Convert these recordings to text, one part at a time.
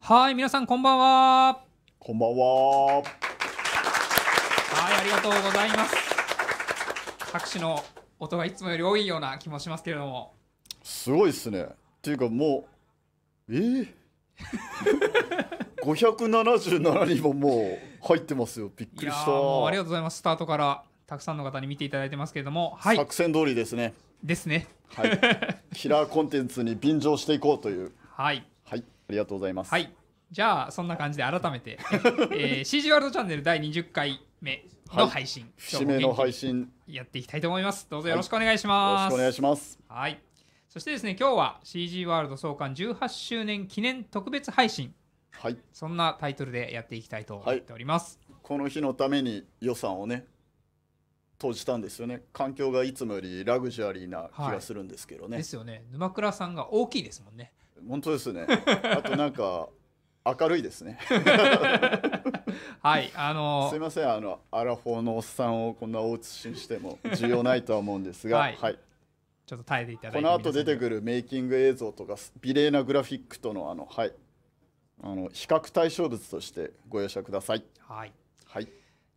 はい、皆さんこんばんは。こんばんは。はい、ありがとうございます。拍手の音がいつもより多いような気もしますけれども。すごいですね。っていうかもう、えー、577 人ももう入ってますよ。びっくりした。ありがとうございます。スタートからたくさんの方に見ていただいてますけれども、はい、作戦通りですね。ですね。はい。キラーコンテンツに便乗していこうという。はい。ありがとうございます。はい。じゃあ、そんな感じで改めて、えー、CG ワールドチャンネル第20回目の配信、はい、節目の配信やっていきたいと思います。どうぞよろしくお願いします。はい、よろしくお願いします。はい。そしてですね、今日は CG ワールド創刊18周年記念特別配信。はい。そんなタイトルでやっていきたいと思っております。はい、この日のために予算をね、投じたんですよね環境がいつもよりラグジュアリーな気がするんですけどね、はい、ですよね沼倉さんが大きいですもんね本当ですね。あとなんか明るいですね。はい、あのー、すみません、あのアラフォーのおっさんをこんな大写しにしても需要ないとは思うんですが、はい、はい、ちょっと耐えていただいて。この後出てくるメイキング映像とか美麗なグラフィックとのあのはい、あの比較対象物としてご容赦ください。はい。はい。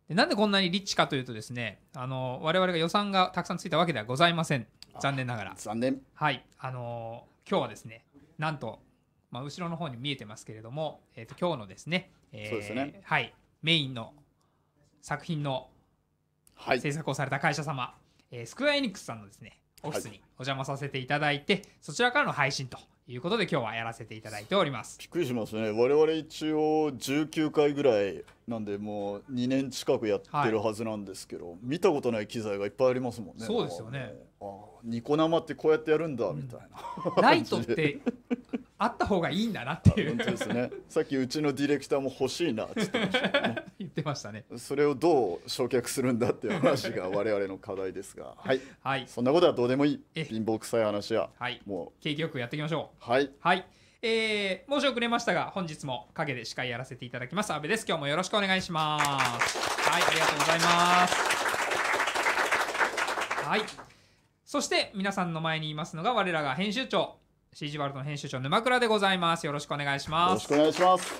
でなんでこんなにリッチかというとですね、あの我々が予算がたくさんついたわけではございません。残念ながら。残念。はい、あの今日はですね。なんと、まあ、後ろの方に見えてますけれども、えー、と今日のですね,、えー、そうですねはい、メインの作品の制作をされた会社様、はい、えー、スクエア・エニックスさんのですねオフィスにお邪魔させていただいて、はい、そちらからの配信ということで今日はやらせていただいておりますびっくりしますね我々一応19回ぐらいなんでもう2年近くやってるはずなんですけど、はい、見たことない機材がいっぱいありますもんねそうですよねニコ生ってこうやってやるんだみたいな、うん、ライトってあった方がいいんだなっていうですねさっきうちのディレクターも欲しいなって 言ってましたね言ってましたねそれをどう焼却するんだっていう話が我々の課題ですが はい、はい、そんなことはどうでもいい貧乏くさい話や、はい、もう景気よくやっていきましょうはい、はいえー、申し遅れましたが本日も陰で司会やらせていただきます阿部です今日もよろしくお願いしますはいありがとうございますはいそして皆さんの前にいますのが我らが編集長 CG ワールドの編集長沼倉でございますよろしくお願いしますよろしくお願いします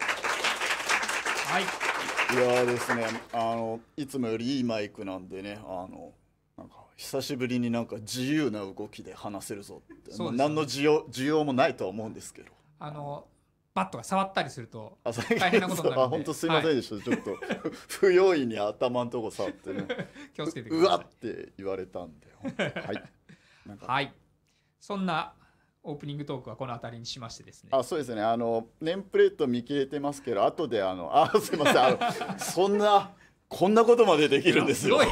はいいやですねあのいつもよりいいマイクなんでねあのなんか久しぶりになんか自由な動きで話せるぞって、ね、何の需要需要もないとは思うんですけどあのバットが触ったりすると大変なことになるんで あ本当すいませんでした、はい、ちょっと不用意に頭のとこ触ってね 気をつけてくださいうわって言われたんではいはいそんなオープニングトークはこの辺りにしましてですね。あ、そうですね。あのネプレート見切れてますけど、後であのあ、すみません。あのそんなこんなことまでできるんですよ。す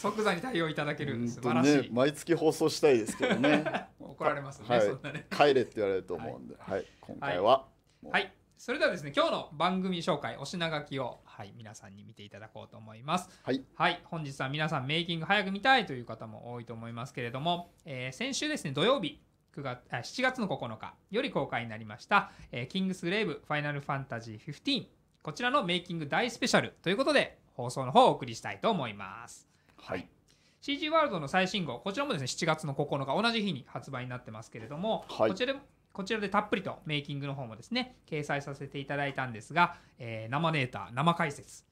即座に対応いただけるんです。ね、毎月放送したいですけどね。怒られますね。はい、ね帰れって言われると思うんで、はい、はい、今回は、はい、はい。それではですね、今日の番組紹介、お品書きをはい皆さんに見ていただこうと思いますはい、はい、本日は皆さんメイキング早く見たいという方も多いと思いますけれども、えー、先週ですね土曜日9月あ7月の9日より公開になりました「えー、キングスグレイブファイナルファンタジー15」こちらのメイキング大スペシャルということで放送の方をお送りしたいと思います。はい、CG ワールドの最新号こちらもですね7月の9日同じ日に発売になってますけれども、はい、こちらこちらでたっぷりとメイキングの方もですね、掲載させていただいたんですが、えー、生データ、生解説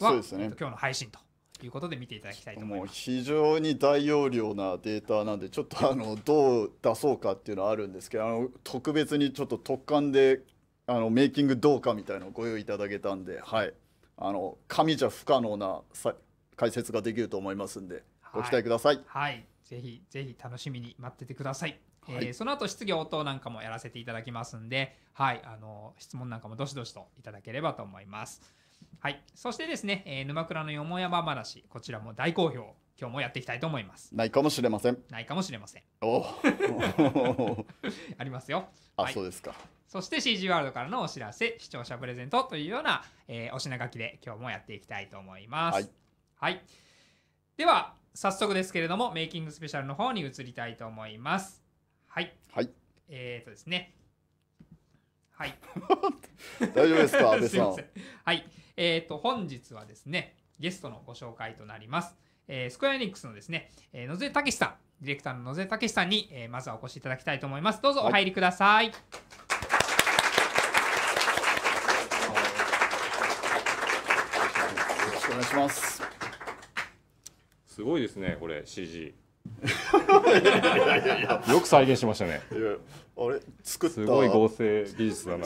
は、そうですね、今日の配信ということで見ていただきたいと思います。非常に大容量なデータなんで、ちょっとあのどう出そうかっていうのはあるんですけど、あの特別にちょっと特感であのメイキングどうかみたいなのをご用意いただけたんで、はい、あの紙じゃ不可能な解説ができると思いますんで、ご期待ください。はい、はい、ぜひぜひ楽しみに待っててください。はい、えー、その後質疑応答なんかもやらせていただきますんで、はい、あの質問なんかもどしどしといただければと思います。はい、そしてですね、えー、沼倉のよもやま話、こちらも大好評、今日もやっていきたいと思います。ないかもしれません。ないかもしれません。お ありますよ。あ、はい、そうですか。そして CG ワールドからのお知らせ、視聴者プレゼントというような、えー、お品書きで今日もやっていきたいと思います。はい、はい、では、早速ですけれども、メイキングスペシャルの方に移りたいと思います。はいはいえー、とですねはい 大丈夫ですか阿 部さんはいえー、と本日はですねゲストのご紹介となります、えー、スクエアリニックスのですね、えー、野瀬武さんディレクターの野瀬武さんに、えー、まずはお越しいただきたいと思いますどうぞお入りください、はいお願いしますすごいですねこれ CG よく再現しましたねあれ作ったすごい合成技術だな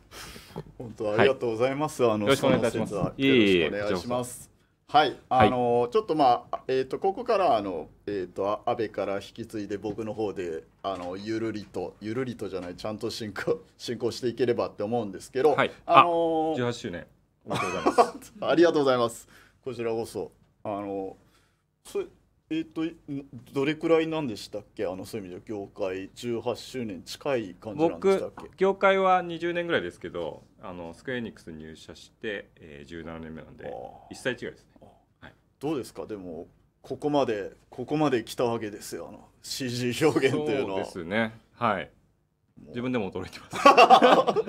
本当ありがとうございます、はい、あのよろしくお願いしますよろしくお願いしますはい、あの、はちょっとまあ、えっ、ー、と、ここから、あの、えっ、ー、と、安倍から引き継いで、僕の方で。あの、ゆるりと、ゆるりとじゃない、ちゃんと進行、進行していければって思うんですけど。はい、あのー、十八周年。ありがとうございます。ありがとうございます。こちらこそ、あのそえっ、ー、とどれくらいなんでしたっけあのそういう意味で業界18周年近い感じなんでしたっけ業界は20年ぐらいですけどあのスクエニックス入社して、えー、17年目なんで1歳違いですね、はい、どうですかでもここまでここまで来たわけですよあの CG 表現というのはですねはい自分でも驚いてます今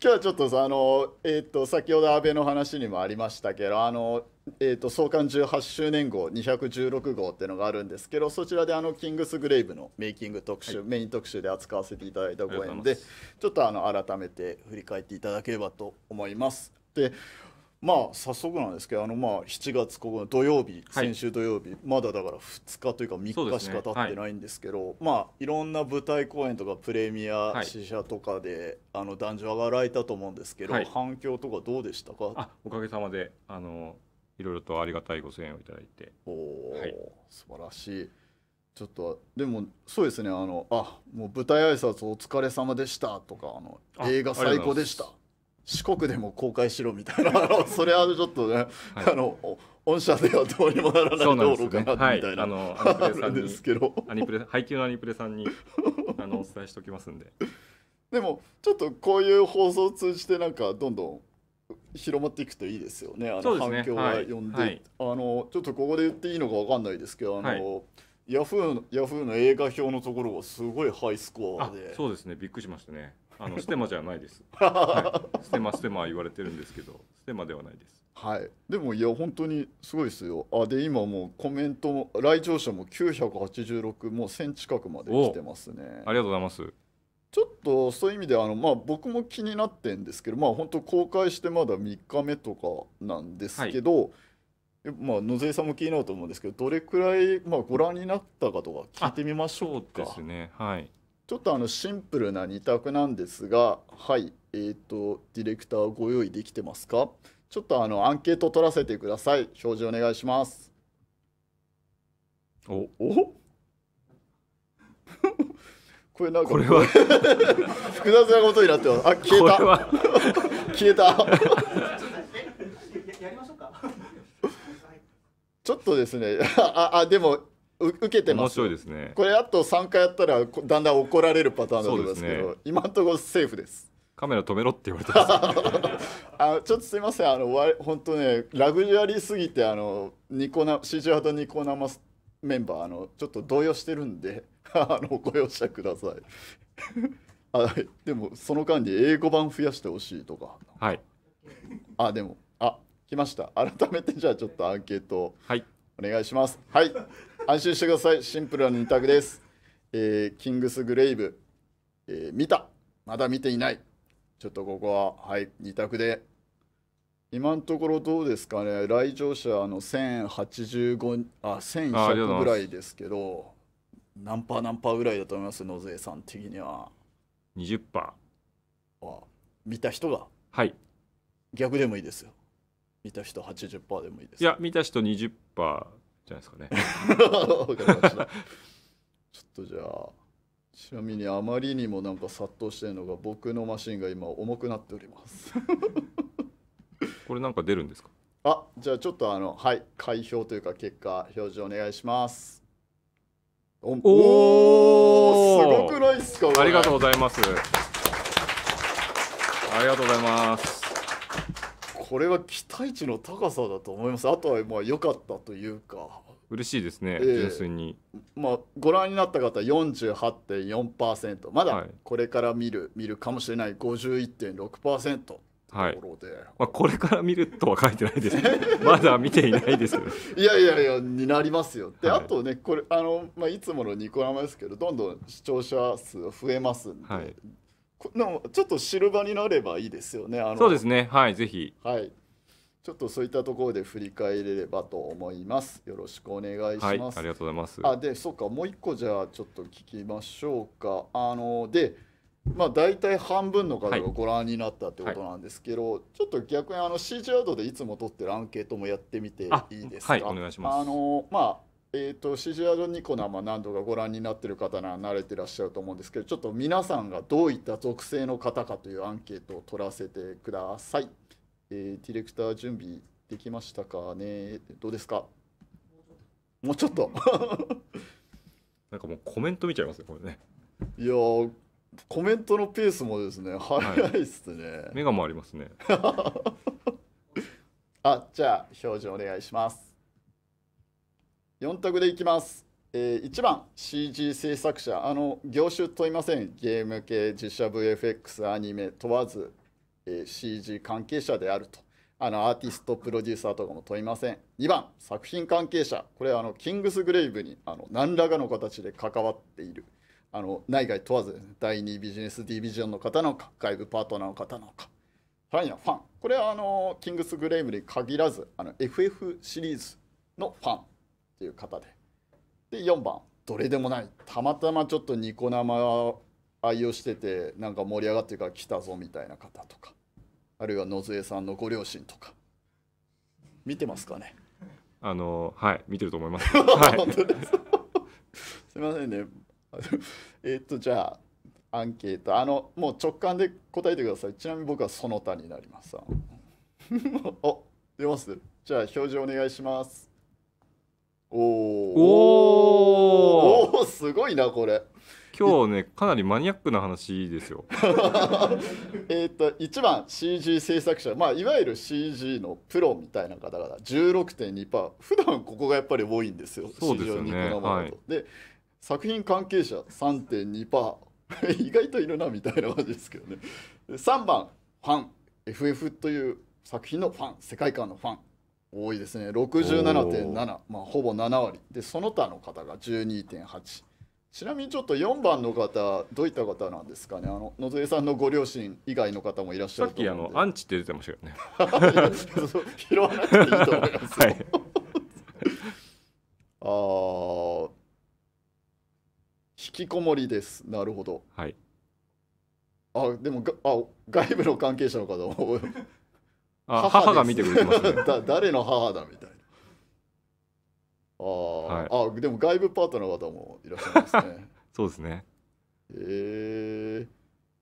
日はちょっとさあのえっ、ー、と先ほど安倍の話にもありましたけどあのえーと、創刊18周年号216号っていうのがあるんですけどそちらであのキングスグレイブのメイキング特集、はい、メイン特集で扱わせていただいたご縁でちょっとあの改めて振り返っていただければと思います。でまあ早速なんですけどあのまあ7月9日土曜日、先週土曜日まだだから2日というか3日しか経ってないんですけど、ねはい、まあいろんな舞台公演とかプレミア試写とかで、はい、あの男女上がられたと思うんですけど、反響とかどうでしたかあおかげさまであのいろいろとありがたいご支援をいただいておお、はい、素晴らしいちょっとでもそうですねあのあもう舞台挨拶お疲れ様でしたとかあの映画最高でした四国でも公開しろみたいな それはちょっとね、はい、あの御社ではどうにもならない道路かな、ねみたいな、あのんですけどアニプレ配給のアニプレさんにあのお伝えしておきますんででもちょっとこういう放送を通じてなんかどんどん広まっていくといいですよねあの反響が呼んで、あのちょっとここで言っていいのか分かんないですけどあの、はい、ヤフーヤフーの映画表のところはすごいハイスコアでそうですねびっくりしましたねあの ステマじゃないです、はい、ステマステマ言われてるんですけどステマではないですはいでもいや本当にすごいですよあで今もうコメントも来場者も986もう1000近くまで来てますねありがとうございますちょっとそういう意味ではあの、まあ、僕も気になってんですけど、まあ、本当公開してまだ3日目とかなんですけど、はい、まあ、野添さんも気になると思うんですけどどれくらい、まあ、ご覧になったかとか聞いてみましょうか。ですねはいちょっとあのシンプルな2択なんですが、はい、えっ、ー、と、ディレクターご用意できてますかちょっとあのアンケート取らせてください。表示お願いします。おおこれなんかこれは複雑なことになってますあ消えた 消えたちょっとですねああでも受けてます、ね、これあと3回やったらだんだん怒られるパターンなんですけど、ね、今のところセーフですカメラ止めろって言われてます あちょっとすいませんあのわ本当ねラグジュアリーすぎてあのニコナシーチとニコ生メンバーあのちょっと動揺してるんで。あのご容赦ください はい、でもその間に英語版増やしてほしいとかはいあでもあ来ました改めてじゃあちょっとアンケートはいお願いしますはい安心してくださいシンプルな2択です、えー、キングスグレイブ、えー、見たまだ見ていないちょっとここははい2択で今のところどうですかね来場者あの1085あ1100ぐらいですけど何パー何パーぐらいだと思います野添さん的には20%パー見た人がはい逆でもいいですよ見た人80%パーでもいいですいや見た人20%パーじゃないですかね分 かりましたちょっとじゃあちなみにあまりにもなんか殺到してるのが僕のマシンが今重くなっております これなんか出るんですかあじゃあちょっとあのはい開票というか結果表示お願いしますおおすごくないですかありがとうございますありがとうございますこれは期待値の高さだと思いますあとはまあ良かったというか嬉しいですね、えー、純粋に、まあ、ご覧になった方48.4%まだこれから見る、はい、見るかもしれない51.6%とこはい、まあ、これから見るとは書いてないです まだ見ていないです いやいやいやになりますよで、はい、あとねこれあの、まあ、いつものニコ生ですけどどんどん視聴者数増えますんで、はい、こもちょっとシルバーになればいいですよねあのそうですねはいぜひはいちょっとそういったところで振り返れればと思いますよろしくお願いします、はい、ありがとうございますあでそうかもう一個じゃあちょっと聞きましょうかあのでまあ、大体半分の方がご覧になったってことなんですけど、はいはい、ちょっと逆にあの CG アードでいつも取ってるアンケートもやってみていいですか。はい、お願いしますあの、まあえーと、CG アードニコ生何度かご覧になってる方なら慣れてらっしゃると思うんですけどちょっと皆さんがどういった属性の方かというアンケートを取らせてください。えー、ディレクター準備できましたかねどうですか もうちょっと なんかもうコメント見ちゃいますねこれね。いやコメントのペースもですね早いっすね、はい、目が回りますね あじゃあ表示お願いします4択でいきます、えー、1番 CG 制作者あの業種問いませんゲーム系実写 VFX アニメ問わず、えー、CG 関係者であるとあのアーティストプロデューサーとかも問いません2番作品関係者これあのキングスグレイブにあの何らかの形で関わっているあの内外問わず第2ビジネスディビジョンの方なのか外部パートナーの方なのかファンやファンこれはあのキングス・グレイムに限らずあの FF シリーズのファンっていう方でで4番どれでもないたまたまちょっとニコ生愛用しててなんか盛り上がってるから来たぞみたいな方とかあるいは野添さんのご両親とか見てますかねあのはい見てると思います、はい、すみ ませんね えっとじゃあアンケートあのもう直感で答えてくださいちなみに僕はその他になります お出ますじゃあ表示お願いしますおおおすごいなこれ今日ねかなりマニアックな話ですよ えっと1番 CG 制作者まあいわゆる CG のプロみたいな方々16.2%普段ここがやっぱり多いんですよそうですよね、はい、で作品関係者3.2%。意外といるなみたいな感じですけどね。3番、ファン。FF という作品のファン、世界観のファン。多いですね。67.7。まあ、ほぼ7割。で、その他の方が12.8。ちなみにちょっと4番の方、どういった方なんですかね、あの野添さんのご両親以外の方もいらっしゃるさっきあの、アンチって出てましたよね。拾わなくていいと思います はい、あきこもりです。なるほど。はい。あ、でも、あ、外部の関係者の方も母が見てくれてますね。だ誰の母だみたいな。あ、はい、あ、でも外部パートナーの方もいらっしゃいますね。そうですね。ええー、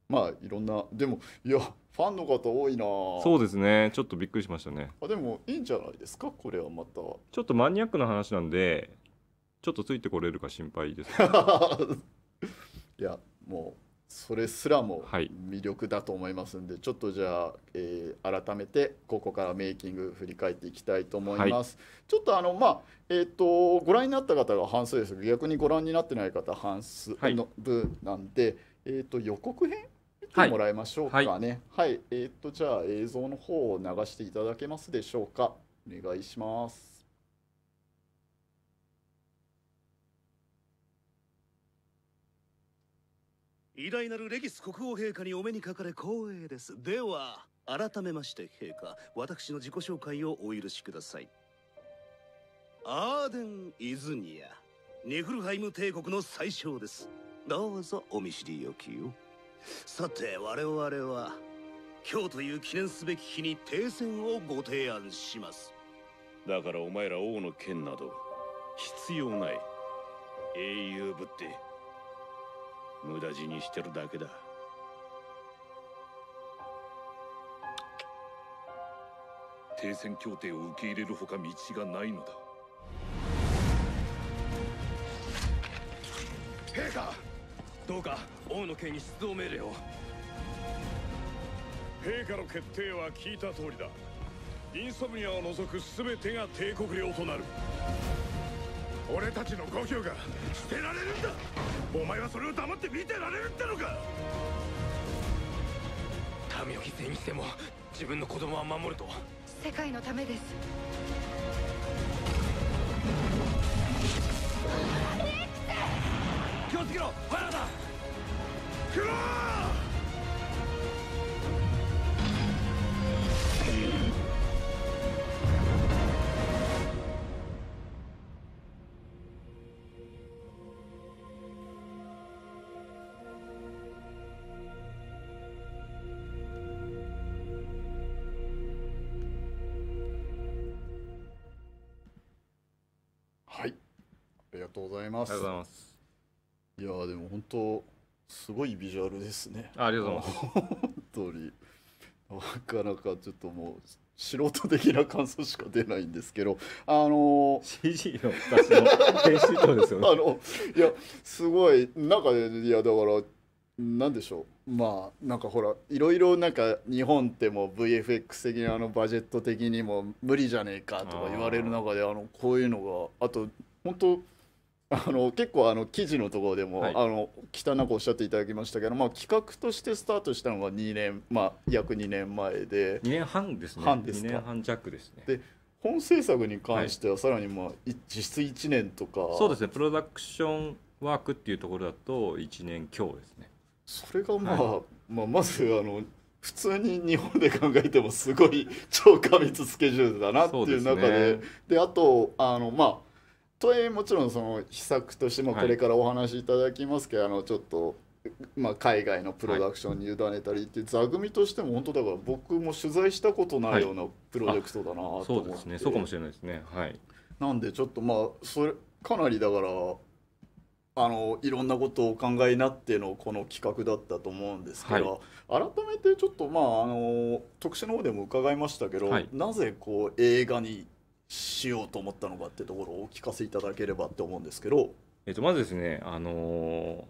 まあいろんなでもいやファンの方多いなそうですねちょっとびっくりしましたねあでもいいんじゃないですかこれはまたちょっとマニアックな話なんでちょっとついてこれるか心配です いやもうそれすらも魅力だと思いますんで、はい、ちょっとじゃあ、えー、改めてここからメイキング振り返っていきたいと思います、はい、ちょっとあのまあえっ、ー、とご覧になった方が半数ですが逆にご覧になってない方半数の分なんで、はい、えっ、と予告編見てもらいましょうかねはい、えっ、とじゃあ映像の方を流していただけますでしょうかお願いします偉大なるレギス国王陛下にお目にかかれ光栄です。では、改めまして陛下、私の自己紹介をお許しください。アーデン・イズニア、ニフルハイム帝国の最小です。どうぞお見知りおきよ。さて、我々は、今日という記念すべき日に停戦をご提案します。だからお前ら王の剣など、必要ない。英雄ぶって。無駄死にしてるだけだ停戦協定を受け入れるほか道がないのだ陛下どうか王の刑に出動命令を陛下の決定は聞いた通りだインソムニアを除く全てが帝国領となる。俺たちの故郷が捨てられるんだお前はそれを黙って見てられるってのか民を犠牲にしても自分の子供は守ると世界のためです気をつけろ原田クローざいます。ありがとうございます。いやでも本当すごいビジュアルですね。ありがとうございます。本当になかなかちょっともう素人的な感想しか出ないんですけど、あのー、CG の私の編集長ですよね。あのいやすごいなんか、いやだからなんでしょうまあなんかほらいろいろなんか日本っても VFX 的にあのバジェット的にも無理じゃねえかとか言われる中であのこういうのがあと本当あの結構あの記事のところでも、はい、あの汚くおっしゃっていただきましたけど、まあ、企画としてスタートしたのが2年、まあ、約2年前で2年半ですね半です2年半弱ですねで本制作に関してはさらにまあ、はい、実質1年とかそうですねプロダクションワークっていうところだと1年強ですねそれがまあ、はい、まあ、まずあの普通に日本で考えてもすごい超過密スケジュールだなっていう中でで、ねで、あとあのまあえもちろんその秘策としてもこれからお話しいただきますけど、はい、あのちょっと。まあ、海外のプロダクションに委ねたりってい座組としても本当だから僕も取材したことないようなプロジェクトだなと思って、はい、そうですねそうかもしれないですねはいなんでちょっとまあそれかなりだからあのいろんなことをお考えになってのこの企画だったと思うんですけど、はい、改めてちょっとまああの特集の方でも伺いましたけど、はい、なぜこう映画にしようと思ったのかってところをお聞かせいただければって思うんですけど、えっと、まずですね、あのー、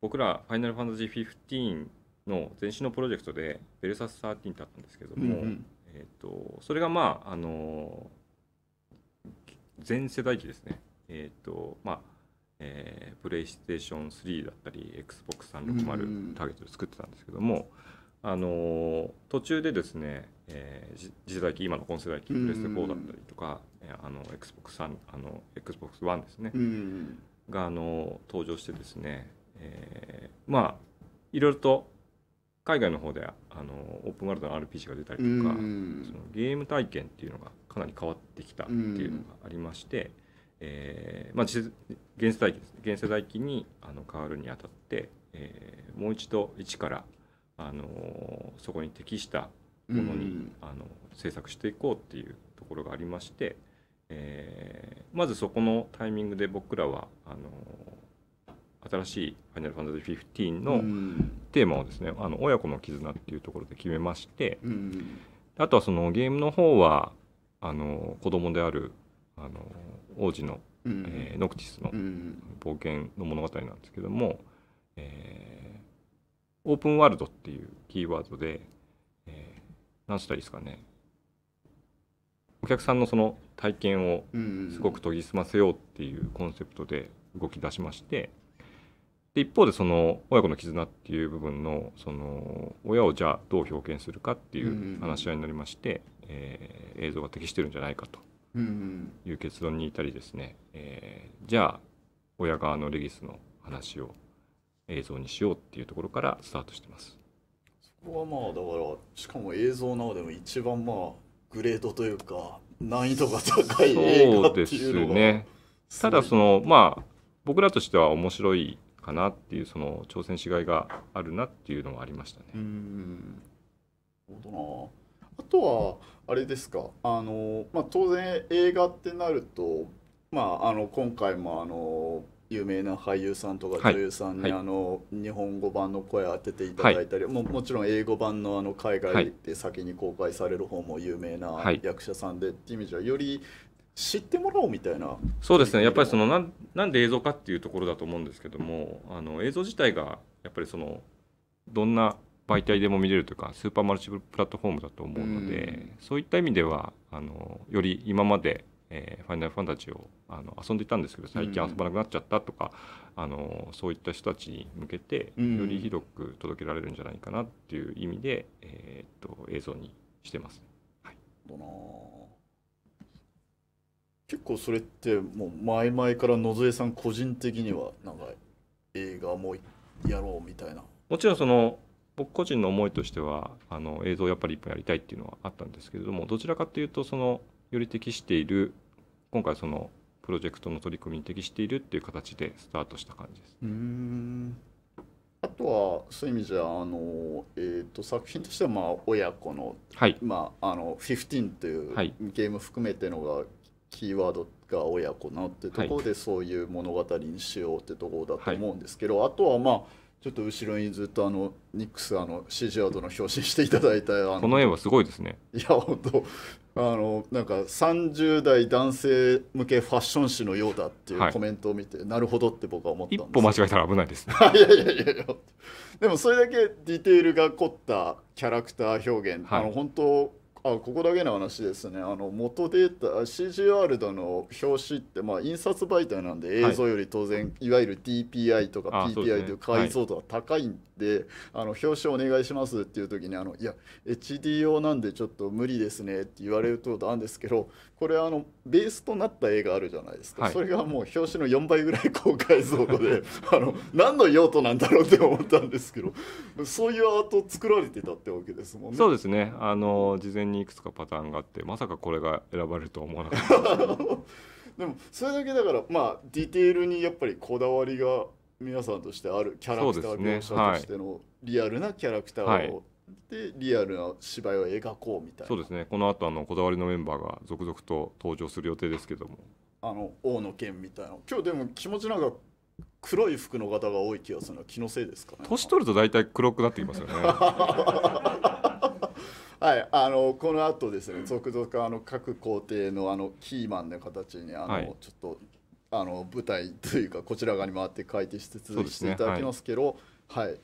僕ら「ファイナルファンタジー15」の前身のプロジェクトで「ベルサス13」だったんですけども、うんうん、えっと、それがまあ、あのー、全世代機ですね、えっとまあえー、プレイステーション3だったり XBOX360 ターゲットで作ってたんですけども、うん、あのー、途中でですねえー、次世代機今の今世代機プレステ4だったりとか、えあの XBOX1 あの x b o x ですね、があの登場してですね、えー、まあいろいろと海外の方であのオープンワールドの RPG が出たりとか、そのゲーム体験っていうのがかなり変わってきたっていうのがありまして、えーまあ、現世代機現世代機にあの変わるにあたって、えー、もう一度一から、あのそこに適したものに、あの制作していこうっていうところがありまして、えー、まずそこのタイミングで僕らはあの新しい「ファイナルファンタジー15」のテーマをですね「あの親子の絆」っていうところで決めまして、あとはそのゲームの方はあの子供であるあの王子の、えー、ノクティスの冒険の物語なんですけども、えー、オープンワールドっていうキーワードで何したらいいですかねお客さんのその体験をすごく研ぎ澄ませようっていうコンセプトで動き出しましてで一方でその親子の絆っていう部分のその親をじゃあどう表現するかっていう話し合いになりまして、え映像が適してるんじゃないかという結論に至りですね、えじゃあ親側のレギスの話を映像にしようっていうところからスタートしてます。はまあだからしかも映像などでも一番まあグレードというか難易度が高い映画っていうのがそうですねただそのまあ僕らとしては面白いかなっていうその挑戦しがいがあるなっていうのはありましたね。うんあとはあれですかあの、まあ、当然映画ってなると、まあ、あの今回もあの有名な俳優さんとか女優さんに、あの日本語版の声当てていただいたり、ももちろん英語版のあの海外で先に公開される方も有名な役者さんで、っていう意味じゃより知ってもらおうみたいなそうですねやっぱりそのなんなんで映像かっていうところだと思うんですけどもあの映像自体がやっぱりそのどんな媒体でも見れるというかスーパーマルチプラットフォームだと思うので、そういった意味ではあのより今までえー、ファイナルファンタジーをあの遊んでいたんですけど最近遊ばなくなっちゃったとか、うん、あのそういった人たちに向けてより広く届けられるんじゃないかなっていう意味で、うん、えー、っと映像にしてます、はい、結構それってもう前々から野添さん個人的にはなんか映画もやろうみたいなもちろんその僕個人の思いとしてはあの映像をやっぱり一本やりたいっていうのはあったんですけれどもどちらかというとそのより適している今回そのプロジェクトの取り組みに適しているっていう形でスタートした感じです。うんあとはそういう意味じゃあの、えーと、作品としてはまあ親子の,、はいまあ、あの15というゲーム含めてのがキーワードが親子なってところでそういう物語にしようってところだと思うんですけど、はい、あとはまあちょっと後ろにずっとあのニックスあの CG アードの表紙していただいたあのこの絵はすごいですねいや本当あのなんか30代男性向けファッション誌のようだっていうコメントを見て、はい、なるほどって僕は思ったんです一歩間違えたら危ないです いやいやいやでもそれだけディテールが凝ったキャラクター表現、はい、あの本当あここだけの話ですねあの元データ CGR ドの表紙って、まあ、印刷媒体なんで映像より当然、はい、いわゆる DPI とか PPI という解像度は高いんってあの表紙お願いしますっていう時にあのいや HDO なんでちょっと無理ですねって言われるってことなんですけどこれあのベースとなった絵があるじゃないですか、はい、それがもう表紙の4倍ぐらい高解像度で あの何の用途なんだろうって思ったんですけどそういうアートを作られてたってわけですもんね。そうですねあの事前にいくつかパターンがあってまさかこれが選ばれるとは思わなかった でもそれだけだからまあディテールにやっぱりこだわりが皆さんとしてあるキャラクター描写としてのリアルなキャラクターを、はい、でリアルな芝居を描こうみたいなそうですねこの後あのこだわりのメンバーが続々と登場する予定ですけどもあの大野健みたいな今日でも気持ちなんか黒い服の方が多い気がするのは気のせいですか、ね、年取ると大体黒くなってきますよね はい、あのこの後ですね続々あの各工程のあのキーマンの形にあの、はい、ちょっとあの舞台というかこちら側に回って回転しつつしていただきますけど、ね、はい、はい、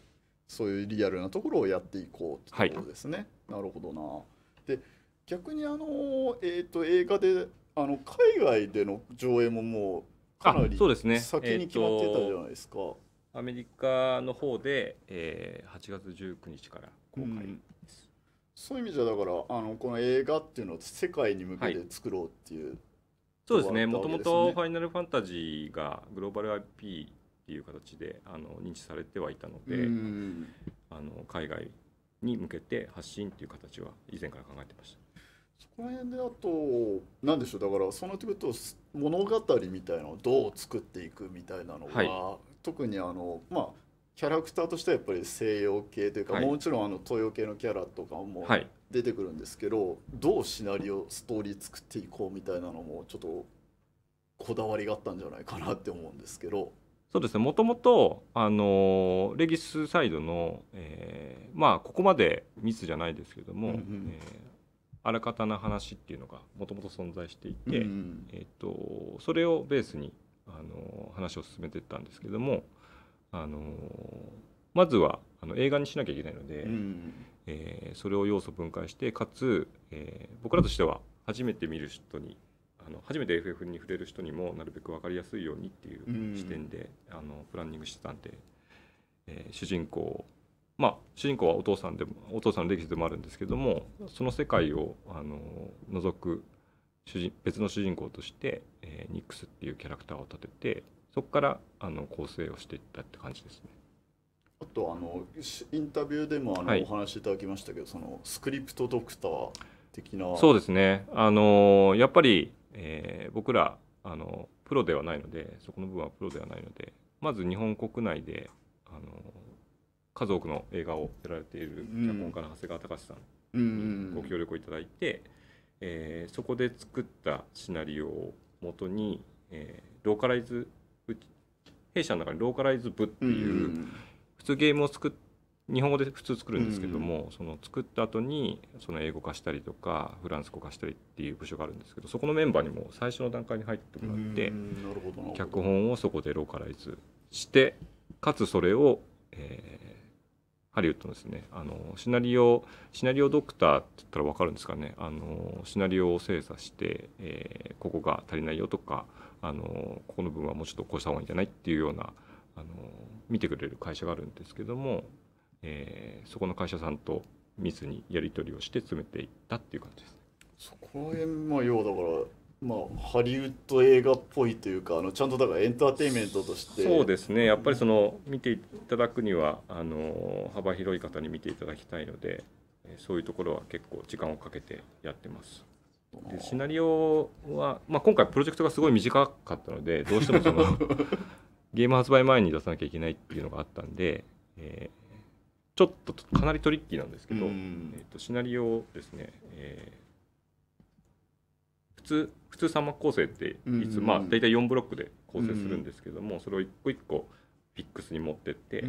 そういうリアルなところをやっていこうということですね。はい、なるほどなで逆にあの、えーと、映画であの海外での上映ももうかなりそうです、ね、先に決まってたじゃないですか。アメリカの方で、えー、8月19日から公開、うん、そういう意味じゃだからあのこの映画っていうのを世界に向けて作ろうっていうそうですねもともと「ファイナルファンタジー」がグローバル IP っていう形であの認知されてはいたのであの海外に向けて発信っていう形は以前から考えてました。そこら辺であと何でしょうだからそのとと物語みたいなのをどう作っていくみたいなのは、はい、特にあのまあキャラクターとしてはやっぱり西洋系というか、はい、もちろんあの東洋系のキャラとかも出てくるんですけどどうシナリオストーリー作っていこうみたいなのもちょっとこだわりがあったんじゃないかなって思うんですけど。そうですねもともとあのレギスサイドの、えー、まあここまでミスじゃないですけども、うんうん、えー、あらかたな話っていうのがもともと存在していて、うんうん、えーと、とそれをベースにあの話を進めていったんですけどもあのまずはあの映画にしなきゃいけないので、うんうんえー、それを要素分解してかつ、えー、僕らとしては初めて見る人にあの初めて FF に触れる人にもなるべく分かりやすいようにっていう視点で、あのプランニングしてたんで、えー、主人公まあ主人公はお父さんでもお父さんの歴史でもあるんですけどもその世界をあの除く主人別の主人公として、えー、ニックスっていうキャラクターを立ててそこからあの構成をしていったって感じですね。あとあのインタビューでもあの、はい、お話しいただきましたけどそのスクリプトドクター的なそうですねあのやっぱり、えー、僕らあのプロではないのでそこの部分はプロではないのでまず日本国内であの数多くの映画をやられている脚本家の長谷川隆さんにご協力をいただいて、えー、そこで作ったシナリオをもとに、えー、ローカライズ弊社の中にローカライズ部っていう、う通ゲームを作っ日本語で普通作るんですけども、うん、その作った後にそに英語化したりとかフランス語化したりっていう部署があるんですけどそこのメンバーにも最初の段階に入ってもらって脚本をそこでローカライズしてかつそれを、えー、ハリウッドのですねあのシナリオシナリオドクターって言ったら分かるんですかねあのシナリオを精査して、えー、ここが足りないよとかあのここの部分はもうちょっとこうした方がいいんじゃないっていうような。あの見てくれる会社があるんですけども、えー、そこの会社さんと密にやり取りをして詰めていったっていう感じですね。そこら辺まあ要だからまあ、ハリウッド映画っぽいというかあのちゃんとだからエンターテインメントとしてそうですねやっぱりその見ていただくにはあの幅広い方に見ていただきたいのでそういうところは結構時間をかけてやってます。でシナリオは、まあ、今回プロジェクトがすごい短かったのでどうしてもそのゲーム発売前に出さなきゃいけないっていうのがあったんで、えー、ちょっとかなりトリッキーなんですけど、えーと、シナリオをですね、えー、普通普通3幕構成っていつ、まあ、大体4ブロックで構成するんですけども、それを一個一個フィックスに持ってって、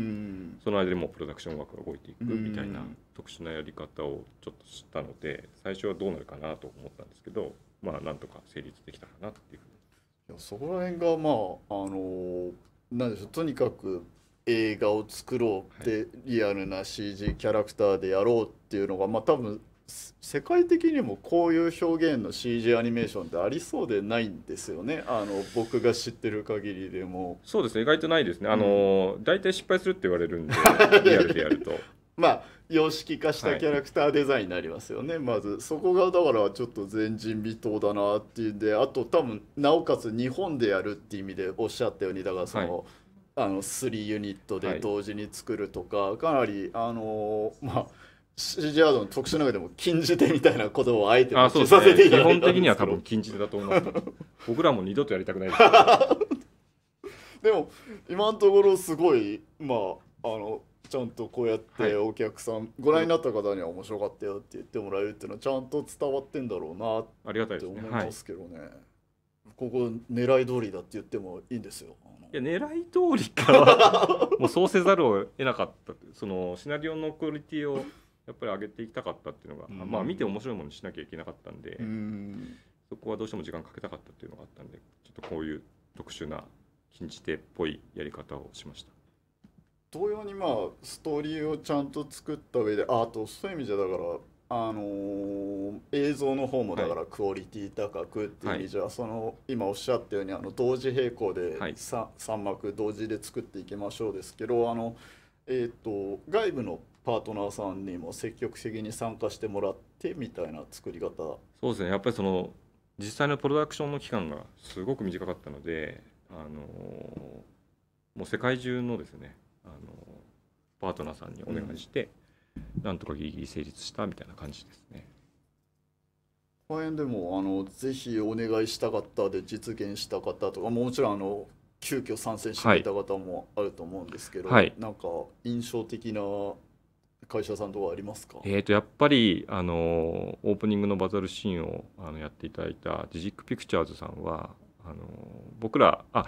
その間でもプロダクション枠が動いていくみたいな特殊なやり方をちょっと知ったので最初はどうなるかなと思ったんですけどまあなんとか成立できたかなっていうふうにいやそこら辺がまああのー、なんでしょうとにかく映画を作ろうって、はい、リアルな CG キャラクターでやろうっていうのがまあ多分世界的にもこういう表現の CG アニメーションってありそうでないんですよねあの僕が知ってる限りでもそうですね意外とないですね、うん、あの大体失敗するって言われるんで リアルでやるとまあ様式化したキャラクターデザインになりますよね、はい、まずそこがだからちょっと前人未到だなっていうんであと多分なおかつ日本でやるっていう意味でおっしゃったようにだからその、はい、あの3ユニットで同時に作るとか、はい、かなりあのー、まあシジアードの特殊の中でも禁じ手みたいなことをあえてさせていただいたね、基本的には多分禁じ手だと思います 僕らも二度とやりたくないです でも今のところすごいまああのちゃんとこうやってお客さん、はい、ご覧になった方には面白かったよって言ってもらえるっていうのはちゃんと伝わってんだろうなって思いますけどね。ねはい、ここ狙い通りだって言ってもいいんですよ。いや狙い通りかは もうそうせざるを得なかったそのシナリオのクオリティをやっぱり上げていきたかったっていうのが、うん、まあ見て面白いものにしなきゃいけなかったんで、うん、そこはどうしても時間かけたかったっていうのがあったんでちょっとこういう特殊な禁じ手っぽいやり方をしました。同様にまあストーリーをちゃんと作った上であとそういう意味じゃだからあのー、映像の方もだからクオリティ高くっていう意味じゃ、はい、その今おっしゃったようにあの同時並行で 3,、はい、3幕同時で作っていきましょうですけどあの、えーと、と外部のパートナーさんにも積極的に参加してもらってみたいな作り方そうですねやっぱりその実際のプロダクションの期間がすごく短かったので、あのー、もう世界中のですねあのパートナーさんにお願いして、うん、なんとかギリギリ成立したみたいな感じですね。このでもあのぜひお願いしたかったで実現した方とかもちろんあの急遽参戦していた方もあると思うんですけど、はい、なんか印象的な会社さんとかありますか、えーと、やっぱりあのオープニングのバザルシーンをあのやっていただいたジジックピクチャーズさんはあの僕らあ、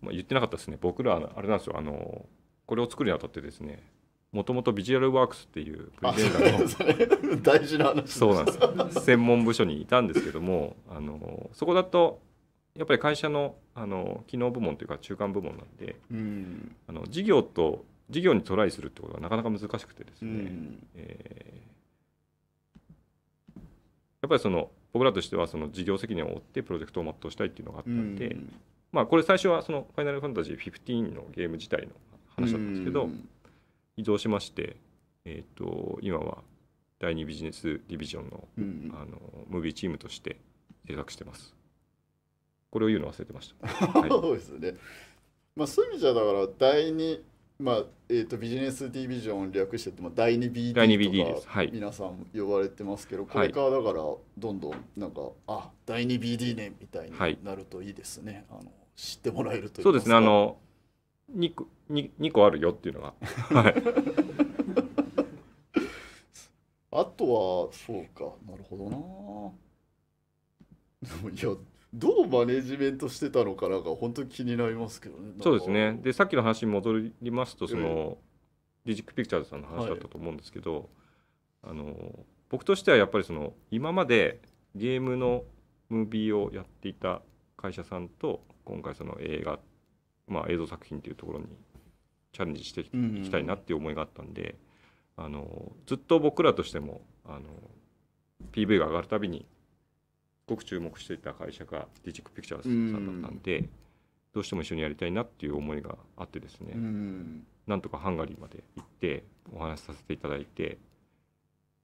まあ、言ってなかったですね僕らあれなんですよあのこれを作るにあたってですねもともとビジュアルワークスっていうプレゼンターの大事な話そうなんです 専門部署にいたんですけどもあのそこだとやっぱり会社のあの機能部門というか中間部門なんで、うん、あの事業と事業にトライするってことがなかなか難しくてですね、うん、えー、やっぱりその僕らとしてはその事業責任を負ってプロジェクトを全うしたいっていうのがあったんで、うん、まあこれ最初はその「ファイナルファンタジー15」のゲーム自体の話だったんですけど、移動しまして、えーと、今は第2ビジネスディビジョンのうんあのムービーチームとして制作してます。これを言うの忘れてました。はい、そうですね。まあ、そういう意味じゃだから第2、まあえーと、ビジネスディビジョン略してて、まあ、第 2BD 第2ではい、皆さん呼ばれてますけど、これからだからどんどんなんか、はい、あ第 2BD ねみたいになるといいですね。はい、あの知ってもらえるとそうですねあの2個 2, 個あるよっていうのがはい あとはそうかなるほどないやどうマネジメントしてたのかなんか本当に気になりますけどねそうですねでさっきの話に戻りますとその、ディジックピクチャーズさんの話だったと思うんですけど、はい、あの僕としてはやっぱりその今までゲームのムービーをやっていた会社さんと今回その映画まあ、映像作品っていうところにチャレンジしていきたいなっていう思いがあったんで、うん、あのずっと僕らとしてもあの PV が上がるたびにすごく注目していた会社がディジックピクチャーズさんだったんで、うん、どうしても一緒にやりたいなっていう思いがあってですね、うん、なんとかハンガリーまで行ってお話しさせていただいて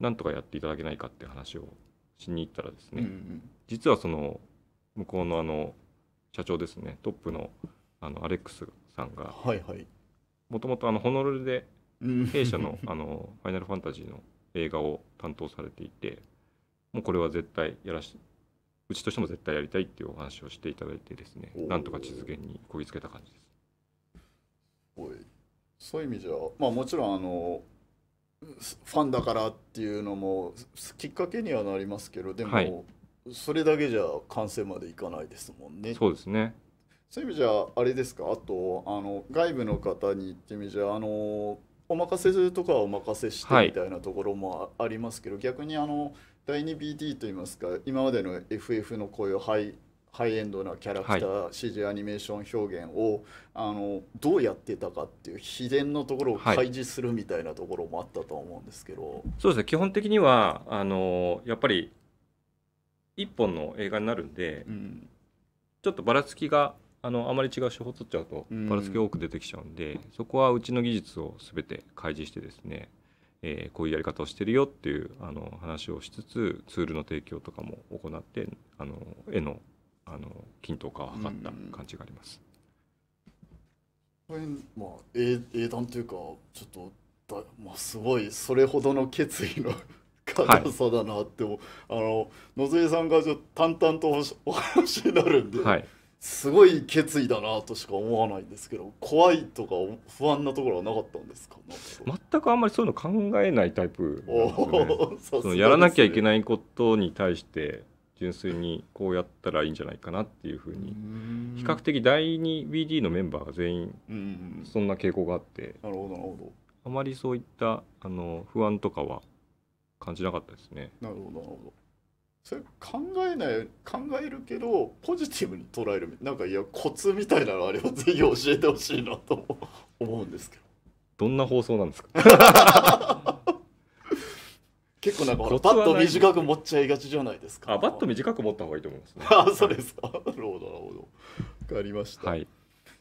なんとかやっていただけないかって話をしに行ったらですね、うんうん、実はその向こうのあの社長ですねトップのあのアレックスさんがはいはいもともとホノルルで弊社の あのファイナルファンタジーの映画を担当されていてもうこれは絶対やらしうちとしても絶対やりたいっていうお話をしていただいてですねなんとか実現にこぎつけた感じです。おいそういう意味じゃまあもちろんあのファンだからっていうのもきっかけにはなりますけどでも、はい、それだけじゃ完成までいかないですもんね。そうですねそういう意味じゃあれですかあとあの外部の方に言ってみじゃあのお任せするとかはお任せしてみたいなところもありますけど、はい、逆にあの第 2BD といいますか今までの FF のこういうハイハイエンドなキャラクター、はい、CG アニメーション表現をあのどうやってたかっていう秘伝のところを開示するみたいなところもあったと思うんですけど、はい、そうですね基本的にはあのやっぱり一本の映画になるんで、うん、ちょっとばらつきがあのあまり違う手法取っちゃうとばらつき多く出てきちゃうんで、そこはうちの技術をすべて開示してですね、えー、こういうやり方をしてるよっていうあの話をしつつツールの提供とかも行ってあの絵のあの均等化を図った感じがあります。まあ英英断というかちょっとだ、まあ、すごいそれほどの決意の硬 さだなって、はい、あの野添さんがちょっと淡々とお話になるんで、はい、すごい決意だなとしか思わないんですけど怖いとか不安なところはなかったんですか全くあんまりそういうの考えないタイプなですやらなきゃいけないことに対して純粋にこうやったらいいんじゃないかなっていうふうに比較的第 2BD のメンバーが全員そんな傾向があってなるほどなるほどあまりそういったあの不安とかは感じなかったですね。なるほどなるほどそれ考えない考えるけどポジティブに捉えるなんかいやコツみたいなのあれをぜひ教えてほしいなと 思うんですけどどんな放送なんですか 結構なんかバット短く持っちゃいがちじゃないですかあバット短く持った方がいいと思いますねあそうですかなるほどなるほどわかりました、はい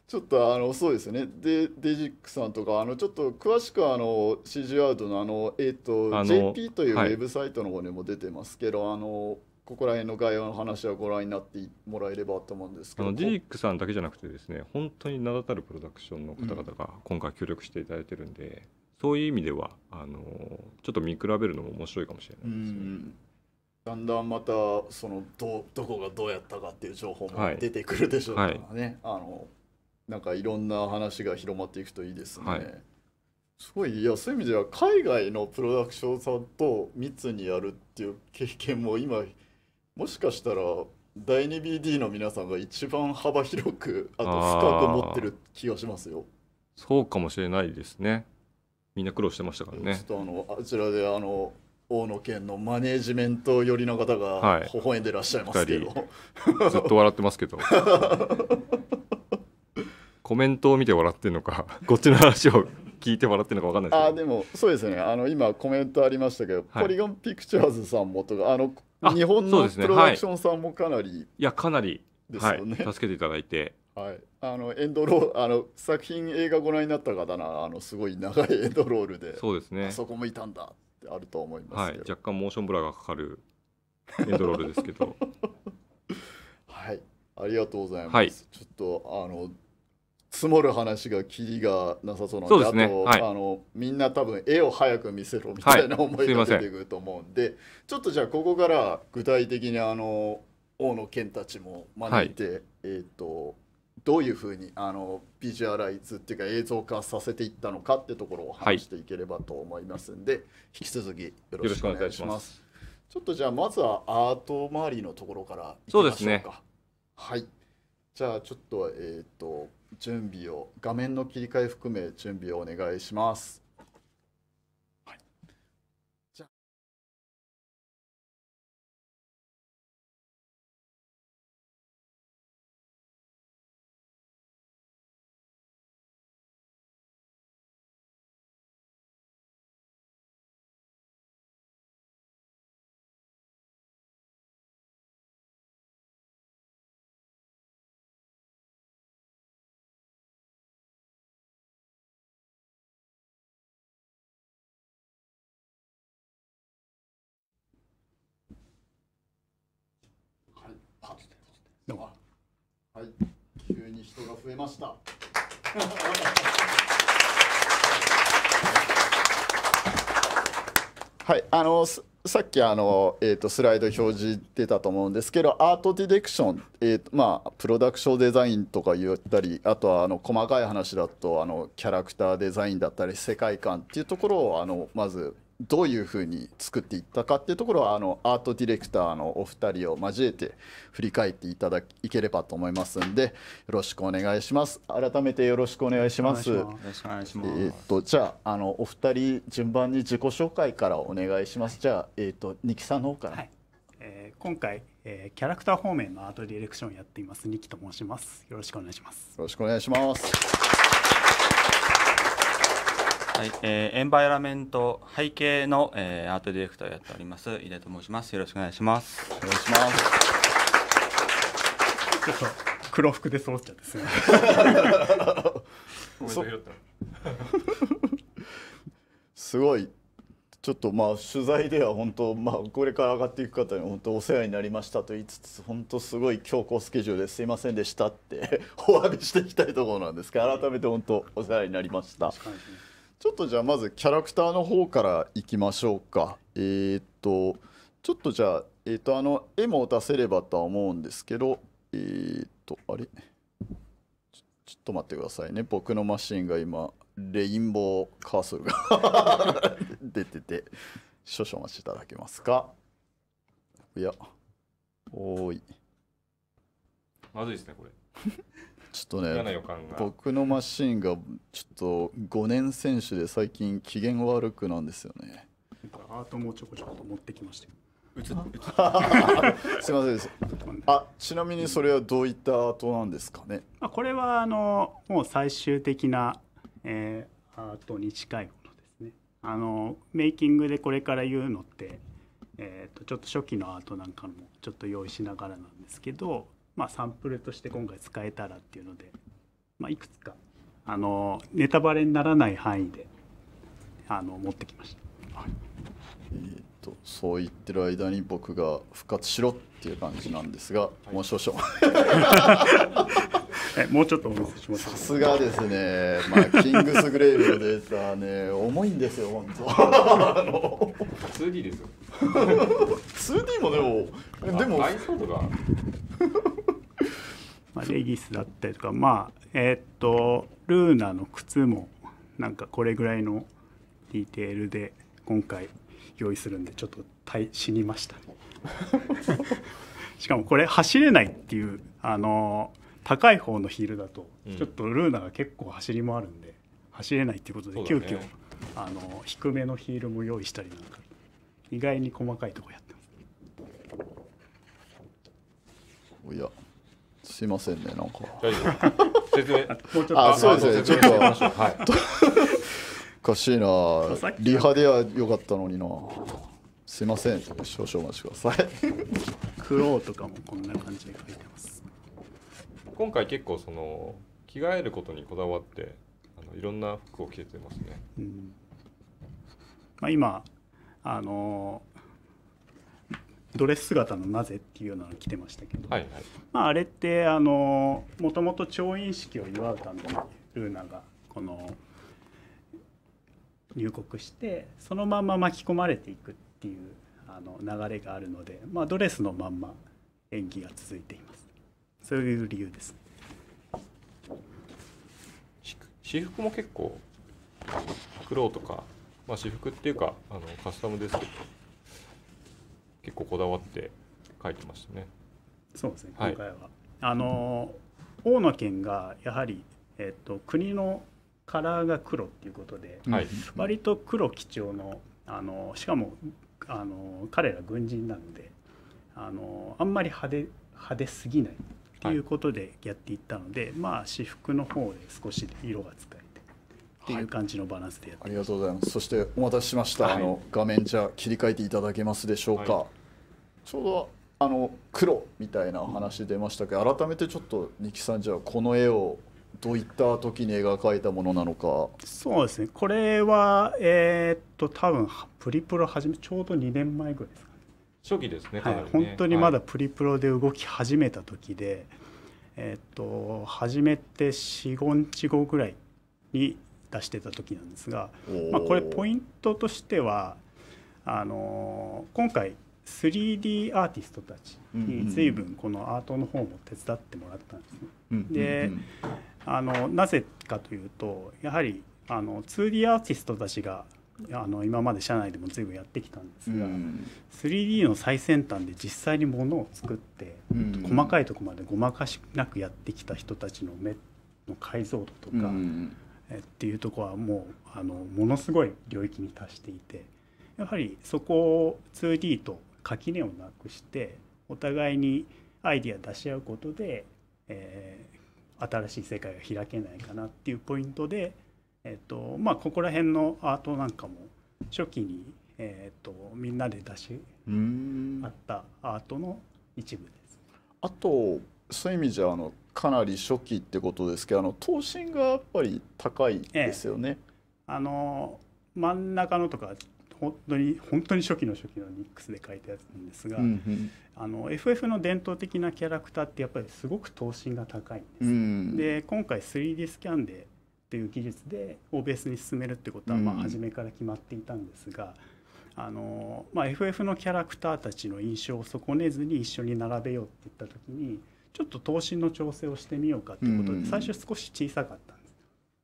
ちょっとあのそうですねでデジックさんとかあのちょっと詳しくあの CG アウトのあの、えーと、あの JP というウェブサイトの方にも出てますけど、はい、あのここら辺の概要の話はご覧になってもらえればと思うんですけどデジックさんだけじゃなくてですね本当に名だたるプロダクションの方々が今回協力していただいてるんで、うん、そういう意味ではあのちょっと見比べるのも面白いかもしれないですね。うんだんだんまたそのどどこがどうやったかっていう情報も出てくるでしょうからね、はいはい、あのなんかいろんな話が広まっていくといいですね。はい、すごいいやそういう意味では海外のプロダクションさんと密にやるっていう経験も今もしかしたら第 2BD の皆さんが一番幅広くあと深く持ってる気がしますよ。そうかもしれないですね。みんな苦労してましたからね。ちょっとあのあちらであの大野県のマネージメント寄りの方が微笑んでらっしゃいますけど、はい、ずっと笑ってますけど コメントを見て笑ってるのか こっちの話を聞いて笑ってるのか分かんないです、ね、あでもそうですねあの今コメントありましたけど、はい、ポリゴンピクチャーズさんもとかあの日本のプロダクションさんもかなり、ねはい、いやかなりですよね、はい、助けていただいてはい、あのエンドロあの作品映画ご覧になった方なあのすごい長いエンドロールでそうですねそこもいたんだってあると思います、はい、若干モーションブラがかかる エンドロールですけどはいありがとうございます、はい、ちょっとあの積もる話がきりがなさそうなんで、ね、あと、はい、あのみんな多分絵を早く見せろみたいな思いが出てくると思うんで、はい、ちょっとじゃあここから具体的にあの大野健たちも招いて、はい、えーと、どういうふうにあのビジュアライズっていうか映像化させていったのかってところを話していければと思いますんで、引き続きよろしくお願いします。ちょっとじゃあまずはアート周りのところからいきましょうか。うね。はい。じゃあちょっとえっ、ー、と準備を画面の切り替え含め準備をお願いします人が増えました。はい、あのさっきあの、えーと、スライド表示出たと思うんですけどアートディレクション、えーとまあ、プロダクションデザインとか言ったりあとはあの細かい話だとあのキャラクターデザインだったり世界観っていうところをあのまずどういうふうに作っていったかっていうところはあのアートディレクターのお二人を交えて振り返っていただければと思いますんでよろしくお願いします改めてよろしくお願いしますよろしくお願いしますえっとじゃあのお二人順番に自己紹介からお願いします、はい、じゃあえー、っと二木さんの方から、はい、えー、今回、えー、キャラクター方面のアートディレクションをやっています二木と申しますよろしくお願いしますよろしくお願いしますはい、えー、エンバイラメント背景の、えー、アートディレクターをやっております井出と申します。よろしくお願いします。お願いします。ちょっと黒服で揃っちゃってすみすごい。ちょっとまあ取材では本当まあこれから上がっていく方に本当お世話になりましたと言いつつ本当すごい強行スケジュールですいませんでしたって お詫びしていきたいところなんですけど改めて本当お世話になりました。ちょっとじゃあまずキャラクターの方からいきましょうか。えー、っとちょっとじゃあ、えー、っとあの絵も出せればとは思うんですけどえー、っとあれちょっと待ってくださいね僕のマシンが今レインボーカーソルが 出てて少々お待ちいただけますかいやおーいまずいですねこれちょっとね僕のマシンがちょっと5年選手で最近機嫌悪くなんですよねアートもちょこちょこと持ってきました映っ すみませんです。あ、ちなみにそれはどういったアートなんですかね。まあこれはあのもう最終的な、えー、アートに近いものですね。あのメイキングでこれから言うのって、えっ、ー、とちょっと初期のアートなんかもちょっと用意しながらなんですけど、まあ、サンプルとして今回使えたらっていうので、まあ、いくつかあのネタバレにならない範囲であの持ってきました。はい、えーと、とそう言ってる間に僕が「復活しろ」っっていう感じなんですが、もう少々 もうちょっとお見せします。さすがですね、まあ、キングスグレイブのデータね、重いんですよ、本当。2D ですよ。2D もでも、でも。まあ、レギスだったりとか、まあ、えー、っと、ルーナの靴も、なんかこれぐらいのディテールで、今回用意するんで、ちょっと死にました、ね。しかもこれ走れないっていうあの高い方のヒールだと、ちょっとルーナが結構走り回るんで走れないっていうことで、急遽、ね、あの低めのヒールも用意したりなんか意外に細かいとこやってます。いやすいませんねなんか。大丈夫。もうちょっと。あそうですねちょっと。はい。おかしいな。リハでは良かったのにな。すいません少々お待ちくださいクローとかもこんな感じで書いてます今回結構その着替えることにこだわってあのいろんな服を着れてますね、うんまあ、今あのドレス姿の「なぜ」っていうのを着てましたけど、はいはい、まあ、あれってあのもともと調印式を祝うためにルーナがこの入国してそのまま巻き込まれていくっていうあの流れがあるので、まあ、ドレスのまんま演技が続いていますそういう理由です、私服も結構黒とか、まあ、私服っていうかあのカスタムですけど結構こだわって書いてましたねそうですね今回は、あの大野県がやはり、えっと、国のカラーが黒っていうことで、はい、割と黒基調のあのしかもあの彼ら軍人なのであのあんまり派手派手すぎないっていうことでやっていったので、はい、まあ私服の方で少し色が使えてっていう感じのバランスでやって、はい、ありがとうございますそしてお待たせしました、はい、あの画面じゃ切り替えていただけますでしょうか、ちょうどあの黒みたいな話出ましたけど改めてちょっと二木さんじゃあこの絵をどういった時に描かれたものなのかそうですねこれはえー、っと多分プリプロ始めちょうど2年前ぐらいですか、ね、初期ですね、ね、はい、本当にまだプリプロで動き始めた時で、はい、えっと始めて45日後ぐらいに出してた時なんですが、まあ、これポイントとしてはあの今回 3D アーティストたちに随分このアートの方も手伝ってもらったんですね。で、あのなぜかというとやはりあの 2D アーティストたちがあの今まで社内でも随分やってきたんですが、うん、3D の最先端で実際にものを作って、うん、細かいとこまでごまかしなくやってきた人たちの目の解像度とか、うん、えっていうとこはもうあのものすごい領域に達していてやはりそこを 2D と垣根をなくしてお互いにアイディア出し合うことで、え新しい世界が開けないかなっていうポイントで、えっとまあ、ここら辺のアートなんかも初期に、えっとみんなで出しあったアートの一部です。あとそういう意味じゃあのかなり初期ってことですけどあの等身がやっぱり高いですよね。ええ、あの真ん中のとか本当に本当に初期の初期のニックスで書いたやつなんですが、うんうん、あの FF の伝統的なキャラクターってやっぱりすごく等身が高いんです、うん、で今回 3D スキャンでっていう技術でをベースに進めるってことはまあ初めから決まっていたんですが、うん、あのまあ、FF のキャラクターたちの印象を損ねずに一緒に並べようって言った時にちょっと等身の調整をしてみようかってことで、最初少し小さかったんで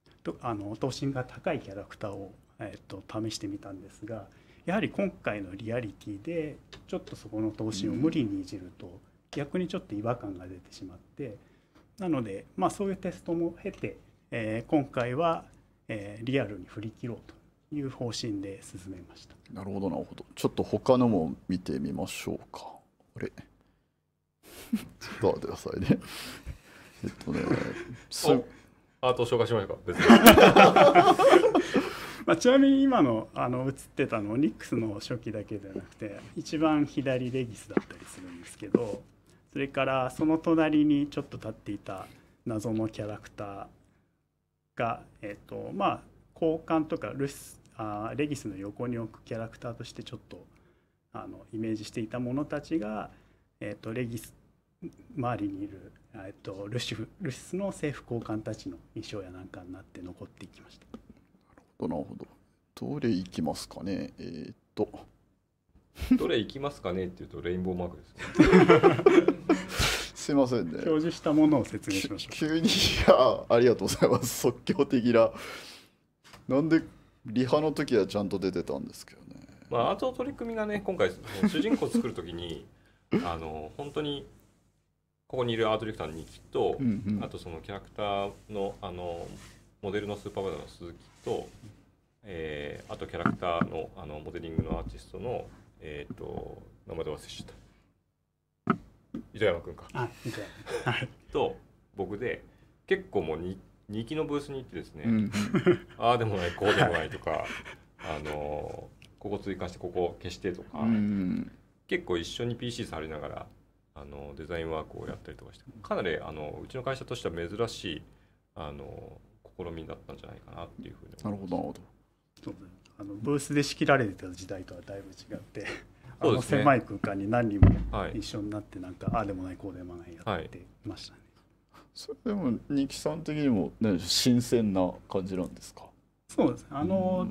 す。とあの等身が高いキャラクターをえっと、試してみたんですがやはり今回のリアリティでちょっとそこの投資を無理にいじると、逆にちょっと違和感が出てしまってなので、まあ、そういうテストも経て、えー、今回は、えー、リアルに振り切ろうという方針で進めましたなるほどなるほどちょっと他のも見てみましょうかあれちょっと待ってくださいねえっとねすアート紹介しましょうか別に まあ、ちなみに今のあの映ってたのオニックスの初期だけではなくて一番左レギスだったりするんですけどそれからその隣にちょっと立っていた謎のキャラクターが、えーとまあ、交換とかルスあレギスの横に置くキャラクターとしてちょっとあのイメージしていたものたちが、えーと、レギス周りにいる、えーとルシフルシスの政府高官たちの衣装やなんかになって残っていきました。ど、なるほど。どれいきますかね。えー、っと。どれいきますかねっていうと、レインボーマークです。すいませんね。表示したものを説明しましょう。急に、いや、ありがとうございます。即興的な。なんで、リハの時はちゃんと出てたんですけどね。まあ、あと取り組みがね、今回、主人公作る時に、あの、本当に。ここにいるアートディレクターの2期と、うんうん、あとそのキャラクターのあのモデルのスーパーバイザーの鈴木と、えー、あとキャラクターのあのモデリングのアーティストの、えーと、と名前で忘れちゃった糸山君か。と僕で結構もうに2期のブースに行ってですね、うん、ああでもないこうでもないとかあのここ追加してここ消してとか、うん、結構一緒に PC 触りながらあのデザインワークをやったりとかしてかなりあのうちの会社としては珍しいあの試みだったんじゃないかなっていうふうに思います。なるほどそうね、あのブースで仕切られてた時代とはだいぶ違って、あの狭い空間に何人も一緒になってなんか、はい、ああでもないこうでもないやってましたね。はい、それでも日記さん的にも、ね、新鮮な感じなんですかそうですねあの、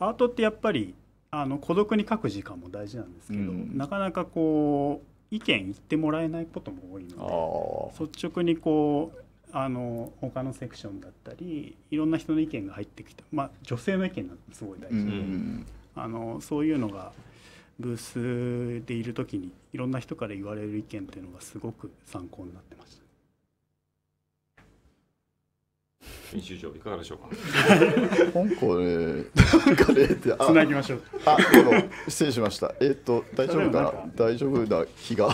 アートってやっぱりあの孤独に書く時間も大事なんですけど、なかなかこう意見言ってもらえないことも多いので率直にこうあの他のセクションだったりいろんな人の意見が入ってきた、まあ、女性の意見がすごい大事で、あのそういうのがブースでいる時にいろんな人から言われる意見っていうのがすごく参考になってました。編集長いかがでしょうか。香港ね、香港ねっつなぎましょう。あ、失礼しました。えっ、ー、と大丈夫かな。大丈夫だ。日が。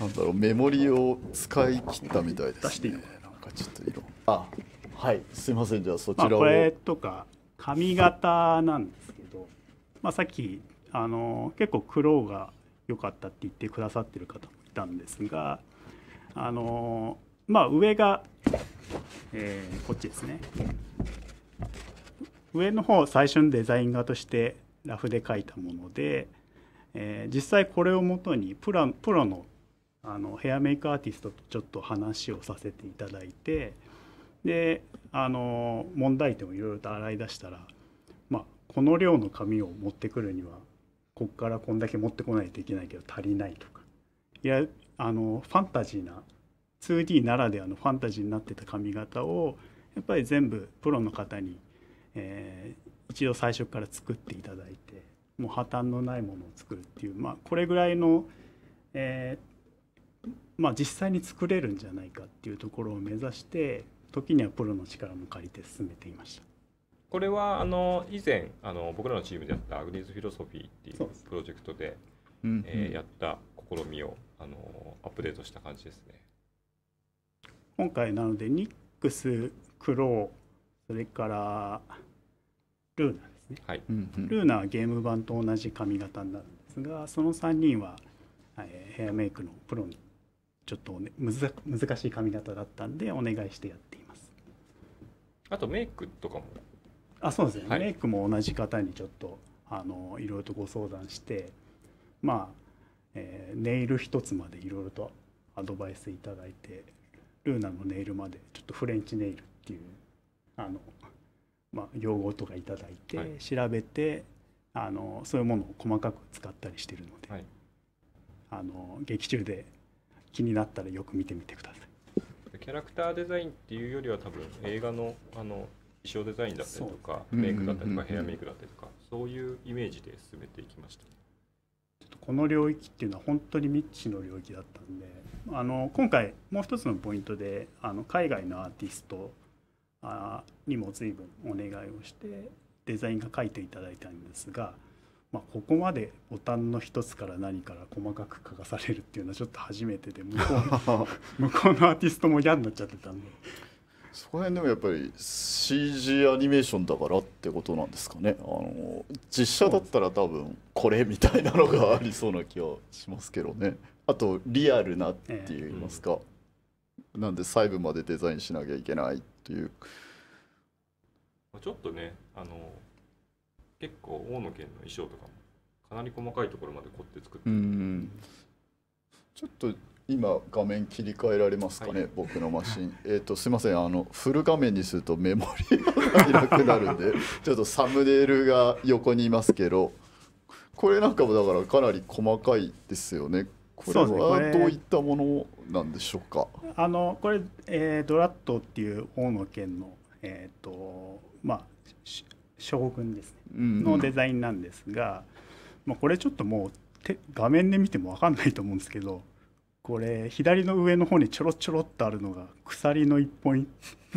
なんだろうメモリを使い切ったみたいです、ね、出していいのなんかちょっと色あはいすみませんじゃあそちらを、まあ、これとか髪型なんですけど、まあ、さっきあの結構黒が良かったって言ってくださってる方もいたんですがあのまあ上が、えー、こっちですね上の方最初のデザイン画としてラフで描いたもので、えー、実際これをもとにプラプロのあのヘアメイクアーティストとちょっと話をさせていただいてであの問題点をいろいろと洗い出したら、まあ、この量の紙を持ってくるにはこっからこんだけ持ってこないといけないけど足りないとかいやあのファンタジーな 2D ならではのファンタジーになってた髪型をやっぱり全部プロの方に、えー、一度最初から作っていただいてもう破綻のないものを作るっていう、まあ、これぐらいの、えー、まあ、実際に作れるんじゃないかっていうところを目指して時にはプロの力も借りて進めていましたこれはあの以前あの僕らのチームでやったアグニーズフィロソフィーっていうプロジェクトでえー、やった試みをあのアップデートした感じですね今回なのでニックスクローそれからルーナですね、はい、ルーナはゲーム版と同じ髪型になるんですがその3人は、えー、ヘアメイクのプロにちょっと、ね、むず難しい髪型だったんでお願いしてやっていますあとメイクとかもあそうですね、はい、メイクも同じ方にちょっとあのいろいろとご相談してまあ、えー、ネイル一つまでいろいろとアドバイスいただいてルーナのネイルまでちょっとフレンチネイルっていうあの、まあ、用語とかいただいて、調べてあのそういうものを細かく使ったりしてるので、はい、あの劇中で気になったらよく見てみてくださいキャラクターデザインっていうよりは多分映画のあの衣装デザインだったりとか、メイクだったりとか、ヘアメイクだったりとかそういうイメージで進めていきました、ちょっとこの領域っていうのは本当に未知の領域だったんであの今回もう一つのポイントであの海外のアーティストにも随分お願いをしてデザインが書いていただいたんですがまあ、ここまでボタンの一つから何から細かく書かされるっていうのはちょっと初めてで向こう 向こうのアーティストも嫌になっちゃってたんでそこら辺でもやっぱり CG アニメーションだからってことなんですかねあの実写だったら多分これみたいなのがありそうな気はしますけどねあとリアルなって言いますか、えうん、なんで細部までデザインしなきゃいけないっていうちょっとねあの結構大野県の衣装とかもかなり細かいところまで凝って作ってるちょっと今画面切り替えられますかね、はい、僕のマシン えっ、とすいませんあのフル画面にするとメモリがいなくなるんで ちょっとサムネイルが横にいますけどこれなんかもだからかなり細かいですよねこれはどういったものなんでしょうか。うね、あのこれ、えー、ドラットっていう大野県のえっ、ー、とまあ将軍ですね、のデザインなんですが、まあ、これちょっともう画面で見ても分かんないと思うんですけどこれ左の上の方にちょろちょろっとあるのが鎖の一本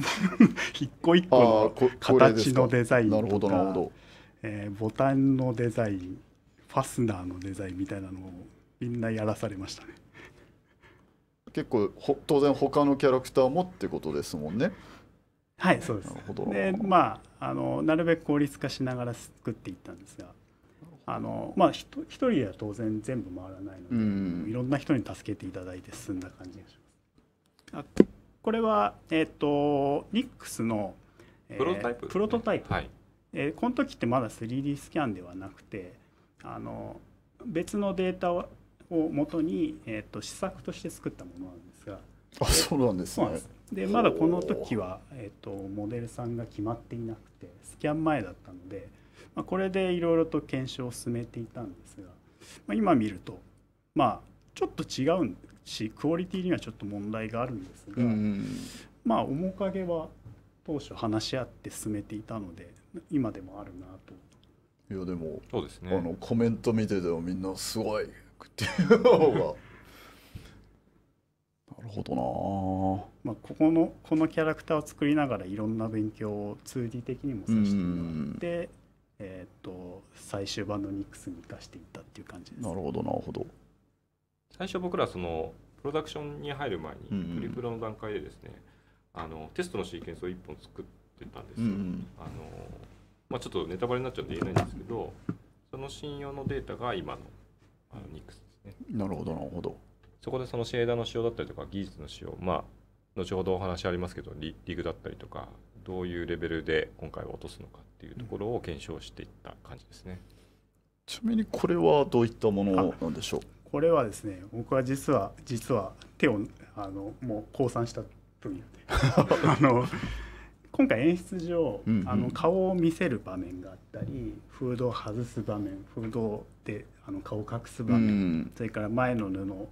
一個一個の形のデザインとかえボタンのデザインファスナーのデザインみたいなのをみんなやらされましたね。結構当然他のキャラクターもってことですもんね。はいそうですでまああのなるべく効率化しながら作っていったんですがあのまあ一人では当然全部回らないので、いろんな人に助けていただいて進んだ感じがします。これは、えーと、ニ NIX の、えプロトタイプ、ね、プロトタイプ、はい、えー、この時ってまだ 3D スキャンではなくてあの別のデータをもとに、えーと、試作として作ったものなんですがあそうなんですねでまだこの時は、えーと、モデルさんが決まっていなくてスキャン前だったので、まあ、これでいろいろと検証を進めていたんですが、まあ、今見るとまあちょっと違うしクオリティにはちょっと問題があるんですが、まあ面影は当初話し合って進めていたので今でもあるなと。いやでもでね、あのコメント見ててもみんなすごいっていうのが。るほどな、まあ、ここのこのキャラクターを作りながらいろんな勉強を 2D 的にもさせてもらって、えーと、最終版のニックスに生かしていったっていう感じです、なるほどなるほど最初僕らそのプロダクションに入る前にプリプロの段階でですね、あのテストのシーケンスを1本作ってたんですよ、うんうん、あのまあ、ちょっとネタバレになっちゃって言えないんですけどその信用のデータが今のあのニックスですねなるほどなるほどそこでそのシェーダーの使用だったりとか技術の使用まあ後ほどお話ありますけどリリグだったりとかどういうレベルで今回は落とすのかっていうところを検証していった感じですね。ちなみにこれはどういったものなんでしょうこれはですね僕は実は実は手をあのもう降参した分野であの今回演出上、うんうん、あの顔を見せる場面があったりフードを外す場面フードであの顔隠す場面、うん、それから前の布の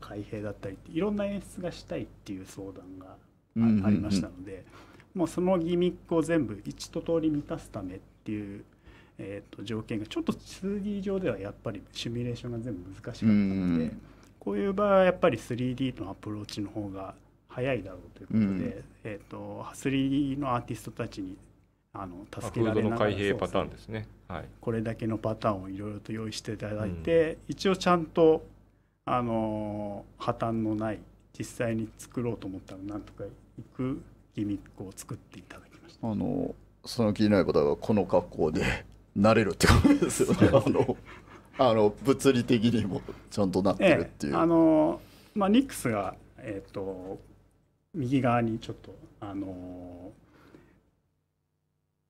開閉だったりいろんな演出がしたいっていう相談があ,、りましたのでもうそのギミックを全部一通り満たすためっていう、えーと、条件がちょっと 2D 上ではやっぱりシミュレーションが全部難しかったので、うんうん、こういう場合はやっぱり 3D のアプローチの方が早いだろうということで、うん、えーと、と 3D のアーティストたちにあの助けられなが開閉パターンですね、はい、これだけのパターンをいろいろと用意していただいて、うん、一応ちゃんとあの破綻のない実際に作ろうと思ったらなんとかいくギミックを作っていただきましたあのその気になる方がこの格好でなれるってことですよね あのあの物理的にもちゃんとなってるっていう、ええ、あのまあニックスがえっ、ー、と右側にちょっとあの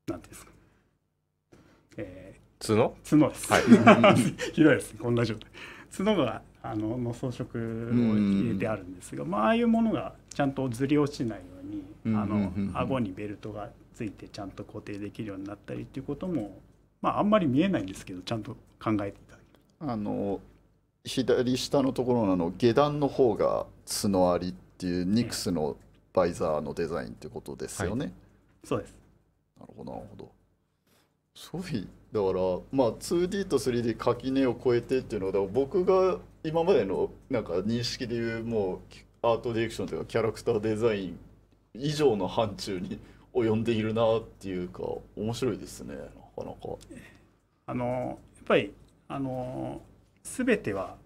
なんていうんですか、えー、角角です、はい、広いですねこんな状態角があのの装飾を入れてあるんですが、まあ、ああいうものがちゃんとずり落ちないように、あの顎にベルトがついてちゃんと固定できるようになったりっていうことも、まあ、あんまり見えないんですけどちゃんと考えていただけあの左下のところのの下段の方が角ありっていうニクスのバイザーのデザインってことですよね。はい、そうですなるほどなるほどフィーだからまあ 2D と 3D 垣根を越えてっていうのは僕が今までのなんか認識でいうもうアートディレクションというかキャラクターデザイン以上の範疇に及んでいるなっていうか面白いですねなかなか。あのやっぱりあの全ては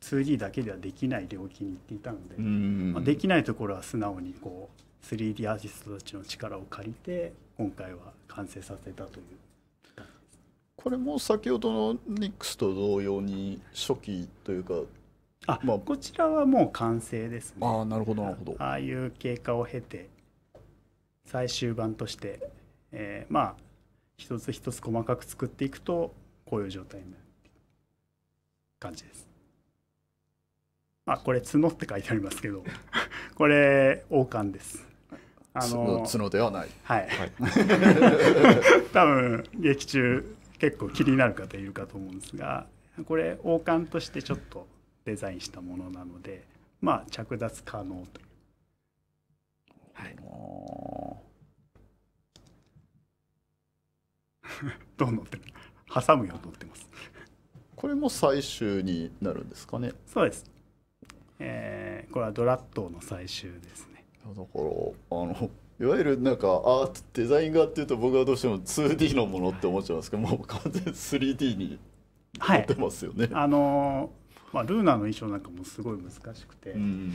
2D だけではできない領域に行っていたので、まあ、できないところは素直にこう 3D アーティストたちの力を借りて今回は完成させたというこれも先ほどのニックスと同様に初期というかあ、まあ、こちらはもう完成ですねああなるほどなるほどああいう経過を経て最終版として、えー、まあ一つ一つ細かく作っていくとこういう状態になる感じですあこれ角って書いてありますけどこれ王冠ですあの角ではない。はい。多分劇中結構気になる方いるかと思うんですが、これ王冠としてちょっとデザインしたものなので、まあ着脱可能という。はい。どう乗ってる？挟むよう乗ってます。これも最終になるんですかね。そうです。えー、これはドラットの最終ですだからあのいわゆるなんかアートデザイン画っていうと僕はどうしても 2D のものって思っちゃうんですけどもう完全に 3D になってますよね。はい、あのー、まあ、ルーナの衣装なんかもすごい難しくて、うん、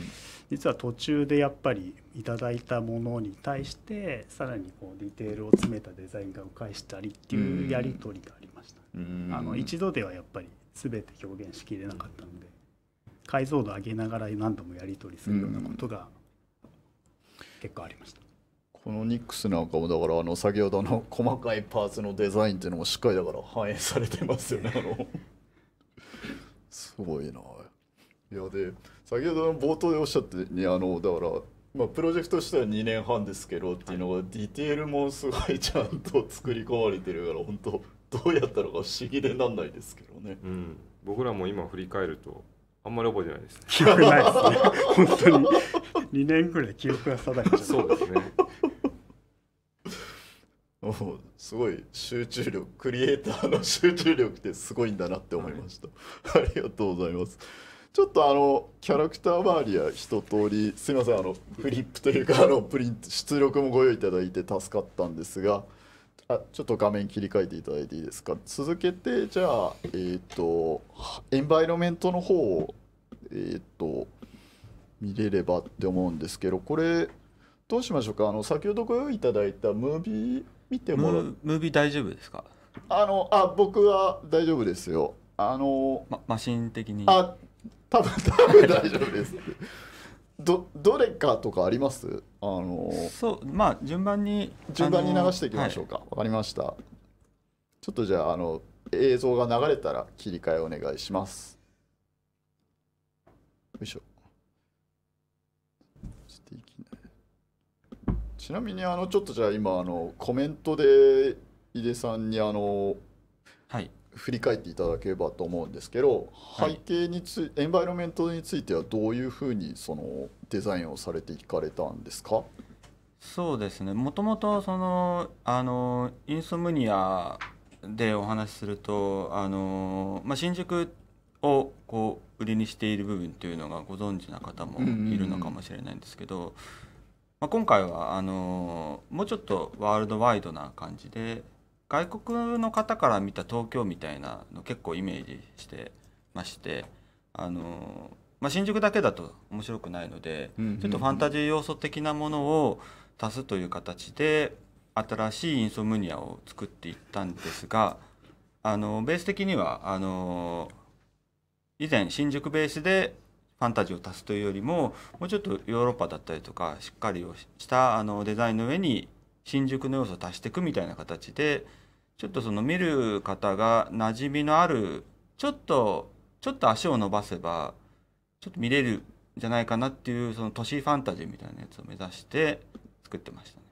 実は途中でやっぱりいただいたものに対してさらにこうディテールを詰めたデザイン画を返したりっていうやり取りがありました、うん、あの一度ではやっぱり全て表現しきれなかったので解像度上げながら何度もやり取りするようなことが、結果ありましたこのニックスなんかもだからあの先ほどの細かいパーツのデザインっていうのもしっかりだから反映されてますよねあのすごいないやで先ほどの冒頭でおっしゃってにあのだからまあ、プロジェクトとしては2年半ですけどっていうのが、ディテールもすごいちゃんと作り込まれてるから本当どうやったのか不思議でなんないですけどね、うん、僕らも今振り返るとあんまり覚えてないです、ね、記憶ないですね本当に二年ぐらい記憶が定かじそうですねおすごい集中力クリエイターの集中力ってすごいんだなって思いました、はい、ありがとうございますちょっとあのキャラクター周りは一通りすいませんあのフリップというかあのプリント出力もご用意いただいて助かったんですがあちょっと画面切り替えていただいていいですか続けてじゃあえっ、ー、とエンバイロメントの方をえっ、ー、と見れればって思うんですけどこれどうしましょうかあの先ほどご用意いただいたムービー見てもらうムービー大丈夫ですかあのあ僕は大丈夫ですよあの、ま、マシン的にあ多分多分大丈夫です どどれかとかありますあのそうまあ順番に順番に流していきましょうかわ、はい、かりましたちょっとじゃああの映像が流れたら切り替えお願いしますよいしょちょきなみにあのちょっとじゃあ今あのコメントで井出さんにあの振り返っていただければと思うんですけど背景につ、はい、エンバイロメントについてはどういうふうにそのデザインをされていかれたんですかそうですねもともとそのあのインソムニアでお話しするとあの、まあ、新宿をこう売りにしている部分というのがご存知な方もいるのかもしれないんですけど、まあ、今回はあのもうちょっとワールドワイドな感じで外国の方から見た東京みたいなの結構イメージしてましてあの、まあ、新宿だけだと面白くないので、うんうんうん、ちょっとファンタジー要素的なものを足すという形で新しいインソムニアを作っていったんですがあのベース的にはあの以前新宿ベースでファンタジーを足すというよりももうちょっとヨーロッパだったりとかしっかりをしたあのデザインの上に新宿の要素を足していくみたいな形でちょっとその見る方が馴染みのあるちょっとちょっと足を伸ばせばちょっと見れるんじゃないかなっていうその都市ファンタジーみたいなやつを目指して作ってましたね。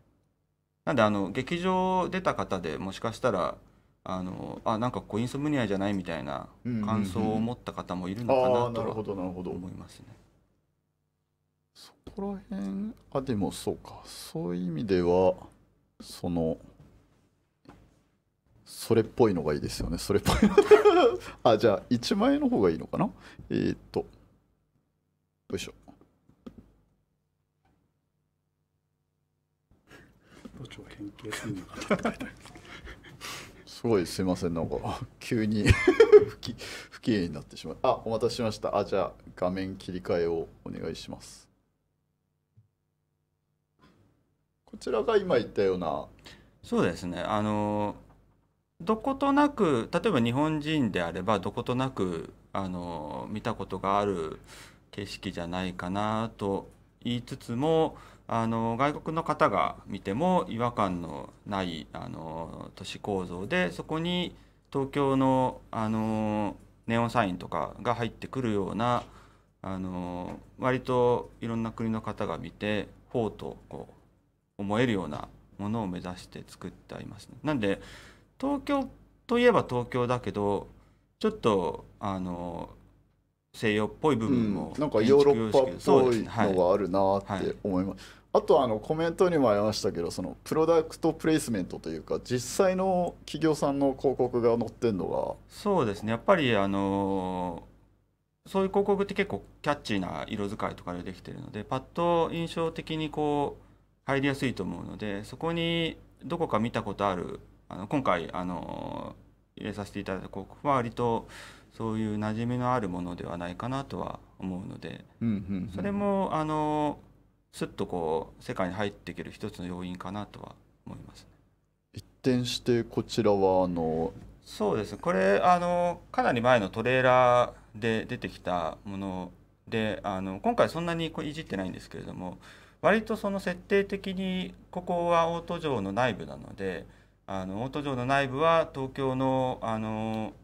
なんであの劇場出た方でもしかしたらあのあなんかこうインソムニアじゃないみたいな感想を持った方もいるのかなと思いますね。そこら辺あでもそうかそういう意味ではそのそれっぽいのがいいですよねそれっぽい あじゃあ1万円の方がいいのかなえー、っとよいしょ都庁変形するのかすごいすいませんなんか急に 不機嫌になってしまうあお待たせしましたあじゃあ画面切り替えをお願いしますこちらが今言ったようなそうですねあのどことなく例えば日本人であればどことなくあの見たことがある景色じゃないかなと言いつつもあの外国の方が見ても違和感のないあの都市構造でそこに東京のあのネオンサインとかが入ってくるようなあの割といろんな国の方が見てフォーとこう思えるようなものを目指して作ってありますね。なんで東京といえば東京だけどちょっとあの西洋っぽい部分も、うん、なんかヨーロッパっぽいのがあるなって思います。はいはい、あとあのコメントにもありましたけどそのプロダクトプレイスメントというか実際の企業さんの広告が載ってんのがそうですねやっぱりあのそういう広告って結構キャッチーな色使いとかでできてるのでパッと印象的にこう入りやすいと思うのでそこにどこか見たことあるあの今回あの入れさせていただいた広告は割とそういう馴染みのあるものではないかなとは思うので、それもあのすっとこう世界に入っていける一つの要因かなとは思います、ね、一転してこちらはあのそうですこれあのかなり前のトレーラーで出てきたものであの今回そんなにこいじってないんですけれども割とその設定的にここは大戸城の内部なのであの大戸城の内部は東京のあの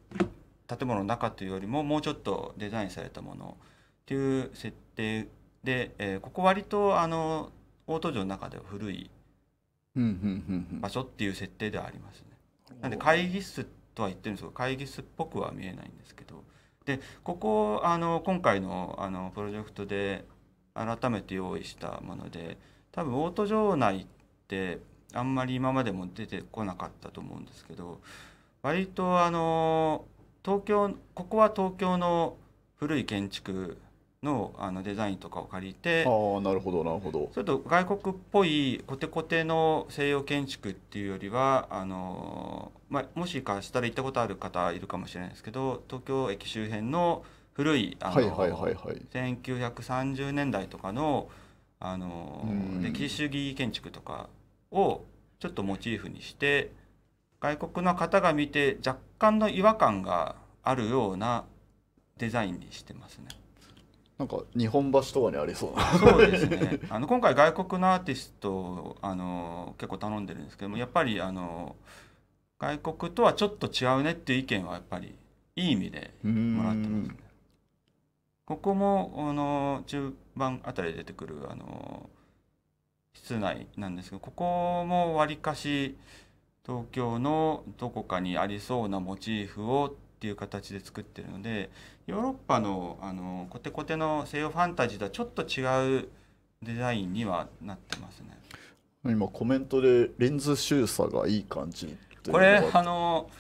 建物の中というよりももうちょっとデザインされたものという設定で、えー、ここ割とあの大戸城の中では古い場所っていう設定ではありますね。なんで会議室とは言ってるんですけど会議室っぽくは見えないんですけどでここあの今回のあのプロジェクトで改めて用意したもので多分オート場内ってあんまり今までも出てこなかったと思うんですけど割とあの東京ここは東京の古い建築のあのデザインとかを借りてあなるほどなるほどそれと外国っぽいコテコテの西洋建築っていうよりはあの、まあ、もしかしたら行ったことある方いるかもしれないですけど東京駅周辺の古いあの、はいはいはいはい、1930年代とかのあの、歴史主義建築とかをちょっとモチーフにして外国の方が見て若干の違和感があるようなデザインにしてますね。なんか日本橋とかにありそうなそうですね あの今回外国のアーティストあの結構頼んでるんですけどもやっぱりあの外国とはちょっと違うねっていう意見はやっぱりいい意味でもらってますね。ここもあの中盤あたり出てくるあの室内なんですけどここもわりかし東京のどこかにありそうなモチーフをっていう形で作ってるのでヨーロッパのあのコテコテの西洋ファンタジーとはちょっと違うデザインにはなってますね。今コメントでレンズ収差がいい感じこれあの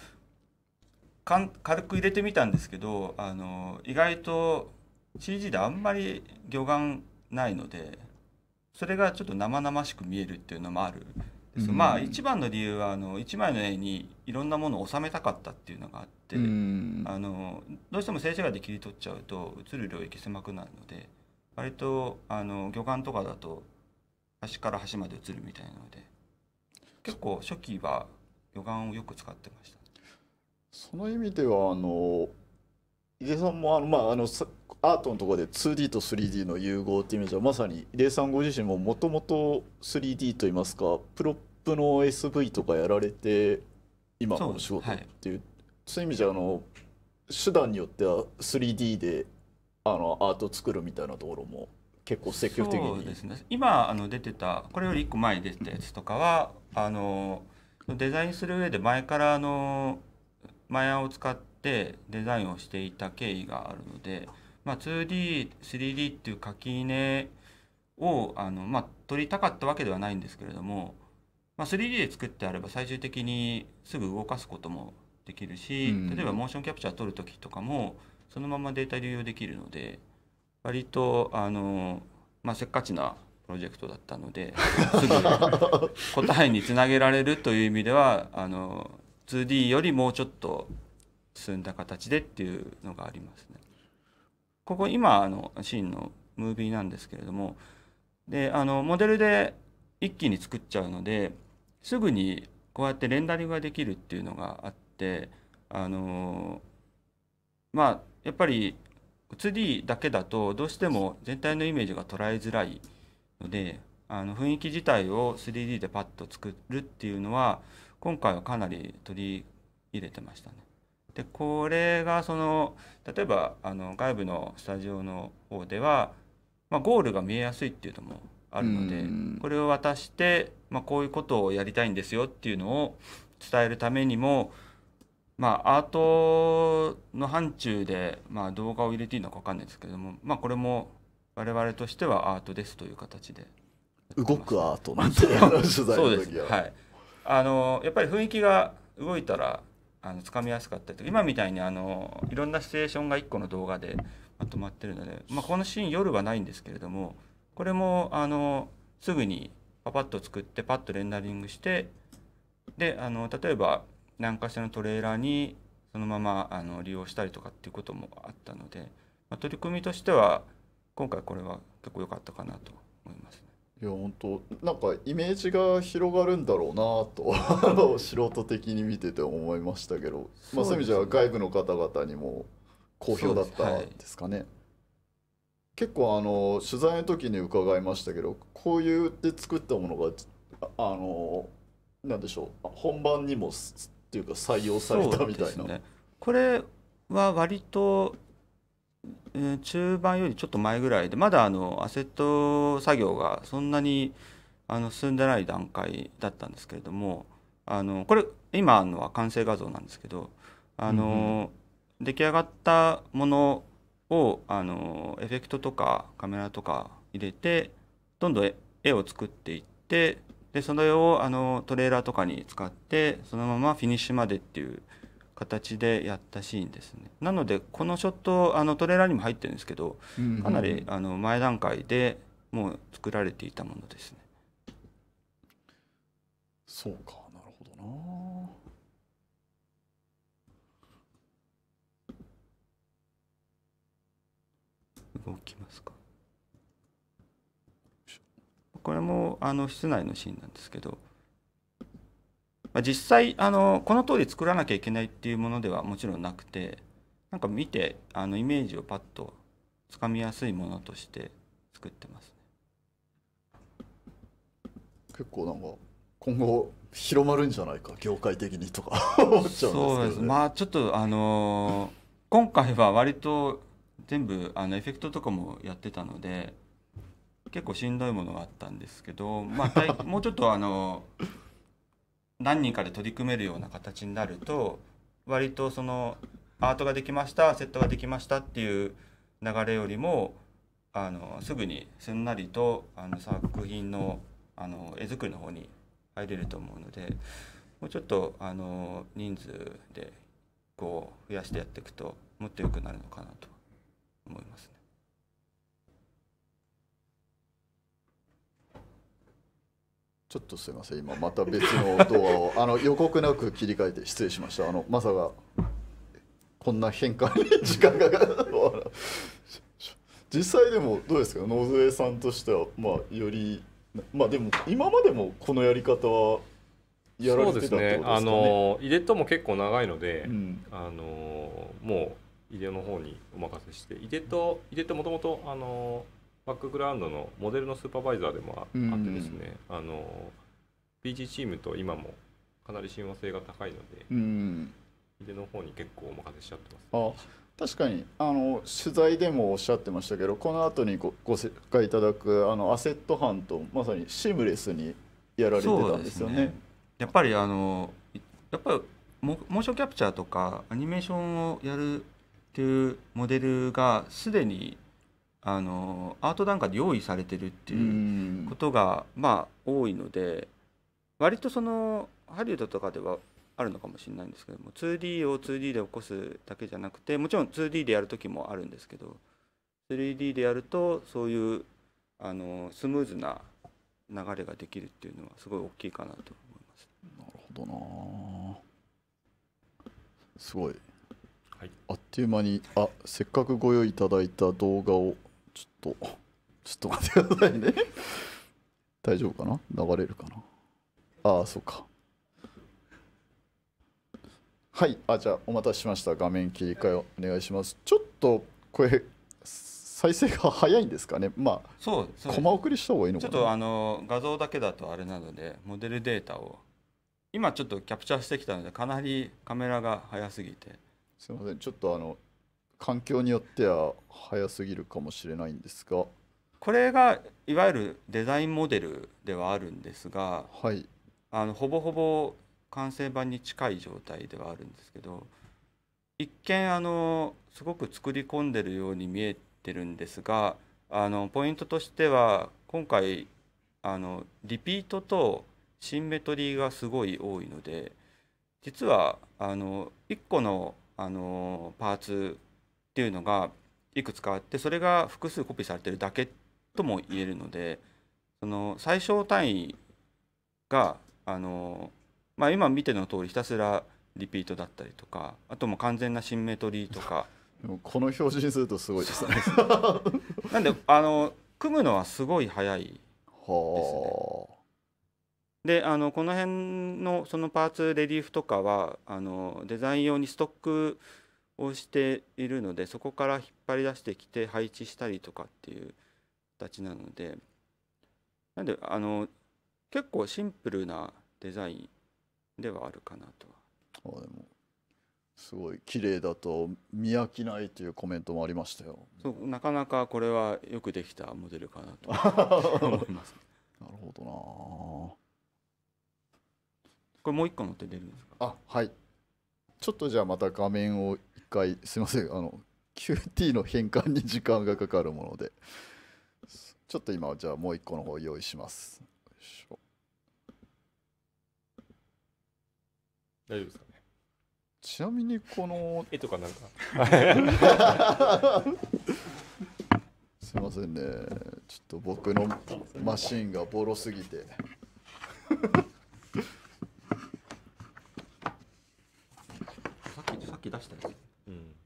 かん軽く入れてみたんですけどあの意外と CG であんまり魚眼ないのでそれがちょっと生々しく見えるっていうのもあるうん、まあ一番の理由はあの一枚の絵にいろんなものを収めたかったっていうのがあって、うん、あのどうしても静止画で切り取っちゃうと映る領域狭くなるので割とあの魚眼とかだと端から端まで映るみたいなので結構初期は魚眼をよく使ってました。その意味ではあの井出さんもあの、まあ、あのアートのところで 2D と 3D の融合っていうイメージはまさにレイさんご自身ももともと 3D といいますかプロップの SV とかやられて今の仕事っていうそう,、いう意味じゃあの手段によっては 3D であのアート作るみたいなところも結構積極的にです、ね、今あの出てたこれより1個前に出てたやつとかはあのデザインする上で前からあのマヤを使ってデザインをしていた経緯があるのでまあ、2D、3D っていう垣根をあの、まあ、取りたかったわけではないんですけれども、まあ、3D で作ってあれば最終的にすぐ動かすこともできるし、うん、例えばモーションキャプチャー撮る時とかもそのままデータ流用できるので割とあの、まあ、せっかちなプロジェクトだったのですぐ答えにつなげられるという意味ではあの 2D よりもうちょっと進んだ形でっていうのがありますね。ここ今あのシーンのムービーなんですけれどもであのモデルで一気に作っちゃうのですぐにこうやってレンダリングができるっていうのがあってあのまあやっぱり 2D だけだとどうしても全体のイメージが捉えづらいのであの雰囲気自体を 3D でパッと作るっていうのは今回はかなり取り入れてましたね。でこれがその例えばあの外部のスタジオの方では、まあ、ゴールが見えやすいっていうのもあるのでこれを渡して、まあ、こういうことをやりたいんですよっていうのを伝えるためにも、まあ、アートの範疇で、まあ、動画を入れていいのか分かんないですけれども、まあ、これも我々としてはアートですという形で。動くアートなんて取材の時は。そうですはいあのやっぱり雰囲気が動いたらあの掴みやすかったりとか今みたいにあのいろんなシチュエーションが1個の動画でまとまってるので、まあ、このシーン夜はないんですけれどもこれもあのすぐにパパッと作ってパッとレンダリングしてであの例えば何かしらのトレーラーにそのままあの利用したりとかっていうこともあったので、まあ、取り組みとしては今回これは結構良かったかなと思います、ね。いや本当なんかイメージが広がるんだろうなと 素人的に見てて思いましたけど、まあ、そういう意味じゃ外部の方々にも好評だったんですかね。結構あの取材の時に伺いましたけどこういうで作ったものがあのなんでしょう本番にもっていうか採用されたみたいな。ね、これは割と中盤よりちょっと前ぐらいでまだあのアセット作業がそんなにあの進んでない段階だったんですけれどもあのこれ今あのは完成画像なんですけどあの、うん、出来上がったものをあのエフェクトとかカメラとか入れてどんどん絵を作っていってでそれをあのトレーラーとかに使ってそのままフィニッシュまでっていう形でやったシーンですねなのでこのショットあのトレーラーにも入ってるんですけど、かなりあの前段階でもう作られていたものですねそうかなるほどな動きますかこれもあの室内のシーンなんですけどまあ、実際あのこの通り作らなきゃいけないっていうものではもちろんなくてなんか見てあのイメージをパッとつかみやすいものとして作ってます、ね、結構なんか今後広まるんじゃないか業界的にとか 思っちゃうんですけど、ね、そうですまあちょっとあの今回は割と全部あのエフェクトとかもやってたので結構しんどいものがあったんですけど、まあ、もうちょっとあの何人かで取り組めるような形になると割とそのアートができましたセットができましたっていう流れよりもあのすぐにすんなりとあの作品のあの絵作りの方に入れると思うのでもうちょっとあの人数でこう増やしてやっていくともっと良くなるのかなと思います。ちょっとすみません今また別のドを あの予告なく切り替えて失礼しましたあのまさかこんな変化に 時間がかかるのは実際でもどうですか野添さんとしてはまあよりまあでも今までもこのやり方はやられてたってことですかね、ね、あの入れとも結構長いので、うん、あのもう入れの方にお任せして入れと入れともともとあのバックグラウンドのモデルのスーパーバイザーでもあってですね、うん、あの PG チームと今もかなり親和性が高いので、うん、での方に結構お任せしちゃってます、ね、あ確かにあの取材でもおっしゃってましたけどこの後にごご紹介いただくあのアセット班とまさにシームレスにやられてたんですよね。ねやっぱりあのやっぱりモーションキャプチャーとかアニメーションをやるっていうモデルがすでにあのアート段階で用意されてるっていうことが、まあ多いので割とそのハリウッドとかではあるのかもしれないんですけども 2D を 2D で起こすだけじゃなくてもちろん 2D でやる時もあるんですけど 3D でやるとそういうあのスムーズな流れができるっていうのはすごい大きいかなと思います。なるほどなすごい、はい、あっという間にあせっかくご用意いただいた動画をちょっと、ちょっと待ってくださいね大丈夫かな流れるかなああ、そうか。はい、あ、じゃあお待たせしました。画面切り替えをお願いします。ちょっと、これ、再生が早いんですかね。まあ、そうそうコマ送りした方がいいのかな。ちょっとあの画像だけだとあれなので、モデルデータを。今ちょっとキャプチャーしてきたので、かなりカメラが早すぎて。すみません、ちょっとあの環境によっては早すぎるかもしれないんですがこれがいわゆるデザインモデルではあるんですが、はい、あのほぼほぼ完成版に近い状態ではあるんですけど一見あのすごく作り込んでるように見えてるんですがあのポイントとしては今回あのリピートとシンメトリーがすごい多いので実はあの1個のあのパーツっていうのがいくつかあってそれが複数コピーされてるだけとも言えるのでその最小単位があの、まあ、今見ての通りひたすらリピートだったりとかあとも完全なシンメトリーとか。この表示にするとすごいですね なんであの組むのはすごい早いですね。であのこの辺のそのパーツレリーフとかはあのデザイン用にストックをしているのでそこから引っ張り出してきて配置したりとかっていう形なのでなんであの結構シンプルなデザインではあるかなとは。あでもすごい綺麗だと見飽きないというコメントもありましたよ。そうなかなかこれはよくできたモデルかなと 思います。なるほどな。これもう一個のって出るんですか。あはい。ちょっとじゃあまた画面を一回すいませんあの QT の変換に時間がかかるものでちょっと今じゃあもう一個の方用意しますし大丈夫ですかねちなみにこの絵とかなんかすいませんねちょっと僕のマシンがボロすぎてき出したりする。うん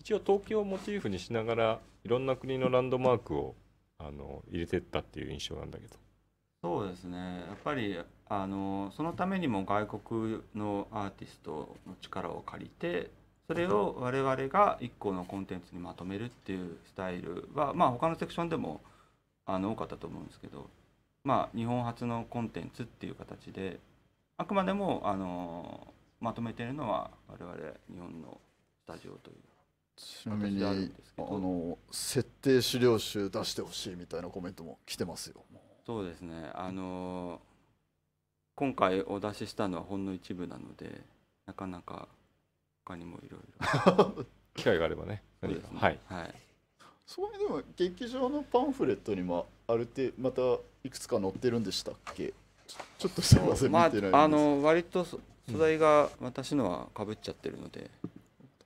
一応東京をモチーフにしながらいろんな国のランドマークをあの入れてったっていう印象なんだけどそうですねやっぱりあのそのためにも外国のアーティストの力を借りてそれを我々が1個のコンテンツにまとめるっていうスタイルはまあ他のセクションでもあの多かったと思うんですけどまあ日本初のコンテンツっていう形であくまでもあのまとめてるのは我々日本のスタジオというちなみにあの設定資料集出してほしいみたいなコメントも来てますよそうですねあの今回お出ししたのはほんの一部なのでなかなか他にもいろいろ 機会があればね何か、ね、はい、はい、そういうでも劇場のパンフレットにもあるってまたいくつか載ってるんでしたっけちょっとすみません、あ、見てないあの割と素材が私のはかぶっちゃってるので、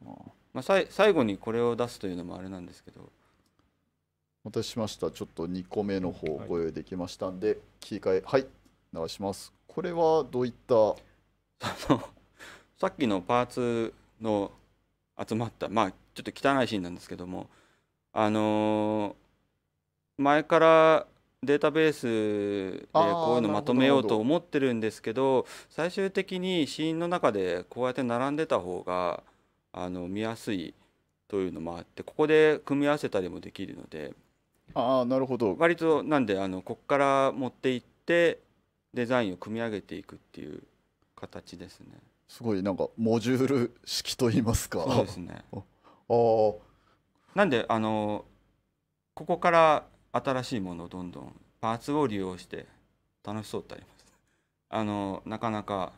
うん、まあ、さい最後にこれを出すというのもあれなんですけどお待たせしましたちょっと2個目の方ご用意できましたんで、はい、切り替えはい流しますこれはどういった さっきのパーツの集まったまあちょっと汚いシーンなんですけどもあのー、前からデータベースでこういうのまとめようと思ってるんですけど最終的にシーンの中でこうやって並んでた方があの見やすいというのもあってここで組み合わせたりもできるのであなるほど割となんであのこっから持っていってデザインを組み上げていくっていう形ですね。すごいなんかモジュール式と言いますかそうですねああなんであのここから新しいものをどんどんパーツを利用して楽しそうってありますあのなかなか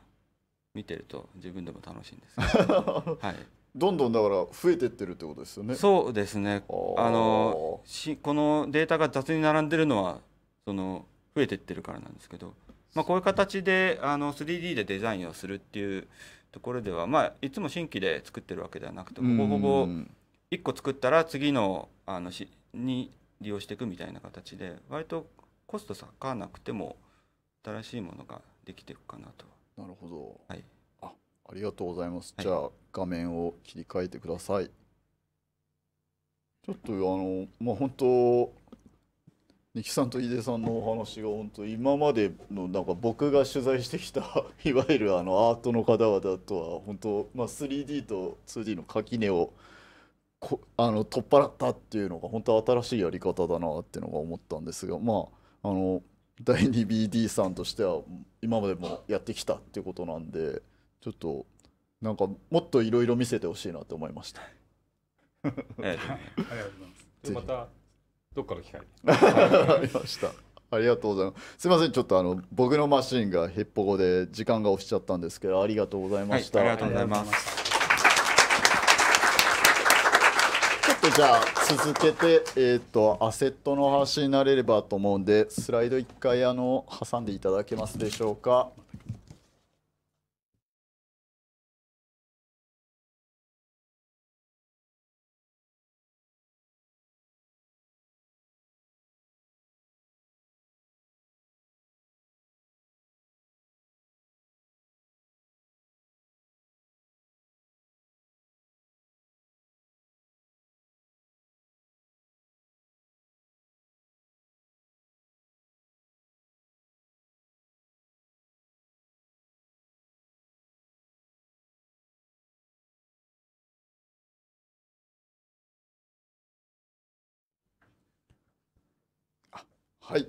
見てると自分でも楽しいんです はいどんどんだから増えてってるってことですよねそうですねあのしこのデータが雑に並んでるのはその増えてってるからなんですけどまあ、こういう形であの 3D でデザインをするっていうところでは、まあ、いつも新規で作ってるわけではなくてほぼほぼ1個作ったら次のあのしに利用していくみたいな形で割とコスト割かなくても新しいものができていくかなと。なるほど、はい、あありがとうございます、はい、じゃあ画面を切り替えてください。ちょっとあのまあ本当三木さんと井出さんのお話が本当今までのなんか僕が取材してきた いわゆるあのアートの方々とは本当、まあ、3D と 2D の垣根をこあの取っ払ったっていうのが本当新しいやり方だなっていうのが思ったんですがまああの第 2BD さんとしては今までもやってきたっていうことなんでちょっとなんかもっといろいろ見せてほしいなと思いました。ありがとうございます。またどっかの機会ありました。ありがとうございます。すみません、ちょっとあの僕のマシンがヘッポコで時間が押しちゃったんですけど、ありがとうございました。はい、ありがとうございます。ちょっとじゃあ続けてえっ、ー、とアセットの話になれればと思うんで、スライド一回あの挟んでいただけますでしょうか。はい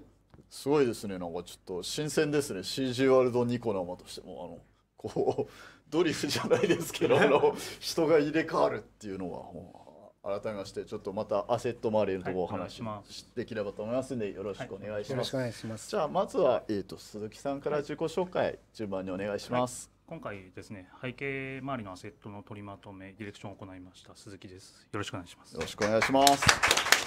すごいですねなんかちょっと新鮮ですね CG ワールドニコ生としてもあのこう ドリフじゃないですけどあの人が入れ替わるっていうのは改めましてちょっとまたアセット周りのところお話しできればと思いますんでよろしくお願いします。はい、ますじゃあまずは、えーと、と鈴木さんから自己紹介順番にお願いします。はい今回ですね背景周りのアセットの取りまとめディレクションを行いました鈴木ですよろしくお願いしますよろしくお願いします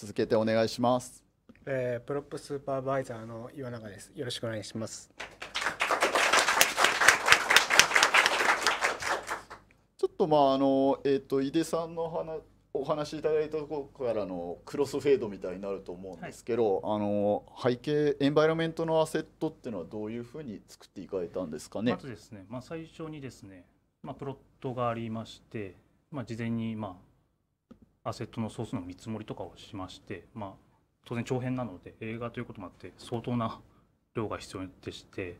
続けてお願いします。えー、プロップスーパーバイザーの岩永です。よろしくお願いします。ちょっとまああのえっ、ー、と井出さんの話お話しいただいたところからのクロスフェードみたいになると思うんですけど、はい、あの背景エンバイロメントのアセットっていうのはどういうふうに作っていかれたんですかね。まずですね、まあ最初にですね、まあプロットがありまして、まあ事前にまあアセットのソースの見積もりとかをしまして、まあ、当然長編なので映画ということもあって相当な量が必要でして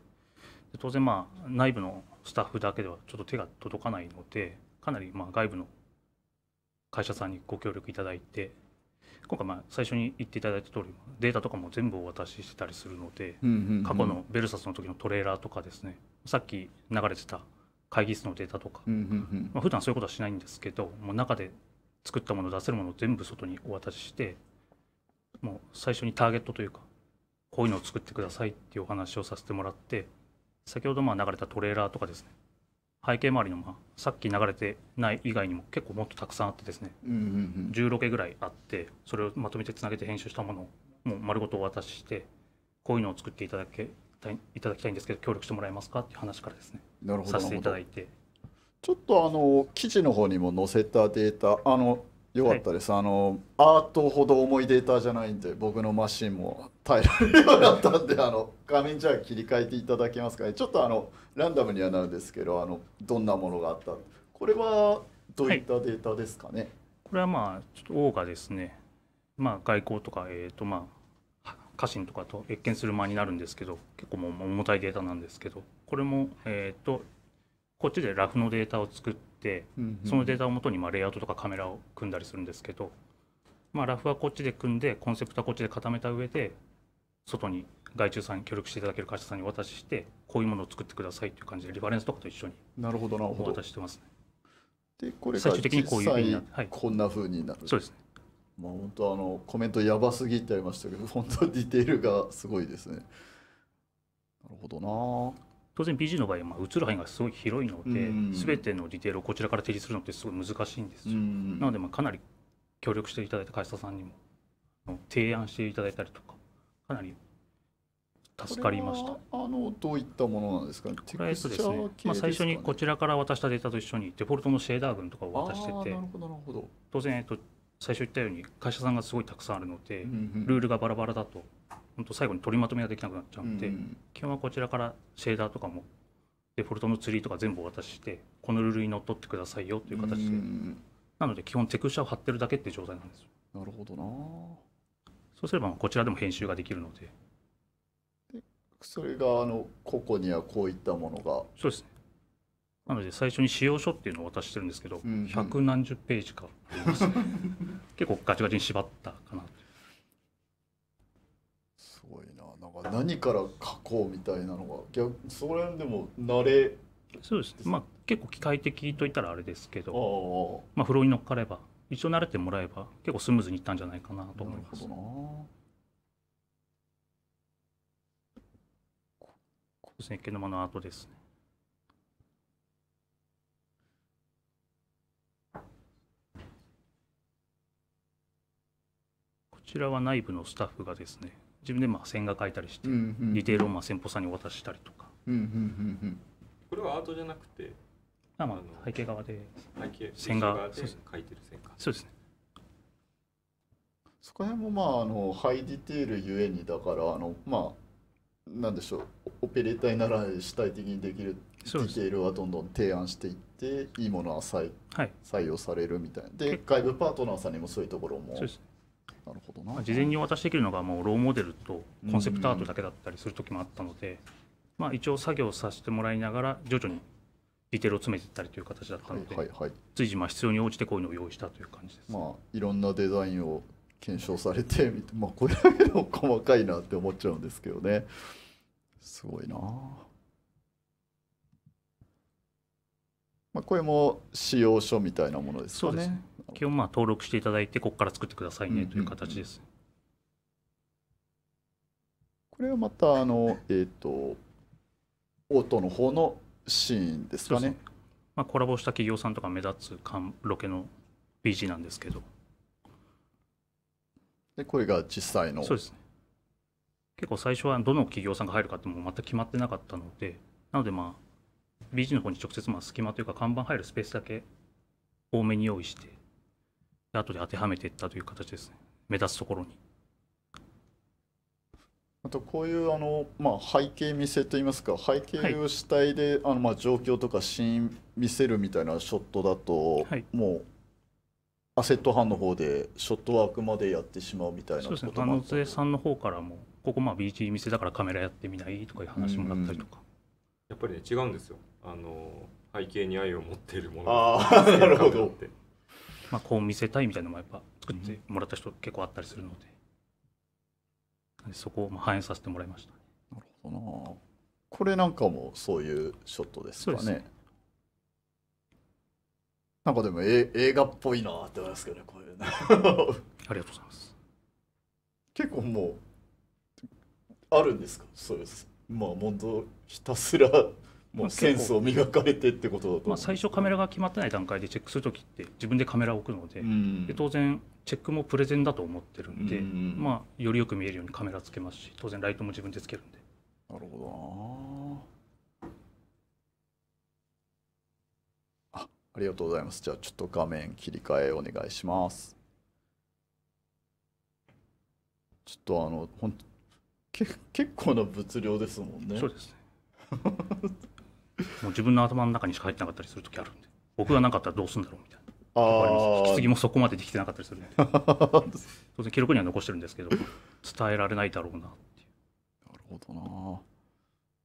当然まあ内部のスタッフだけではちょっと手が届かないのでかなりまあ外部の会社さんにご協力いただいて今回まあ最初に言っていただいた通りデータとかも全部お渡ししてたりするので、過去のベルサスの時のトレーラーとかですねさっき流れてた会議室のデータとか、うんうんうんまあ普段そういうことはしないんですけどもう中で作ったもの出せるものを全部外にお渡ししてもう最初にターゲットというかこういうのを作ってくださいっていうお話をさせてもらって先ほどまあ流れたトレーラーとかですね背景周りのまあさっき流れてない以外にも結構もっとたくさんあってですね、うんう16ぐらいあってそれをまとめてつなげて編集したものをもう丸ごとお渡ししてこういうのを作っていただけいただきたいんですけど協力してもらえますかっていう話からですねなるほどさせていただいてちょっとあの記事の方にも載せたデータあのよかったです、はい、あのアートほど重いデータじゃないんで僕のマシンも耐えられるようになったんであの画面じゃあ切り替えていただけますかねちょっとあのランダムにはなるんですけどあのどんなものがあったこれはどういったデータですかね、はい、これはまあちょっと王がですね、まあ、外交とか、えーとまあ、家臣とかと謁見する間になるんですけど結構もう重たいデータなんですけどこれも、えーとこっちでラフのデータを作って、そのデータをもとにまあレイアウトとかカメラを組んだりするんですけど、まあ、ラフはこっちで組んでコンセプトはこっちで固めた上で外に外注さんに協力していただける会社さんにお渡ししてこういうものを作ってくださいという感じでリファレンスとかと一緒になるほどなお渡ししてますね。でこれが最終的にこういうふうになる、はい、こんなふうになる、そうですね。まあ本当あのコメントやばすぎってありましたけど本当ディテールがすごいですね。なるほどな。当然 BG の場合は映る範囲がすごい広いので、すべ全てのディテールをこちらから提示するのってすごい難しいんですよ、なのでまあかなり協力していただいた会社さんにも提案していただいたりとかかなり助かりましたあのどういったものなんですかこれとですね、まあ、最初にこちらから渡したデータと一緒にデフォルトのシェーダー群とかを渡してて当然、えっと、最初言ったように会社さんがすごいたくさんあるので、ルールがバラバラだと本当最後に取りまとめができなくなっちゃうんで、うん、基本はこちらからシェーダーとかもデフォルトのツリーとか全部お渡ししてこのルールにのっとってくださいよという形で、うん、なので基本テクスチャを貼ってるだけっていう状態なんですよなるほどなそうすればこちらでも編集ができるのでそれがあの個々にはこういったものがそうですねなので最初に使用書っていうのを渡してるんですけど、うん、百何十ページか、ね、結構ガチガチに縛ったかなとごいななんか何から書こうみたいなのが逆それでも慣れそうですねまあ結構機械的といったらあれですけどまあフローに乗っかれば一応慣れてもらえば結構スムーズにいったんじゃないかなと思います。なるほどなこですね毛のアですね。こちらは内部のスタッフがですね自分でまあ線画描いたりして、ディテールをまあ先方さんにお渡ししたりとか、これはアートじゃなくてあ、まあ、背景側で背景線画で描いてる線画そうですねそこら辺もまああのハイディテールゆえにだからあのまあなんでしょうオペレーターにならない主体的にできるディテールはどんどん提案していっていいものは採,、はい、採用されるみたいなで外部パートナーさんにもそういうところもそうです、ねなるほどな事前にお渡しできるのがもうローモデルとコンセプトアートだけだったりする時もあったので、まあ、一応作業させてもらいながら徐々にディテールを詰めていったりという形だったので、はいはいはい、随時まあ必要に応じてこういうのを用意したという感じです、まあ、いろんなデザインを検証されて まあ、これだけの細かいなって思っちゃうんですけどねすごいなまあ、これも使用書みたいなものですかね。そうですね基本まあ登録していただいてここから作ってくださいねという形です。これはまたあのえっ、ー、とオートの方のシーンですかね。まあ、コラボした企業さんとか目立つロケの BG なんですけど。でこれが実際のそうですね。結構最初はどの企業さんが入るかっても全く決まってなかったので、なのでまあ BG の方に直接まあ隙間というか看板入るスペースだけ多めに用意して後で当てはめていったという形ですね目立つところに。あとこういうあの、まあ、背景見せといいますか背景を主体で、はい、あのまあ状況とかシーン見せるみたいなショットだと、はい、もうアセット班の方でショットワークまでやってしまうみたいなそうですね田さんの方からもここまあ BG 見せだからカメラやってみないとかいう話もらったりとか、やっぱりね違うんですよあの背景に愛を持っているものああ なるほどまあ、こう見せたいみたいなのもやっぱ作ってもらった人結構あったりするので、うん、そこを反映させてもらいました、なるほどなこれなんかもそういうショットですかね。ねなんかでもえ映画っぽいなって思いますけどねこういうね ありがとうございます結構もうあるんですかそうですまあ本当ひたすらもうセンスを磨かれてってことだと、まあ、最初カメラが決まってない段階でチェックする時って自分でカメラを置くのでうん、で当然チェックもプレゼンだと思ってるんで、うん、まあ、よりよく見えるようにカメラつけますし当然ライトも自分でつけるんで。なるほどあありがとうございますじゃあちょっと画面切り替えお願いしますちょっとあのほんけ結構な物量ですもんねそうですね もう自分の頭の中にしか入ってなかったりする時あるんで僕がなかったらどうするんだろうみたいな。あ引き継ぎもそこまでできてなかったりするんで当然 記録には残してるんですけど伝えられないだろうなっていうなるほどな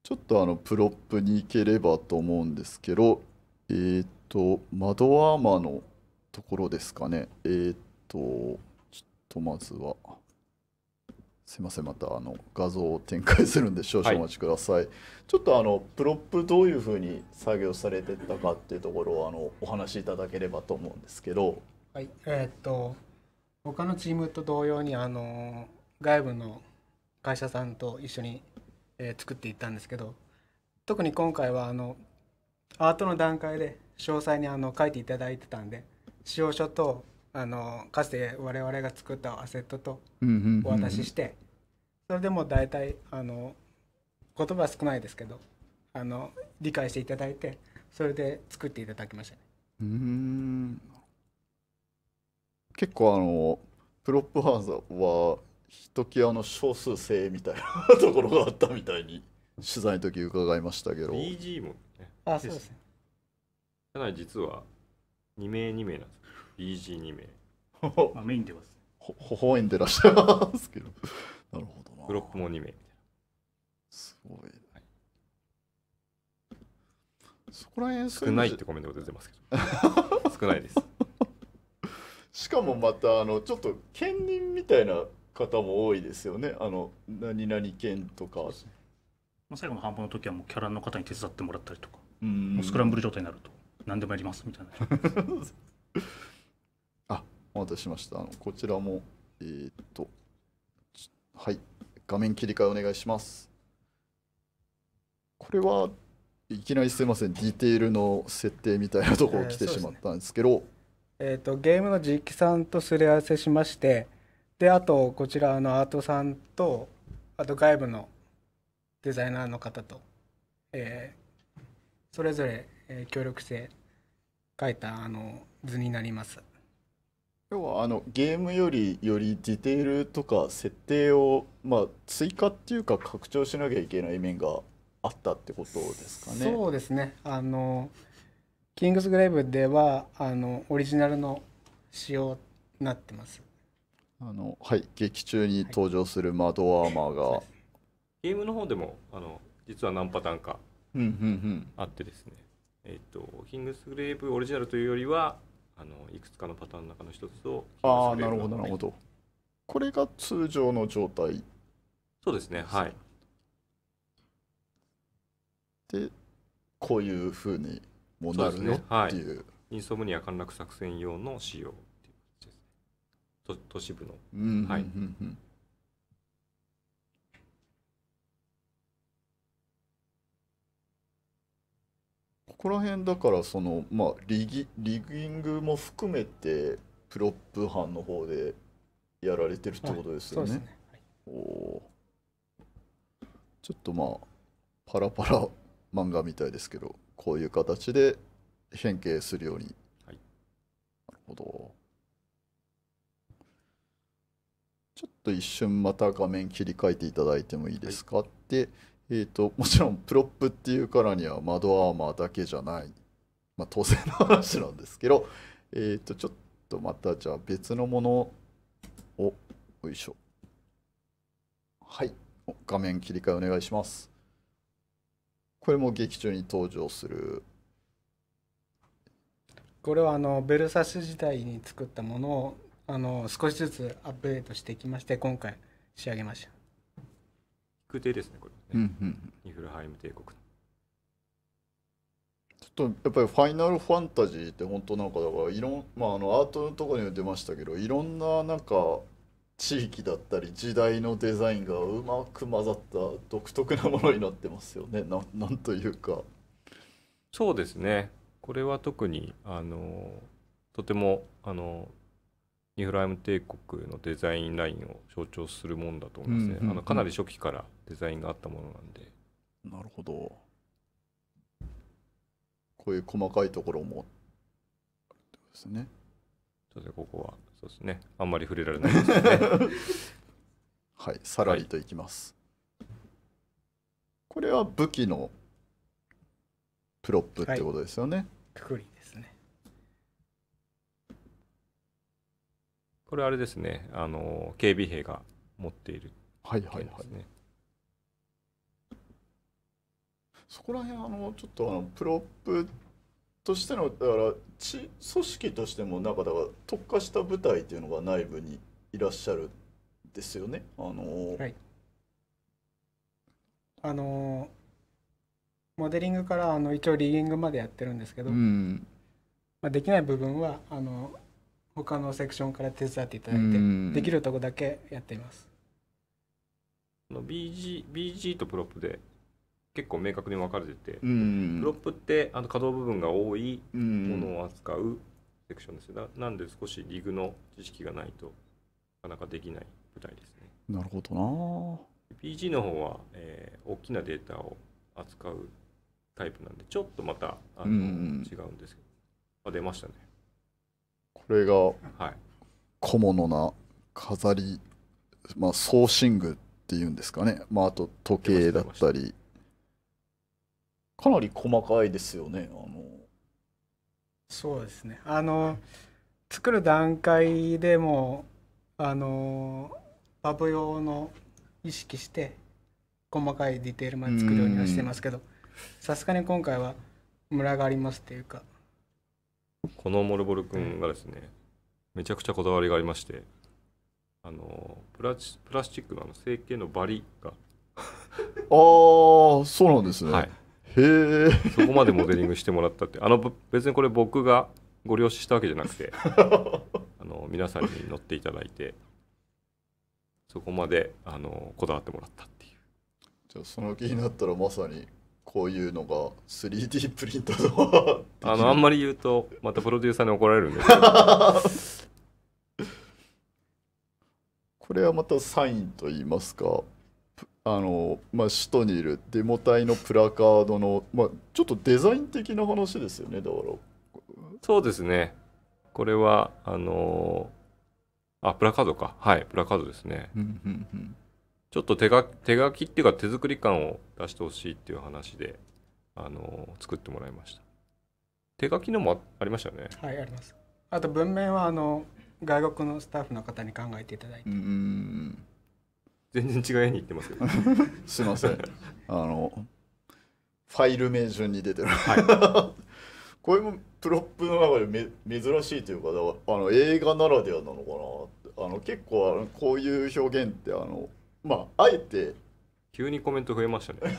ちょっとあのプロップに行ければと思うんですけどえっ、ー、と窓アーマーのところですかねえっ、ー、とちょっとまずは。すみませんまたあの画像を展開するんで少々お待ちください、はい、ちょっとあのプロップどういうふうに作業されてったかっていうところをあのお話しいただければと思うんですけどはいえー、っと他のチームと同様にあの外部の会社さんと一緒に、えー、作っていったんですけど特に今回はあのアートの段階で詳細にあの書いていただいてたんで使用書とあのかつて我々が作ったアセットとお渡しして、それでも大体あの言葉少ないですけどあの理解していただいてそれで作っていただきました、ね、うん結構あのプロップハウスはひときわの少数制みたいなところがあったみたいに取材の時伺いましたけど b g もねあそうですねかなり実は2名2名なんです BG2 名まあ、メインでます。ほ、ほほえんでらっしゃいますけど。なるほどな。ブロックも2名。すごい、ねはい。そこら辺少ないってコメントが出てますけど。少ないです。しかもまた、あの、ちょっと兼任みたいな方も多いですよね。あの、何々県とか。まあ、最後の半分の時はもうキャラの方に手伝ってもらったりとか。うんもうスクランブル状態になると何でもやりますみたいな お待たせしました。あのこちらも、えー、っと、はい、画面切り替えお願いします。これはいきなりすいません、ディテールの設定みたいなところ来てしまったんですけど、えーえー、とゲームの実機さんとすり合わせしまして、であとこちらのアートさんと、あと外部のデザイナーの方と、えー、それぞれ、えー、協力して書いたあの図になります。要はあのゲームよりよりディテールとか設定を、まあ、追加っていうか拡張しなきゃいけない面があったってことですかね。そうですねあのキングスグレイブではあのオリジナルの仕様になってます。あのはい劇中に登場する窓アーマーが、ゲームの方でもあの実は何パターンかあってですね、えっと、キングスグレイブオリジナルというよりはあのいくつかのパターンの中の一つをああなるほどなるほどこれが通常の状態そうですねはいでこういうふうにもなるよ、っていう、はい、インソムニア陥落作戦用の仕様っていう形ですね都市部の、うん、はい、うんうんこら辺だからその、まあ、リギリギングも含めてプロップ班の方でやられてるってことですよね。はい、ねはい、おちょっとまあパラパラ漫画みたいですけどこういう形で変形するように。はい、なるほどちょっと一瞬また画面切り替えていただいてもいいですか、はい、えーと、もちろんプロップっていうからには窓アーマーだけじゃない、まあ、当然の話なんですけど、えーと、ちょっとまたじゃあ別のものをよいしょはい画面切り替えお願いしますこれも劇中に登場するこれはあのベルサス時代に作ったものをあの少しずつアップデートしていきまして今回仕上げました。く手ですねこれうんうんニフルハイム帝国のちょっとやっぱり「ファイナルファンタジー」って本当なんかだからいろん、まあ、あのアートのとこにも出ましたけどいろんななんか地域だったり時代のデザインがうまく混ざった独特なものになってますよねななんというかそうですねこれは特にあのとてもあのイフライム帝国のデザインラインを象徴するものだと思いますね、うんうんうん、あのかなり初期からデザインがあったものなんでなるほどこういう細かいところもそうですねここはそうですねあんまり触れられないですね はいさらりといきます、はい、これは武器のプロップってことですよね、はい、くくりこれあれですねあの警備兵が持っている、ね、はいはいはいそこら辺あのちょっとあのプロップとしてのだからち組織としてもなんかだから特化した部隊っていうのが内部にいらっしゃるんですよね。あのーはい、あのー、モデリングからあの一応リーディングまでやってるんですけど、うん、まあ、できない部分はあのー他のセクションから手伝っていただいてできるとこだけやっていますの BG, BG とプロップで結構明確に分かれてて、プロップってあの可動部分が多いものを扱うセクションですよ、なんで少しリグの知識がないとなかなかできない舞台ですねなるほどな BG の方は、えー、大きなデータを扱うタイプなんでちょっとまたあの、違うんですけど、まあ、出ましたねこれが小物な飾り、まあ、ソーシングっていうんですかね、まあ、あと時計だったりかなり細かいですよねあのそうですねあの作る段階でもあのバブ用の意識して細かいディテールまで作るようにはしてますけどさすがに今回はムラがありますっていうかこのモルボル君がですねめちゃくちゃこだわりがありましてあのプラチプラスチックのあの成形のバリがああそうなんですね、はい、へえそこまでモデリングしてもらったってあの別にこれ僕がご了承したわけじゃなくて あの皆さんに乗っていただいてそこまであのこだわってもらったっていうじゃあその気になったらまさにこういうのが 3D プリントのあの あんまり言うとまたプロデューサーに怒られるんですけどこれはまたサインといいますかあの、まあ、首都にいるデモ隊のプラカードの、まあ、ちょっとデザイン的な話ですよねだからそうですねこれはあのー、あプラカードかはいプラカードですねちょっと手書手書きっていうか手作り感を出してほしいっていう話で、あの作ってもらいました手書きのもありましたよねはいありますあと文面はあの外国のスタッフの方に考えていただいてうん全然違う絵に行ってますけど すいませんあのファイル名順に出てる、はい、これもプロップの中でめ珍しいというかあの映画ならではなのかなあの結構こういう表現ってあのまああえて急にコメント増えましたね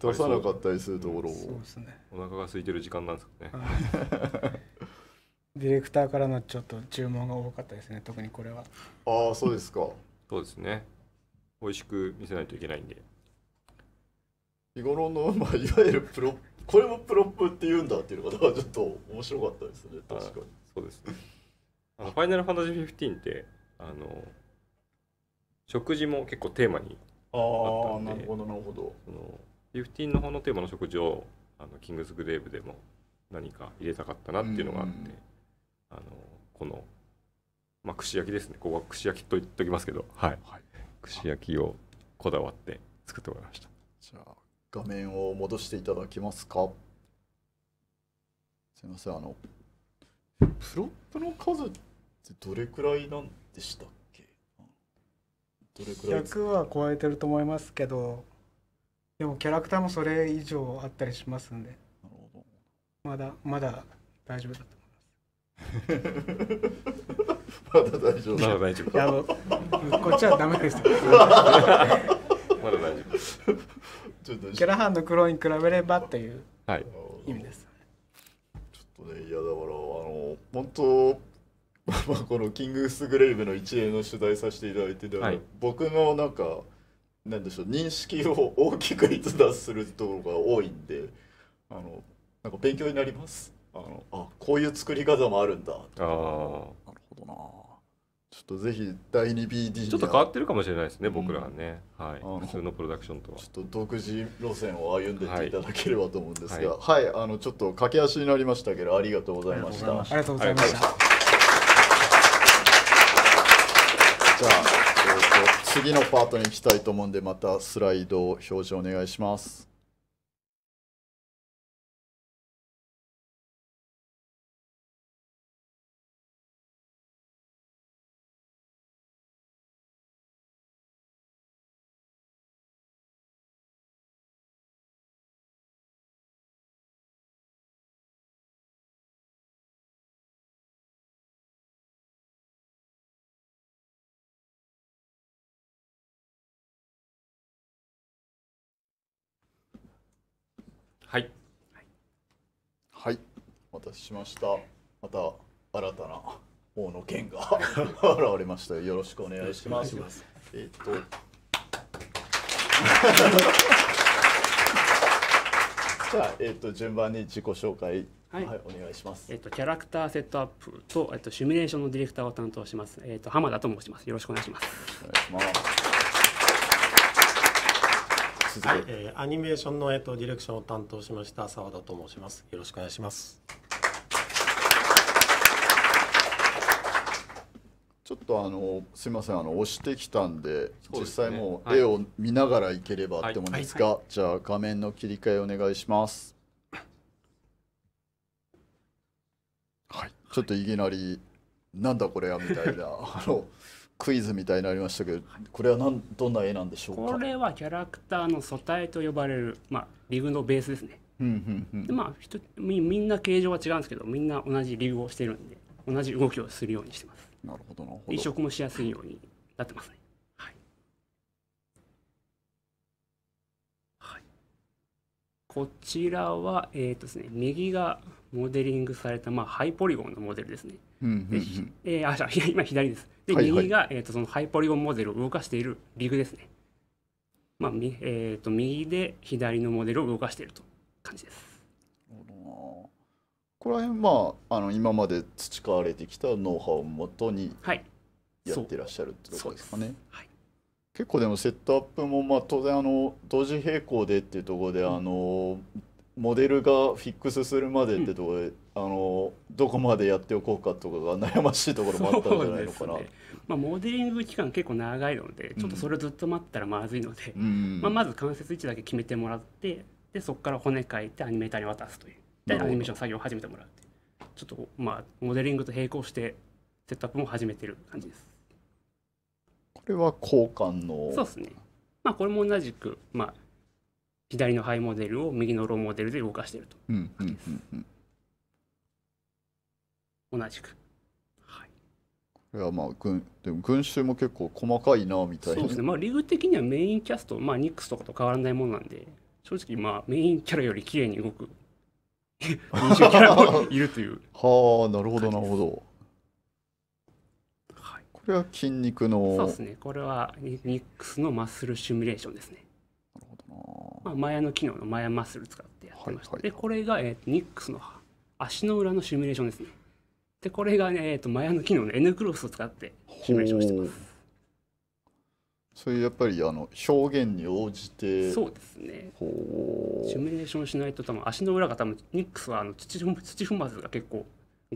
出さなかったりするところを、そうですねお腹が空いてる時間なんですかね ディレクターからのちょっと注文が多かったですね特にこれはああそうですかそうですね美味しく見せないといけないんで日頃の、まあ、いわゆるプロこれもプロップって言うんだっていうのがちょっと面白かったですね確かにそうですねファイナルファンタジー15ってあの食事も結構テーマにあったあなるほどなるほどそのフィフティーンの方のテーマの食事をあのキングスグレーブでも何か入れたかったなっていうのがあって、あのこの、まあ、串焼きですねここは串焼きと言っときますけど、はい、はい串焼きをこだわって作ってもらいましたじゃあ画面を戻していただけますかすいませんあのプロップの数っどれくらいなんでしたっけどれくらい100は超えてると思いますけどでもキャラクターもそれ以上あったりしますんでなるほどまだまだ大丈夫だと思います まだ大丈夫まだ大丈夫いやこっちはダメです まだ大丈夫ちょっとキャラハンの黒に比べればっていう意味です、はい、ちょっとねいやだからあの本当 まあ、このキングスグレイブの一例の取材させていただいて、はい、僕のなんかなんでしょう認識を大きく逸脱するところが多いんであのなんか勉強になりますあのあこういう作り方もあるんだあなるほどなちょっとぜひ第 2BD ちょっと変わってるかもしれないですね、僕らはね、はい、普通のプロダクションとはちょっと独自路線を歩んでいっていただければと思うんですがはい、はい、あのちょっと駆け足になりましたけどありがとうございましたありがとうございましたじゃあ、えーと、と次のパートに行きたいと思うんでまたスライドを表示お願いします。お待たせしましたまた新たな王の剣が 現れましたよろしくお願いしますえっと じゃあ、えっと、順番に自己紹介はい、はい、お願いします。えっ、とキャラクターセットアップとえっ、とシミュレーションのディレクターを担当します。えっ、と浜田と申します。よろしくお願いします。よろしくお願いします。はい、えー、アニメーションのえっ、とディレクションを担当しました澤田と申します。よろしくお願いします。ちょっとあのすみませんあの押してきたんで、ね、実際もう絵を見ながらいければって思うんですが、はいはいはい、じゃあ画面の切り替えお願いします。はい、ちょっといきなりなんだこれはみたいなあのクイズみたいになりましたけど、これはなんどんな絵なんでしょうか。これはキャラクターの素体と呼ばれるまあリグのベースですね。うんうんうん、でまあ人みみんな形状は違うんですけどみんな同じリグをしてるんで同じ動きをするようにしてます。なるほどなるほど移植もしやすいようになってますねはい、はい、こちらは、えーとですね、右がモデリングされた、まあ、ハイポリゴンのモデルですね。うんうんうん、えー、あ今左です。で、はいはい、右が、えーと、そのハイポリゴンモデルを動かしているリグですね。まあえーと、と右で左のモデルを動かしていると感じです。なるほどこら辺まああの今まで培われてきたノウハウをもとにやってらっしゃるってことですかね。はい、結構でもセットアップもまあ当然あの同時並行でっていうところで、あのモデルがフィックスするまでってところで、あのどこまでやっておこうかとかが悩ましいところもあったんじゃないのかな。ね、まあ、モデリング期間結構長いのでちょっとそれをずっと待ったらまずいので、うん、まあ、まず関節位置だけ決めてもらってでそこから骨書いてアニメーターに渡すという。でアニメーション作業を始めてもらうちょっとまあモデリングと並行してセットアップも始めてる感じですこれは交換のそうですねまあこれも同じくまあ左のハイモデルを右のローモデルで動かしてると、うんうんうんうん、同じくいやまあ群でも群衆も結構細かいなみたいなそうですねまあリグ的にはメインキャストまあニックスとかと変わらないものなんで正直まあメインキャラより綺麗に動く認キャラもいるという。はあ、なるほど、なるほど。はい、これは筋肉の。そうですね、これはニックスのマッスルシミュレーションですね。なるほどな。まあ、マヤの機能のマヤマッスル使ってやってました。はいはい、で、これが、えー、ニックスの足の裏のシミュレーションですね。で、これが、ね、えーと、とマヤの機能の N クロスを使ってシミュレーションしてます。そういうやっぱりあの表現に応じてそうですねシミュレーションしないと多分足の裏が多分ニックスはあの土土踏まずが結構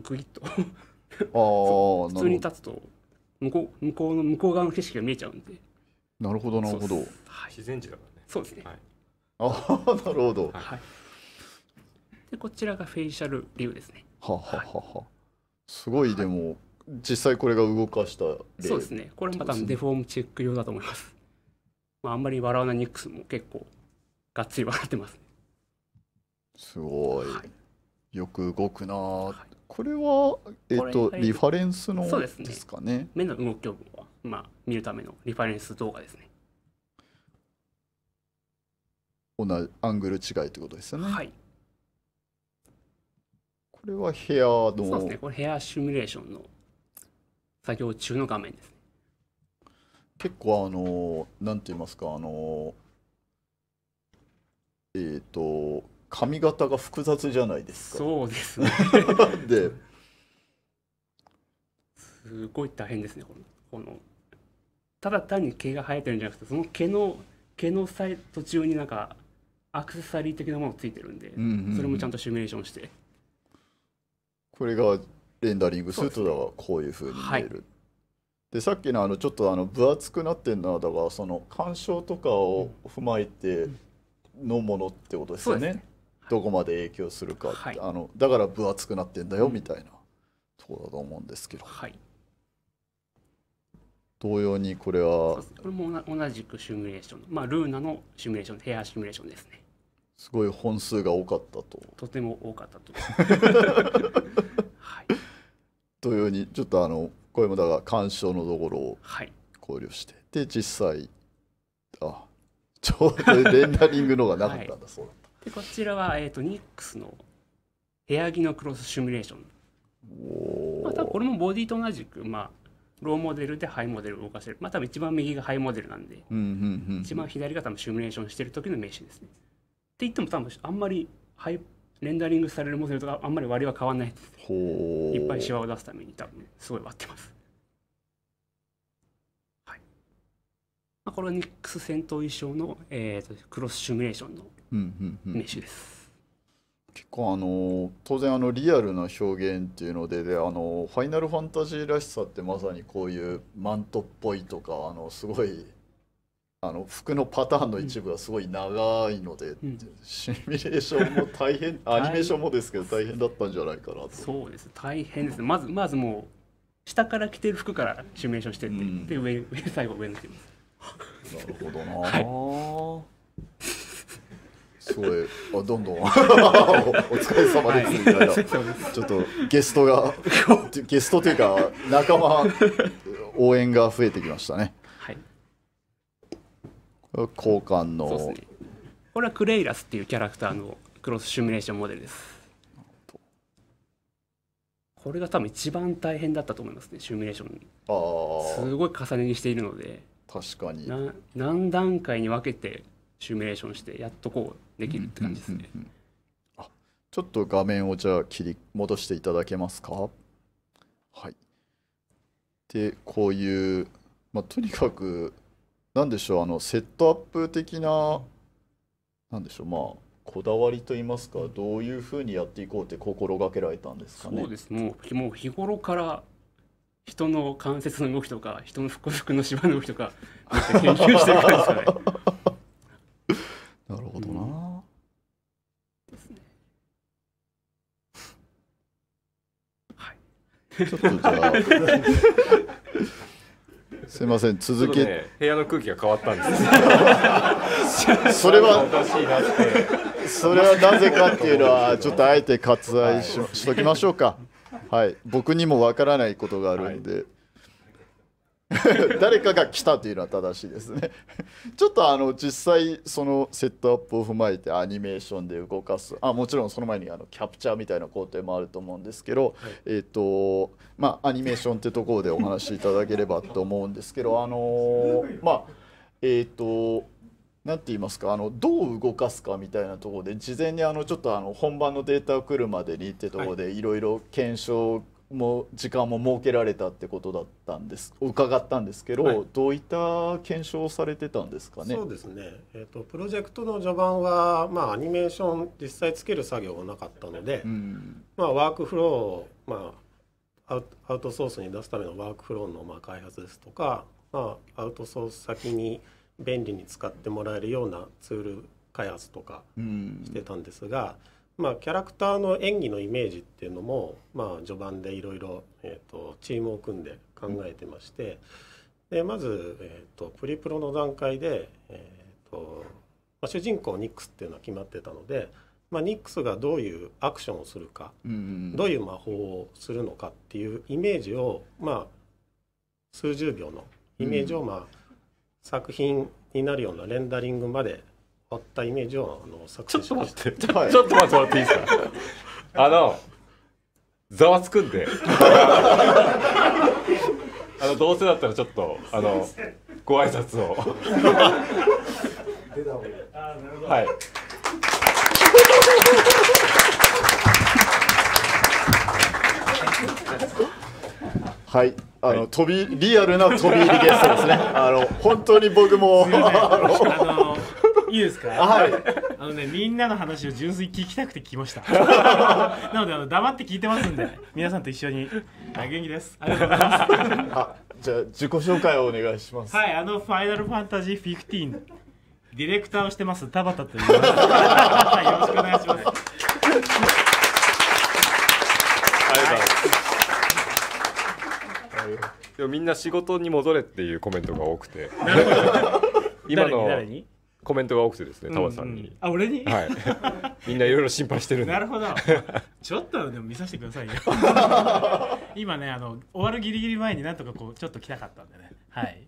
グイッとあ普通に立つと向こう向こうの向こう側の景色が見えちゃうんでなるほどなるほど、はい、自然地だからねそうですね、はい、ああなるほど、はい、でこちらがフェイシャルュ由ですねはははは、はい、すごいでも、実際これが動かしたそうですねこれも多分デフォームチェック用だと思います、まあ、あんまり笑わないニックスも結構がっつり笑ってます、すごい、はい、よく動くな、はい、これはえっ、ー、とリファレンスのですかね、ね、目の動きをまあ、見るためのリファレンス動画ですね同じアングル違いってことですよねはいこれはヘアのそうですねこれヘアシミュレーションの作業中の画面です、結構あのなんて言いますかあのえっ、ー、と髪型が複雑じゃないですかそうですね ですごい大変ですねこのただ単に毛が生えてるんじゃなくてその毛の毛の際途中になんかアクセサリー的なものついてるんで、うんうんうん、それもちゃんとシミュレーションしてこれがレンダリングするとだがこういうふうに見える。で、ねはい、さっきのあのちょっとあの分厚くなってるのはだがその干渉とかを踏まえてのものってことですよね。うんうん、ねどこまで影響するか、はい、あのだから分厚くなってんだよみたいなとこだと思うんですけど、はい、同様にこれはこれも同じくシミュレーション、まあ、ルーナのシミュレーションヘアシミュレーションですねすごい本数が多かったととても多かったと というようにちょっとあの声もだから鑑賞のところを考慮して、はい、で実際あちょうどレンダリングのがなかったんだはい、そうだったでこちらは、えーと、ニックスの部屋着のクロスシミュレーションお、まあ、これもボディと同じく、まあ、ローモデルでハイモデルを動かしてる、まあ、多分一番右がハイモデルなんで、うんうんうんうん、一番左が多分シミュレーションしてる時の名刺ですねって言っても多分あんまりハイレンダリングされるモデルとかあんまり割りは変わらないですいっぱいシワを出すために多分すごい割ってます、はいまあ、これはックス戦闘衣装の、えーと、クロスシミュレーションの名手です、うんうんうん、結構あの当然あのリアルな表現っていうのでであのファイナルファンタジーらしさってまさにこういうマントっぽいとかあのすごいあの服のパターンの一部がすごい長いので、うん、シミュレーションも大変 アニメーションもですけど大変だったんじゃないかなとそうです大変ですねまずまずもう下から着てる服からシミュレーションしてって、うん、で上上最後上のますなるほどな、はい、すごいあどんどん お疲れ様ですみたいな、はい、ちょっとゲストが ゲストというか仲間応援が増えてきましたね交換のそうですねこれはクレイラスっていうキャラクターのクロスシミュレーションモデルですこれが多分一番大変だったと思いますねシミュレーションああすごい重ねにしているので確かにな何段階に分けてシミュレーションしてやっとこうできるって感じですね、うんうんうんうん、あちょっと画面をじゃあ切り戻していただけますかはいでこういうまあとにかくなんでしょうあのセットアップ的ななんでしょうまあこだわりといいますかどういうふうにやっていこうって心がけられたんですかね。そうですもうもう日頃から人の関節の動きとか人の腹腹の芝の動きとか研究してるですね。なるほどな。はい。ちょっとじゃあ すみません続け、ね、部屋の空気が変わったんです それはそれはなぜかっていうのはちょっとあえて割愛し,、しときましょうかはい僕にもわからないことがあるんで、はい 誰かが来たというのは正しいですね ちょっとあの実際そのセットアップを踏まえてアニメーションで動かすあもちろんその前にあのキャプチャーみたいな工程もあると思うんですけど、はい、えっ、ー、とまあアニメーションってところでお話しいただければと思うんですけどあのー、まあえっ、ー、と何て言いますかあのどう動かすかみたいなところで事前にあのちょっとあの本番のデータが来るまでにってところでいろいろ検証もう時間も設けられたってことだったんです伺ったんですけど、はい、どういった検証をされてたんですかねそうですね、えーと、プロジェクトの序盤は、まあ、アニメーション実際つける作業はなかったので、うん、まあ、ワークフローを、まあ、アウトソースに出すためのワークフローのまあ開発ですとか、まあ、アウトソース先に便利に使ってもらえるようなツール開発とかしてたんですが。うんまあ、キャラクターの演技のイメージっていうのも、まあ、序盤でいろいろチームを組んで考えてまして、うん、でまず、えーと、プリプロの段階で、えーとまあ、主人公ニックスっていうのは決まってたので、まあ、ニックスがどういうアクションをするか、うんうん、どういう魔法をするのかっていうイメージを、まあ、数十秒のイメージを、まあ、うん、作品になるようなレンダリングまであったイメージをあの作成しましてちょ,、はい、ちょっと待ってもらっていいですかあのざわつくんで あのどうせだったらちょっとあのご挨拶をはいはい、あの、飛び、リアルな飛び入りゲストですね。あの、本当に僕も。あの いですかはいあのねみんなの話を純粋に聞きたくて聞きました なのであの黙って聞いてますんで皆さんと一緒にあ元気ですありがとうございますじゃあ自己紹介をお願いしますはいあの「ファイナルファンタジーフフィィテーン。ディレクターをしてます田畑と言いますよろしくお願いしますありがとうはい、みんな仕事に戻れっていうコメントが多くて今の誰にコメントが多くてですね田畑さんに、うんうん、あ俺に、はい、みんないろいろ心配してるんでなるほどちょっとでも見させてくださいよ 今ねあの終わるギリギリ前になんとかこうちょっと来たかったんでねはい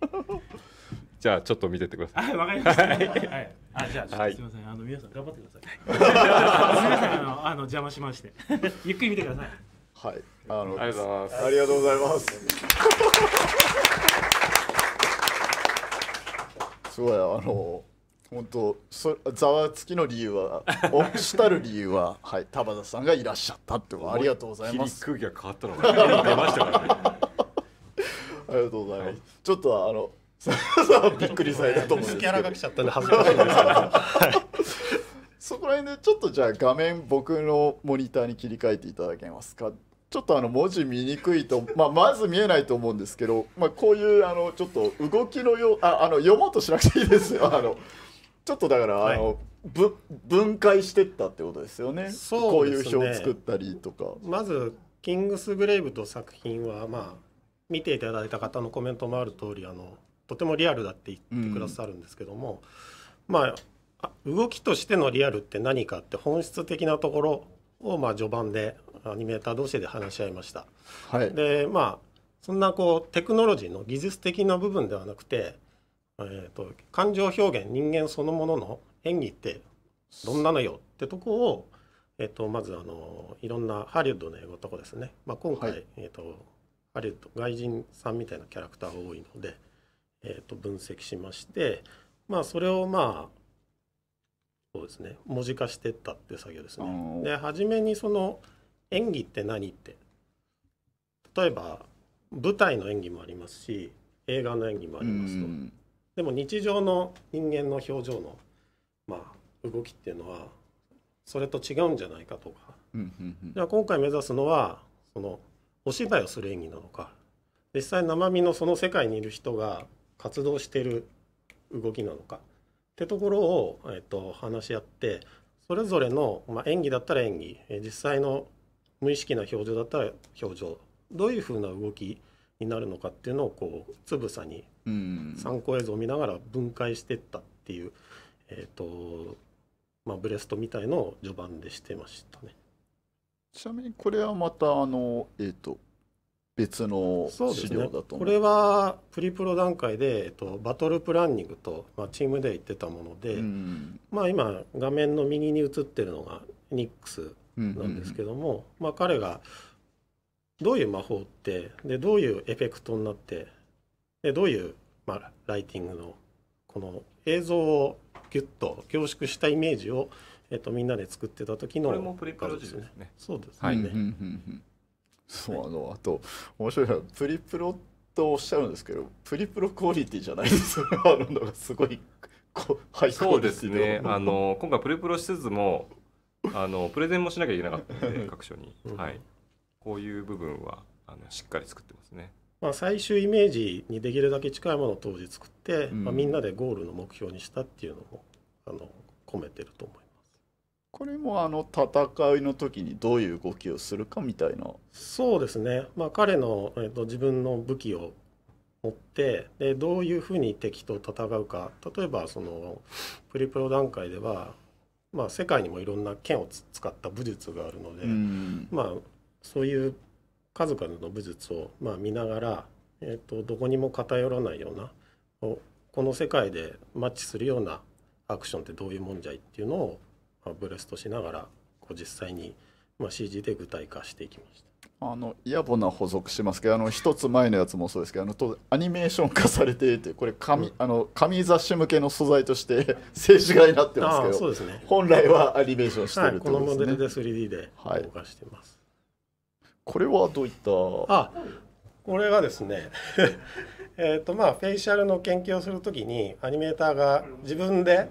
じゃあちょっと見ててくださいはいわかりました、はい、あじゃあ、はい、すみませんあの皆さん頑張ってください すみませんあのあの邪魔しましてゆっくり見てくださいはいあのありがとうございますありがとうございますすごいあの本当そざわつきの理由は おしたる理由ははい田畑さんがいらっしゃったってありがとうございます空気が変わったのが出ましたからねありがとうございます、はい、ちょっとあのびっくりされたと思うんキャラが来ちゃったんで恥ずかしいです、そこら辺でちょっとじゃあ画面僕のモニターに切り替えていただけますかちょっとあの文字見にくいと、まあ、まず見えないと思うんですけど、まあ、こういうあのちょっと動きのよああの読もうとしなくていいですよあのちょっとだから、はい、あのぶ分解してったってことですよね、ね、こういう表を作ったりとか。まずキングスグレイブと作品はまあ見ていただいた方のコメントもある通りあのとてもリアルだって言ってくださるんですけども、うん、まあ動きとしてのリアルって何かって本質的なところをまあ序盤でアニメーター同士で話し合いました。はい、でまあそんなこうテクノロジーの技術的な部分ではなくてえーと、感情表現人間そのものの演技ってどんなのよってとこを、えーと、まずあのいろんなハリウッドの英語とかですね、まあ、今回、はい、えーと、ハリウッド外人さんみたいなキャラクターが多いので、えー、と分析しまして、まあ、それをまあそうですね文字化してったって作業ですね。で初めにその演技って何って例えば舞台の演技もありますし映画の演技もありますと。でも日常の人間の表情の、まあ、動きっていうのはそれと違うんじゃないかとか、じゃあ今回目指すのはそのお芝居をする演技なのか実際生身のその世界にいる人が活動している動きなのかってところを、えー、と話し合ってそれぞれの、まあ、演技だったら演技、え実際の無意識な表情だったら表情どういうふうな動きになるのかっていうのをこうつぶさに参考映像を見ながら分解してったっていう、えーとまあ、ブレストみたいのを序盤でしてましたね。ちなみにこれはまたあの、えーと、別の資料だと、ね、これはプリプロ段階で、えっと、バトルプランニングと、まあ、チームで言ってたもので、まあ、今画面の右に映ってるのがニックスなんですけども、うんうん、まあ、彼がどういう魔法ってでどういうエフェクトになってでどういう、まあ、ライティングのこの映像をギュッと凝縮したイメージを、えー、とみんなで作ってた時の、これもプリプロですね。そうですね、そう、あのあと面白いのはプリプロとおっしゃるんですけどプリプロクオリティじゃないですよ あるのがすごいそうですねあの今回プリプロしつつもあのプレゼンもしなきゃいけなかったので各所に、はい、こういう部分はあのしっかり作ってますね。まあ、最終イメージにできるだけ近いものを当時作って、うん、まあ、みんなでゴールの目標にしたっていうのもあの込めてると思いますこれもあの戦いの時にどういう動きをするかみたいなそうですね、まあ、彼の、えっと、と自分の武器を持ってでどういうふうに敵と戦うか例えばそのプリプロ段階では、まあ、世界にもいろんな剣を使った武術があるので、うん、まあ、そういう数々の武術をまあ見ながら、えーと、どこにも偏らないようなこの世界でマッチするようなアクションってどういうもんじゃいっていうのを、まあ、ブレストしながらこう実際に、まあ、CG で具体化していきました。あの野暮な補足しますけどあの一つ前のやつもそうですけどあのとアニメーション化されていてこれ紙うん、あの紙雑誌向けの素材として静止画になってますけどそうです、ね、本来はアニメーションしてる、ねはい、このモデルで 3D で動かしてます。はいこれはどういったあこれがですね えっとまあフェイシャルの研究をする時にアニメーターが自分で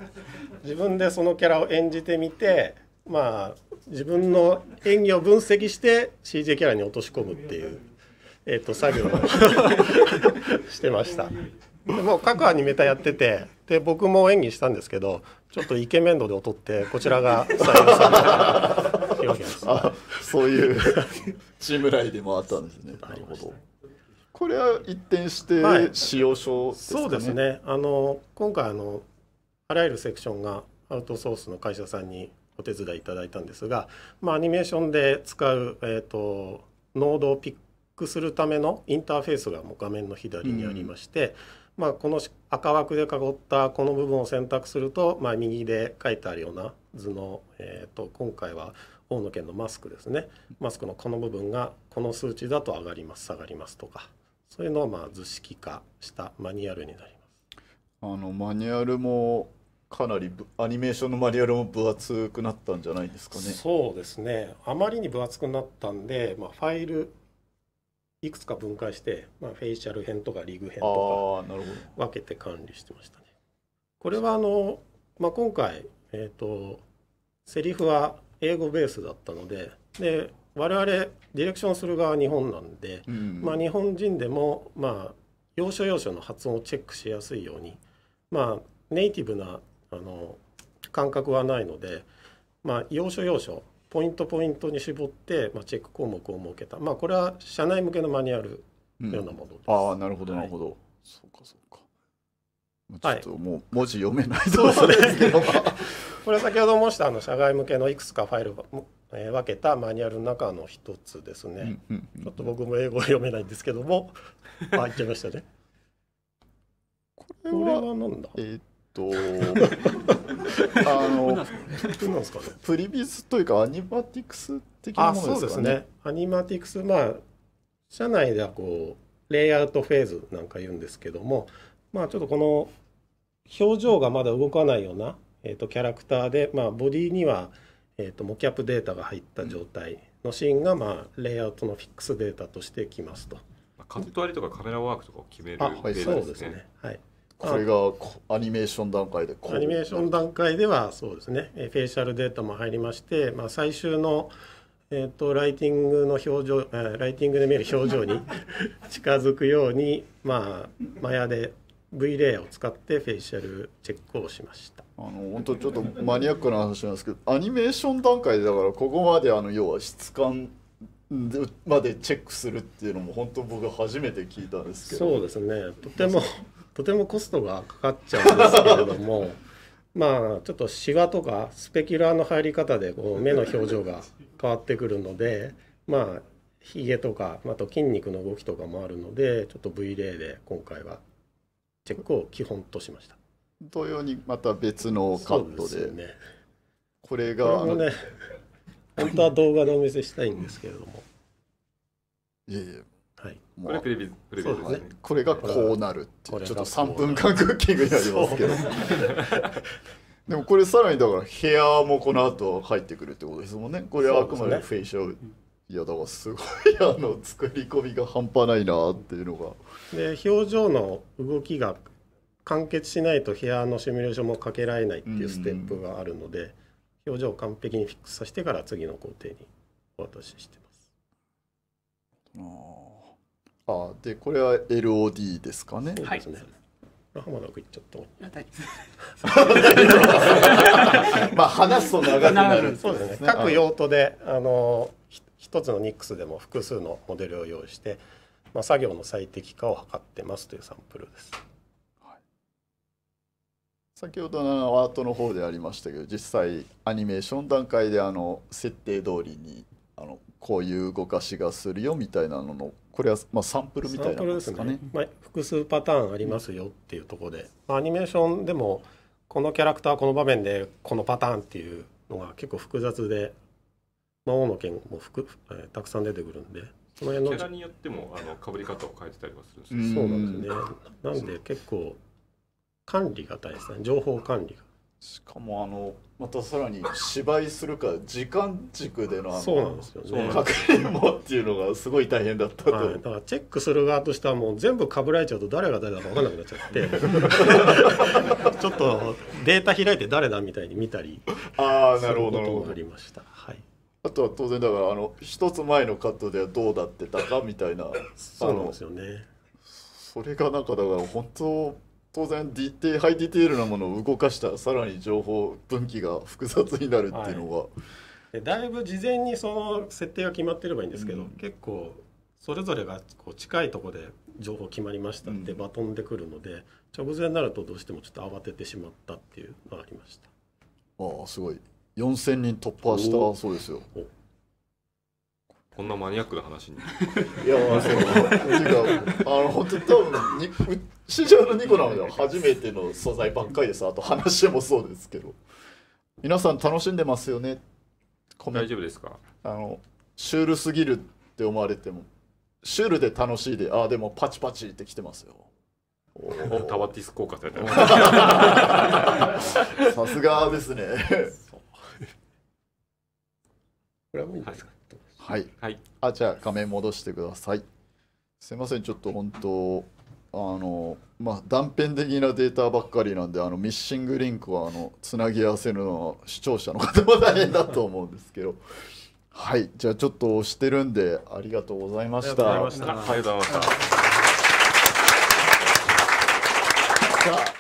自分でそのキャラを演じてみてまあ自分の演技を分析して c j キャラに落とし込むっていう、えっと作業を してました。でも各アニメーターやっててで僕も演技したんですけどちょっとイケメン度で劣ってこちらが採用された。わけなんですそういう チーム内でもあったんですね。なるほど。これは一転して使用書、ねはい、そうですね。あの今回あのあらゆるセクションがアウトソースの会社さんにお手伝いいただいたんですが、まあ、アニメーションで使う、えーと、ノードをピックするためのインターフェースがもう画面の左にありまして、うん、まあ、この赤枠で囲ったこの部分を選択すると、まあ、右で書いてあるような図の、えーと今回は大野県のマスクですねマスクのこの部分がこの数値だと上がります下がりますとかそういうのをまあ図式化したマニュアルになりますあのマニュアルもかなりアニメーションのマニュアルも分厚くなったんじゃないですかねそうですねあまりに分厚くなったんで、まあ、ファイルいくつか分解して、まあ、フェイシャル編とかリグ編とか分けて管理してましたね。これはあの、まあ、今回、えーと、とセリフは英語ベースだったのでで我々ディレクションする側日本なんで、うん、まあ、日本人でも、まあ、要所要所の発音をチェックしやすいように、まあ、ネイティブなあの感覚はないので、まあ、要所要所ポイントポイントに絞って、まあ、チェック項目を設けた、まあ、これは社内向けのマニュアルのようなものです。うん、ああなるほどなるほど、はい、そうかそうか。ちょっともう文字読めないと、はい、そうですけど、これ先ほど申したあの社外向けのいくつかファイルを、え分けたマニュアルの中の一つですね、ちょっと僕も英語読めないんですけども あいっちゃいましたねこれはなんだえー、っと あのんですかねプリビスというかアニマティクス的なものですかね、ね、アニマティクスまあ社内ではこうレイアウトフェーズなんか言うんですけどもまあちょっとこの表情がまだ動かないようなえーと、キャラクターで、まあ、ボディには、えーと、モキャップデータが入った状態のシーンが、まあ、レイアウトのフィックスデータとしてきますと。カット割りとかカメラワークとかを決めるデータですね。そうですねはいこれがアニメーション段階でアニメーション段階ではそうですねフェイシャルデータも入りまして、まあ、最終の、えーと、ライティングの表情ライティングで見る表情に 近づくように、まあ、マヤで V レイを使ってフェイシャルチェックをしました。あの本当ちょっとマニアックな話なんですけどアニメーション段階でだからここまであの要は質感までチェックするっていうのも本当僕初めて聞いたんですけどそうですねとてもとてもコストがかかっちゃうんですけれどもまあちょっとシワとかスペキュラーの入り方でこう目の表情が変わってくるのでまあひげとかあと筋肉の動きとかもあるのでちょっと V ーで今回はチェックを基本としました。同様にまた別のカットで、ね、これがこれもね本当は動画でお見せしたいんですけれどもいえいえはい、これプレビプレビですね、これがこうなるっていうちょっと3分間クッキングになりますけどでもこれさらにだからヘアもこの後入ってくるってことですもんねこれはあくまでフェイシャル、ね、いやだからすごいあの作り込みが半端ないなっていうのがで表情の動きが完結しないと部屋のシミュレーションもかけられないっていうステップがあるので、うんうん表情を完璧にフィックスさせてから次の工程にお渡ししてます。ああでこれは LOD ですかね。そうですね。はい浜田君いっちゃったまあ話すと長くなる、そうですね各用途であの一つのニックスでも複数のモデルを用意して、まあ、作業の最適化を図ってますというサンプルです。先ほどのアートの方でありましたけど実際アニメーション段階であの設定通りにあのこういう動かしがするよみたいなののこれはまあサンプルみたいなもですかね、ね、まあ、複数パターンありますよっていうところで、アニメーションでもこのキャラクターこの場面でこのパターンっていうのが結構複雑で魔王の剣もふく、えー、たくさん出てくるんでその辺のキャラによってもあの被り方を変えてたりはするんですそうなんですねなんで結構管理が大切情報管理がしかもあのまたさらに芝居するか時間軸でのそうなんですよね確認もっていうのがすごい大変だったと、はい、だからチェックする側としてはもう全部かぶられちゃうと誰が誰だか分かんなくなっちゃって ちょっとデータ開いて誰だみたいに見たりああなるほどことがありました、はい、あとは当然だからあの一つ前のカットではどうだってたかみたいなそうなんですよねそれがなんかだから本当当然ディテハイディテールなものを動かしたさらに情報分岐が複雑になるっていうのは、はい、だいぶ事前にその設定が決まってればいいんですけど、うん、結構それぞれがこう近いとこで情報決まりましたってバトンでくるので、うん、直前になるとどうしてもちょっと慌ててしまったっていうのがありましたああすごい4000人突破したそうですよこんなマニアックな話に。いや、まあ、その、あの、本当、多分、に、市場のニコ生では初めての素材ばっかりです。あと、話もそうですけど。皆さん楽しんでますよね。大丈夫ですか。あの、シュールすぎるって思われても。シュールで楽しいで、ああ、でも、パチパチってきてますよ。タバティス効果されさすがですね。これはもういいですか。はいはい、はい、あじゃあ画面戻してくださいすいませんちょっと本当あのまあ断片的なデータばっかりなんであのミッシングリンクはあのつなぎ合わせるのは視聴者の方も大変だと思うんですけどはいじゃあちょっと押してるんでありがとうございましたありがとうございました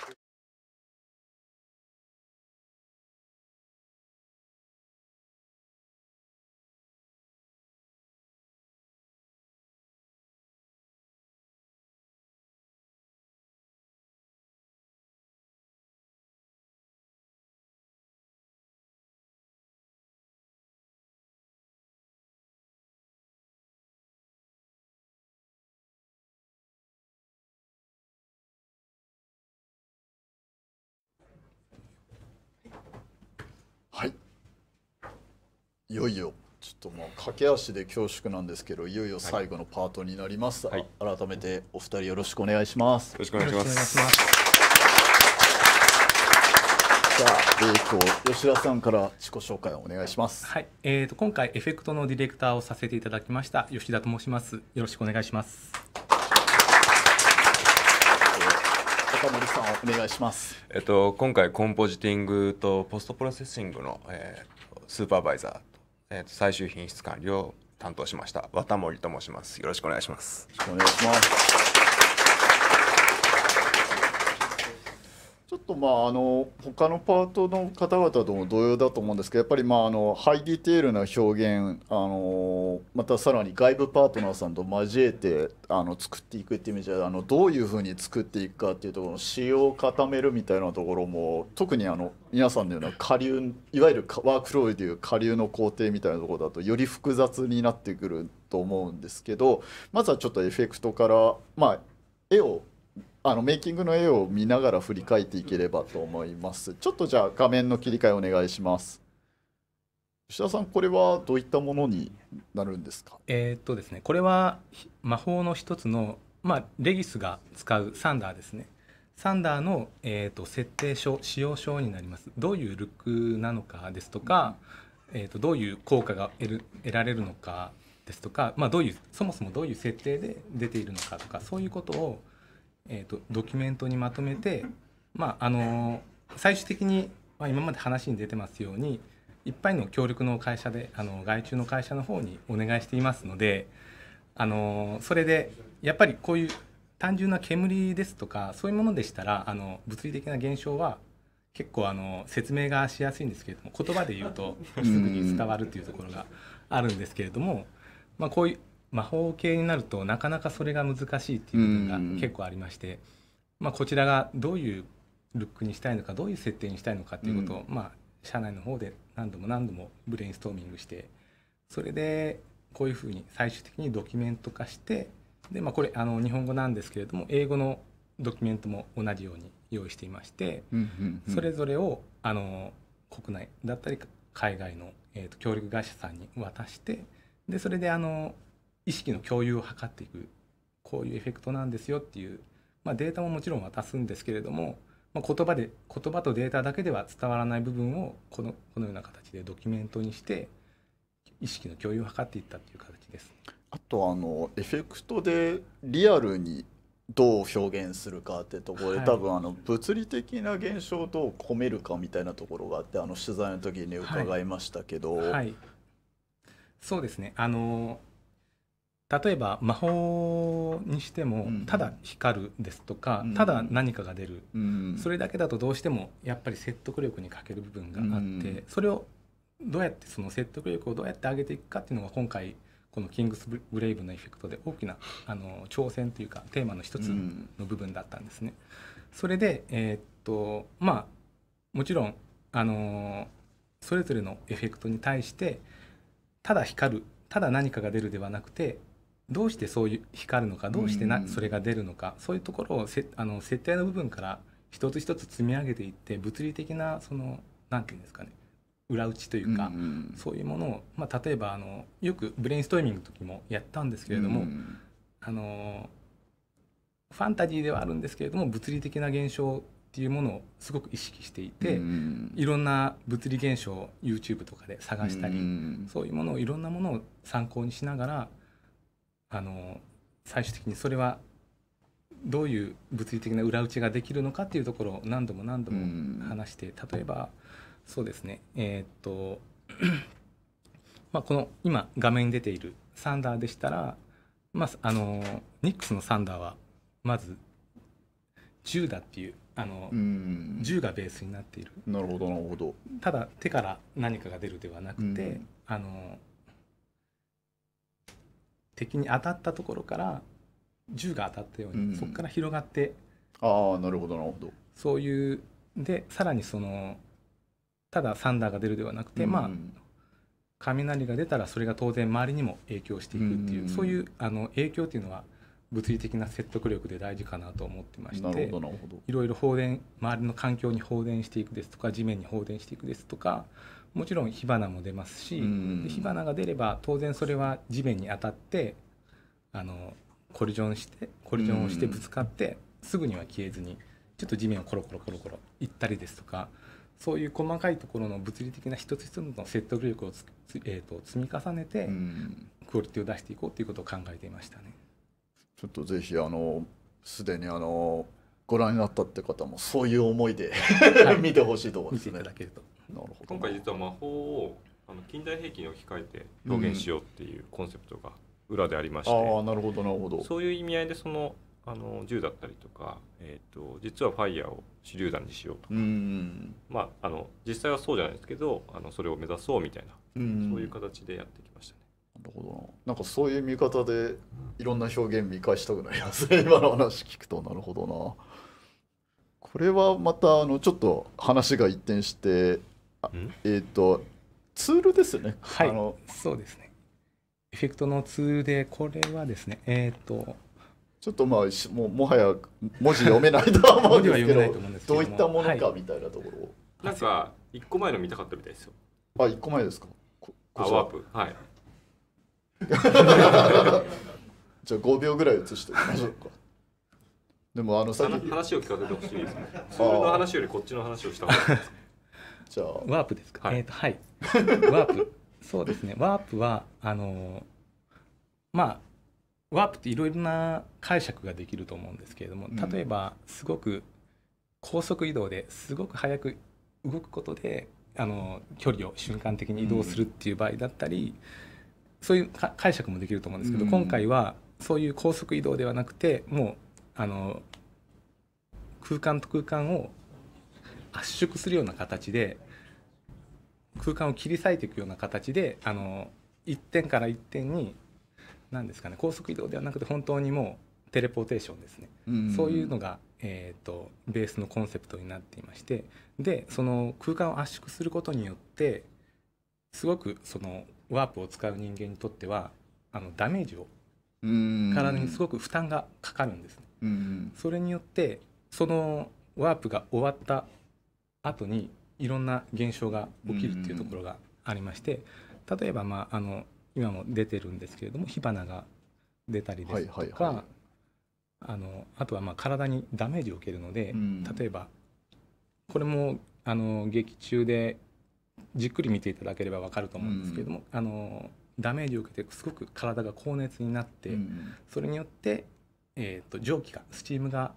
いよいよちょっともう駆け足で恐縮なんですけどいよいよ最後のパートになります、はい、改めてお二人よろしくお願いしますよろしくお願いしますさあ、えー、と吉田さんから自己紹介をお願いしますはい、えーと、と今回エフェクトのディレクターをさせていただきました吉田と申しますよろしくお願いします高森さんお願いします。えっと今回コンポジティングとポストプロセッシングの、えー、スーパーバイザーえー、と最終品質管理を担当しました綿森と申しますよろしくお願いしますよろしくお願いしますとまああの他のパートの方々とも同様だと思うんですけどやっぱりまああのハイディテールな表現あのまたさらに外部パートナーさんと交えてあの作っていくっていう意味じゃあのどういうふうに作っていくかっていうところの仕様を固めるみたいなところも特にあの皆さんのような下流いわゆるワークフローでいう下流の工程みたいなところだとより複雑になってくると思うんですけどまずはちょっとエフェクトからまあ絵をあのメイキングの絵を見ながら振り返っていければと思います。ちょっとじゃあ画面の切り替えお願いします。吉田さん、これはどういったものになるんですか。えっとですね、これは魔法の一つのまあレギスが使うサンダーですね。サンダーの、えーっと、設定書使用書になります。どういうルックなのかですとか、えーっとどういう効果が得る得られるのかですとか、まあ、どういうそもそもどういう設定で出ているのかとかそういうことをえーと、ドキュメントにまとめて、まああのー、最終的に、まあ、今まで話に出てますようにいっぱいの協力の会社であの外注の会社の方にお願いしていますので、あのー、それでやっぱりこういう単純な煙ですとかそういうものでしたらあの物理的な現象は結構あの説明がしやすいんですけれども言葉で言うとすぐに伝わるというところがあるんですけれども、まあ、こういう魔法系になるとなかなかそれが難しいっていう部分が結構ありまして、まあ、こちらがどういうルックにしたいのかどういう設定にしたいのかっていうことを、まあ、社内の方で何度も何度もブレインストーミングしてそれでこういうふうに最終的にドキュメント化してで、まあ、これあの日本語なんですけれども英語のドキュメントも同じように用意していまして、それぞれをあの国内だったり海外の、えー、と協力会社さんに渡してでそれであの意識の共有を図っていくこういうエフェクトなんですよっていう、まあ、データももちろん渡すんですけれども、まあ、言葉で言葉とデータだけでは伝わらない部分をこのこのような形でドキュメントにして意識の共有を図っていったっていう形です。あとあのエフェクトでリアルにどう表現するかってところで、多分あの物理的な現象をどう込めるかみたいなところがあってあの取材の時に伺いましたけど、はいはい、そうですねあの例えば魔法にしてもただ光るですとか、ただ何かが出る、それだけだとどうしてもやっぱり説得力に欠ける部分があって、それをどうやってその説得力をどうやって上げていくかっていうのが今回この「キングス・ブレイブ」のエフェクトで大きなあの挑戦というかテーマの一つの部分だったんですね。それで、えっとまあもちろん、あのそれぞれのエフェクトに対してただ光るただ何かが出るではなくてどうしてそういう光るのかどうしてな、それが出るのかそういうところをせあの設定の部分から一つ一つ積み上げていって物理的なその何て言うんですかね裏打ちというか、そういうものを、まあ、例えばあのよくブレインストーミングの時もやったんですけれども、あのファンタジーではあるんですけれども物理的な現象っていうものをすごく意識していて、いろんな物理現象を YouTube とかで探したり、そういうものをいろんなものを参考にしながらあの最終的にそれはどういう物理的な裏打ちができるのかっていうところを何度も何度も話して、例えばそうですねえー、っと まあこの今画面に出ているサンダーでしたら、まあ、あのニックスのサンダーはまず10だっていうあの銃がベースになっているなるほどなるほどただ手から何かが出るではなくて、あの敵に当たったところから銃が当たったように、うん、そこから広がってああなるほどなるほどそういうでさらにそのただサンダーが出るではなくて、うん、まあ雷が出たらそれが当然周りにも影響していくっていう、うん、そういうあの影響っていうのは物理的な説得力で大事かなと思ってましていろいろ放電周りの環境に放電していくですとか地面に放電していくですとかもちろん火花も出ますし、火花が出れば当然それは地面に当たってあのコリジョンしてコリジョンをしてぶつかって、すぐには消えずにちょっと地面をコロコロコロコロ行ったりですとかそういう細かいところの物理的な一つ一つの説得力をえーと、積み重ねて、クオリティを出していこうということを考えていましたね。ちょっとぜひあのすでにあのご覧になったって方もそういう思いで 見てほしいと思いますね。見ていただけるとなるほど今回実は魔法をあの近代兵器に置き換えて表現しようっていうコンセプトが裏でありまして、うん、あなるほどなるほどそういう意味合いでそのあの銃だったりとか、えーと、実はファイヤーを手榴弾にしようとか、うまあ、あの実際はそうじゃないですけどあのそれを目指そうみたいな、うそういう形でやってきましたね。なるほどなんかそういう見方でいろんな表現見返したくなりますね 今の話聞くとなるほどな。これはまたあのちょっと話が一転してえっ、ー、とツールですよね。はい。あのそうですね。エフェクトのツールでこれはですね、えっ、ー、とちょっとまあももはや文字読めないとは思うんですけど どういったものかみたいなところを、はい、なんか一個前の見たかったみたいですよあ一個前ですかここあワープはい じゃあ5秒ぐらい映しておきましょうかでもあのさっき話を聞かせてほしいですね普通の話よりこっちの話をした方がいいですじゃあワープですか、はい、えっ、ー、とはい ワープそうですねワープはあのまあワープっていろいろな解釈ができると思うんですけれども例えばすごく高速移動ですごく速く動くことであの距離を瞬間的に移動するっていう場合だったり、うん、そういう解釈もできると思うんですけど、うん、今回はそういう高速移動ではなくてもうあの空間と空間を圧縮するような形で空間を切り裂いていくような形であの一点から一点に何ですかね高速移動ではなくて本当にもうテレポーテーションですね、うんうんうん、そういうのが、えーと、ベースのコンセプトになっていましてでその空間を圧縮することによってすごくそのワープを使う人間にとってはあのダメージを体にすごく負担がかかるんですね、うんうん、それによってそのワープが終わった後にいろんな現象が起きるっていうところがありまして、うん、例えば、まあ、あの今も出てるんですけれども火花が出たりですとか、はいはいはい、あのあとはまあ体にダメージを受けるので、うん、例えばこれもあの劇中でじっくり見ていただければ分かると思うんですけれども、うん、あのダメージを受けてすごく体が高熱になって、それによって、えーと蒸気がスチームが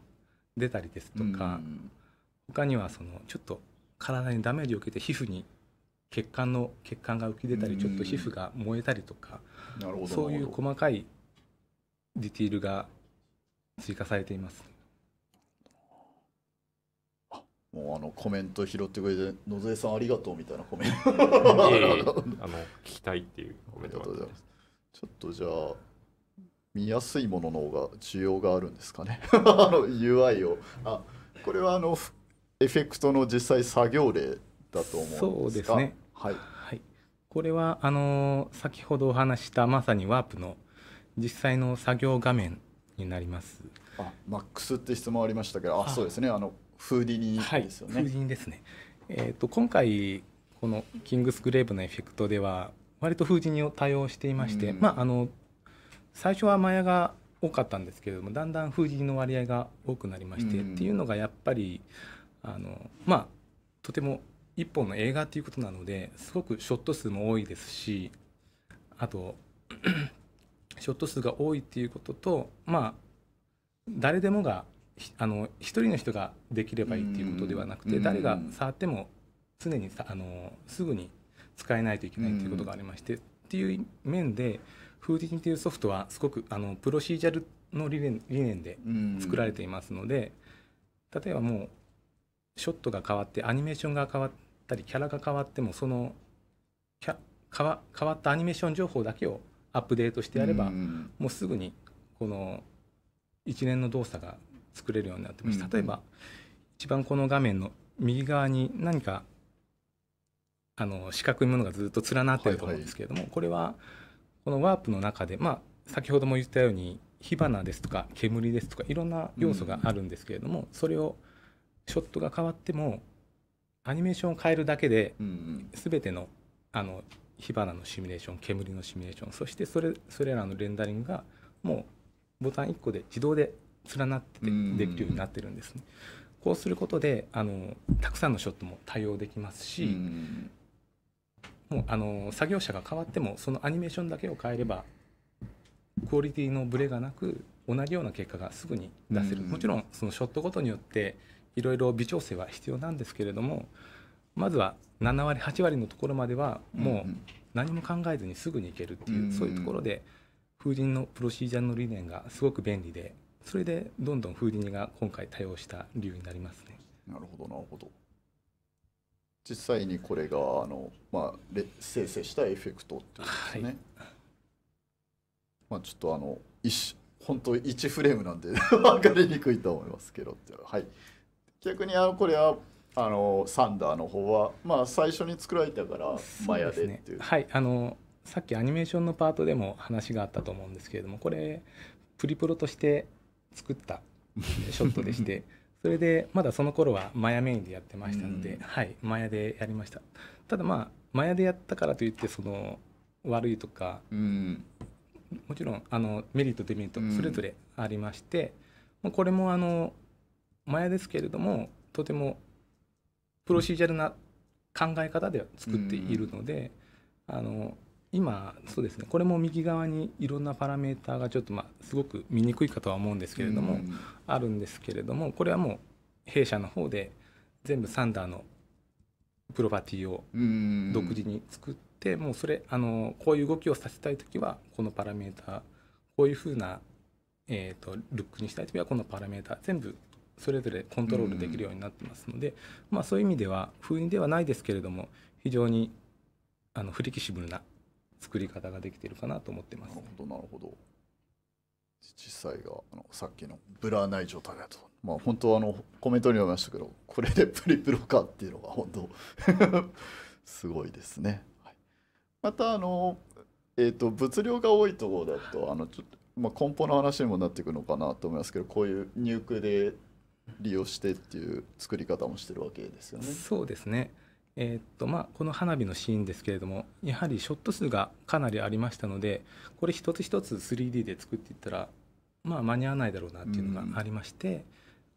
出たりですとか。うん他にはそのちょっと体にダメージを受けて皮膚に血管の血管が浮き出たりちょっと皮膚が燃えたりとかそういう細かいディティールが追加されています。もうあのコメント拾ってくれて野添さんありがとうみたいなコメントあの聞きたいっていうコメントがちょっとじゃあ見やすいものの方が需要があるんですかね あの UI をあこれはあのエフェクトの実際作業例だと思うんですがそうですね、はい、はい、これはあの先ほどお話したまさにワープの実際の作業画面になりますあマックスって質問ありましたけどあそうですねあのフーディニーですよね、はい、フーディニーですねえーと、今回この「キングスグレーブ」のエフェクトでは割と風神を多用していまして、うん、まあ、あの最初はマヤが多かったんですけれどもだんだん風神の割合が多くなりまして、うん、っていうのがやっぱりあのまあとても一本の映画っていうことなのですごくショット数も多いですしあと ショット数が多いっていうこととまあ誰でもがあの一人の人ができればいいっていうことではなくて誰が触っても常にあのすぐに使えないといけないっていうことがありましてっていう面でフーディニいうソフトはすごくあのプロシージャルの理念理念で作られていますので例えばもうショットが変わってアニメーションが変わったりキャラが変わってもそのキャ変わ変わったアニメーション情報だけをアップデートしてやれば、うもうすぐにこの一連の動作が作れるようになってます、例えば一番この画面の右側に何かあの四角いものがずっと連なってると思うんですけれども、はいはい、これはこのワープの中で、まあ、先ほども言ったように火花ですとか煙ですとかいろんな要素があるんですけれども、それをショットが変わってもアニメーションを変えるだけで、うん、全てのあの火花のシミュレーション煙のシミュレーションそしてそれそれらのレンダリングがもうボタン1個で自動で連なってできるようになってるんですね。こうすることであのたくさんのショットも対応できますし、もうあの作業者が変わってもそのアニメーションだけを変えればクオリティのブレがなく同じような結果がすぐに出せる、もちろんそのショットごとによっていろいろ微調整は必要なんですけれどもまずは7割8割のところまではもう何も考えずにすぐに行けるっていう、そういうところで風鈴のプロシージャーの理念がすごく便利でそれでどんどん風鈴が今回多用した理由になりますね。なるほどなるほど実際にこれがあの、まあ、生成したエフェクトっていうですね、はい、まあ、ちょっとあの一本当1フレームなんで分かりにくいと思いますけどはい。逆にあこれはあのサンダーの方は、まあ、最初に作られたからマヤでっていう、ね、はいあのさっきアニメーションのパートでも話があったと思うんですけれどもこれプリプロとして作ったショットでして それでまだその頃はマヤメインでやってましたので、うん、はいマヤでやりましたただまあマヤでやったからといってその悪いとか、うん、もちろんあのメリットデメリットそれぞれありまして、うん、これもあの前ですけれどもとてもプロシージャルな考え方で作っているので、あの今そうですねこれも右側にいろんなパラメーターがちょっとまあすごく見にくいかとは思うんですけれども、あるんですけれどもこれはもう弊社の方で全部サンダーのプロパティを独自に作ってもうそれあのこういう動きをさせたい時はこのパラメーターこういうふうな、えーと、とルックにしたい時はこのパラメーター全部それぞれコントロールできるようになってますので、うんうん、まあ、そういう意味では封印ではないですけれども非常にあのフレキシブルな作り方ができているかなと思ってます、ね、なるほどなるほど実際があのさっきのブラーない状態だとまあ本当あのコメントにもありましたけどこれでプリプロかっていうのが本当 すごいですね、はい、またあのえっ、ー、と物量が多いところだとあのちょっとまあ、根本の話にもなってくるのかなと思いますけどこういう入区で利用してっていう作り方もしてるわけですよね。そうですねえー、っとまあ、この花火のシーンですけれどもやはりショット数がかなりありましたのでこれ一つ一つ 3D で作っていったら、まあ、間に合わないだろうなっていうのがありまして、うん、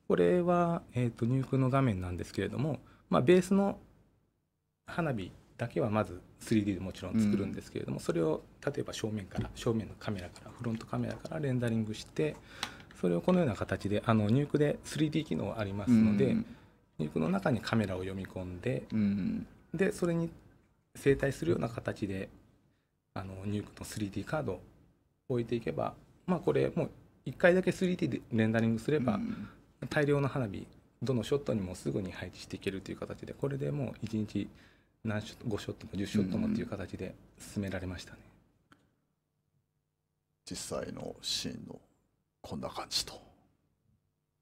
これは、えー、っと入空の画面なんですけれども、まあ、ベースの花火だけはまず 3D でもちろん作るんですけれども、うん、それを例えば正面から正面のカメラからフロントカメラからレンダリングしてそれをこのような形であの入区で 3D 機能ありますので、入区の中にカメラを読み込んで、でそれに整体するような形であの入区の 3D カードを置いていけばまあこれもう1回だけ 3D でレンダリングすれば、大量の花火どのショットにもすぐに配置していけるという形でこれでもう1日何ショット5ショットも10ショットもという形で進められましたね。実際のシーンのこんな感じと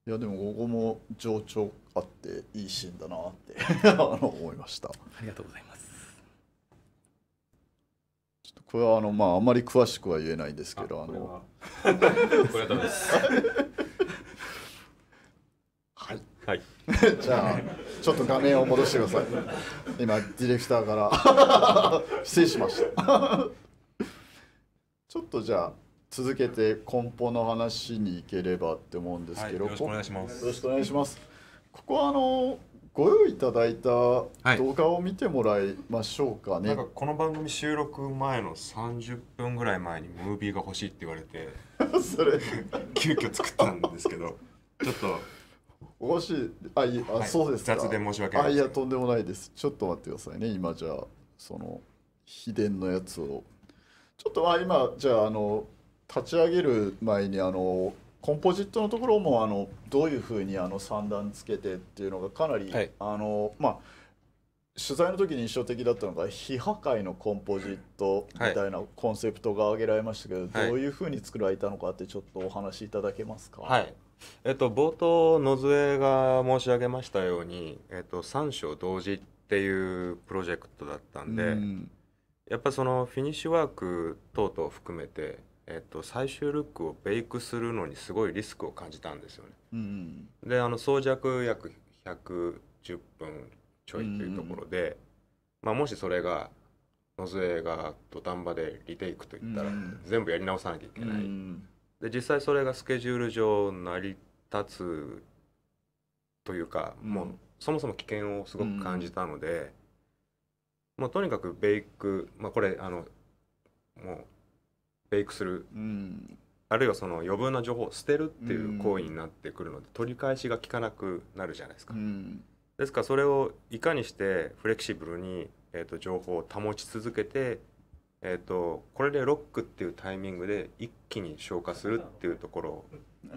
いやでもここも情緒あっていいシーンだなってあの思いましたありがとうございますちょっとこれはあのまああんまり詳しくは言えないんですけどあの はいはいじゃあちょっと画面を戻してください今ディレクターから失礼しましたちょっとじゃあ続けて梱包の話にいければって思うんですけど、はい、よろしくお願いしますよろしくお願いしますここはあのご用意いただいた動画を見てもらいましょうかね、はい、かこの番組収録前の30分ぐらい前にムービーが欲しいって言われて それ急遽作ったんですけどちょっとおかしいあいや、はい、そうですか雑で申し訳ないあいやとんでもないですちょっと待ってくださいね今じゃあその秘伝のやつをちょっとあ今じゃああの立ち上げる前にあのコンポジットのところもあのどういうふうにあの三段つけてっていうのがかなり、はい、あのまあ取材の時に印象的だったのが非破壊のコンポジットみたいなコンセプトが挙げられましたけど、はい、どういうふうに作られたのかってちょっとお話しいただけますか、はい、えっと、冒頭野添が申し上げましたように、えっと、三章同時っていうプロジェクトだったんで、うん、やっぱそのフィニッシュワーク等々含めてえっと、最終ルックをベイクするのにすごいリスクを感じたんですよね。うんであの装着約110分ちょいというところで、うん、まあ、もしそれが野添が土壇場でリテイクといったら、全部やり直さなきゃいけない、うん、で実際それがスケジュール上成り立つというか、うん、もうそもそも危険をすごく感じたので、うん、まあ、とにかくベイク、まあ、これあのもうフェイクする、うん、あるいはその余分な情報を捨てるっていう行為になってくるので、取り返しが効かなくなるじゃないですか、うん、ですからそれをいかにしてフレキシブルに、えーと、情報を保ち続けて、えーと、これでロックっていうタイミングで一気に消化するっていうところを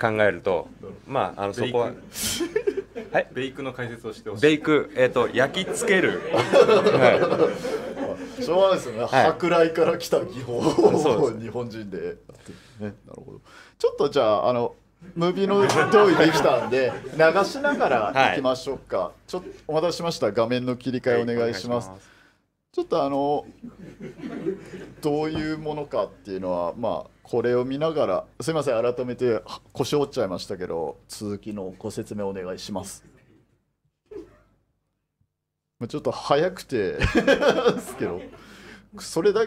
考えるとまああのそこは。はい、ベイクの解説をしてほしい。ベイク、えっ、ー、と、焼き付ける。はいしょうがないですよね、はい、舶来から来た技法を日本人で、ね、なるほどちょっとじゃああのムービーの用意できたんで 流しながらいきましょうか、はい、ちょっとお待たせしました画面の切り替えお願いします、はい、ちょっとあのどういうものかっていうのはまあこれを見ながらすいません改めて腰折っちゃいましたけど続きのご説明お願いしますまあ、ちょっと早くてですけどそれだ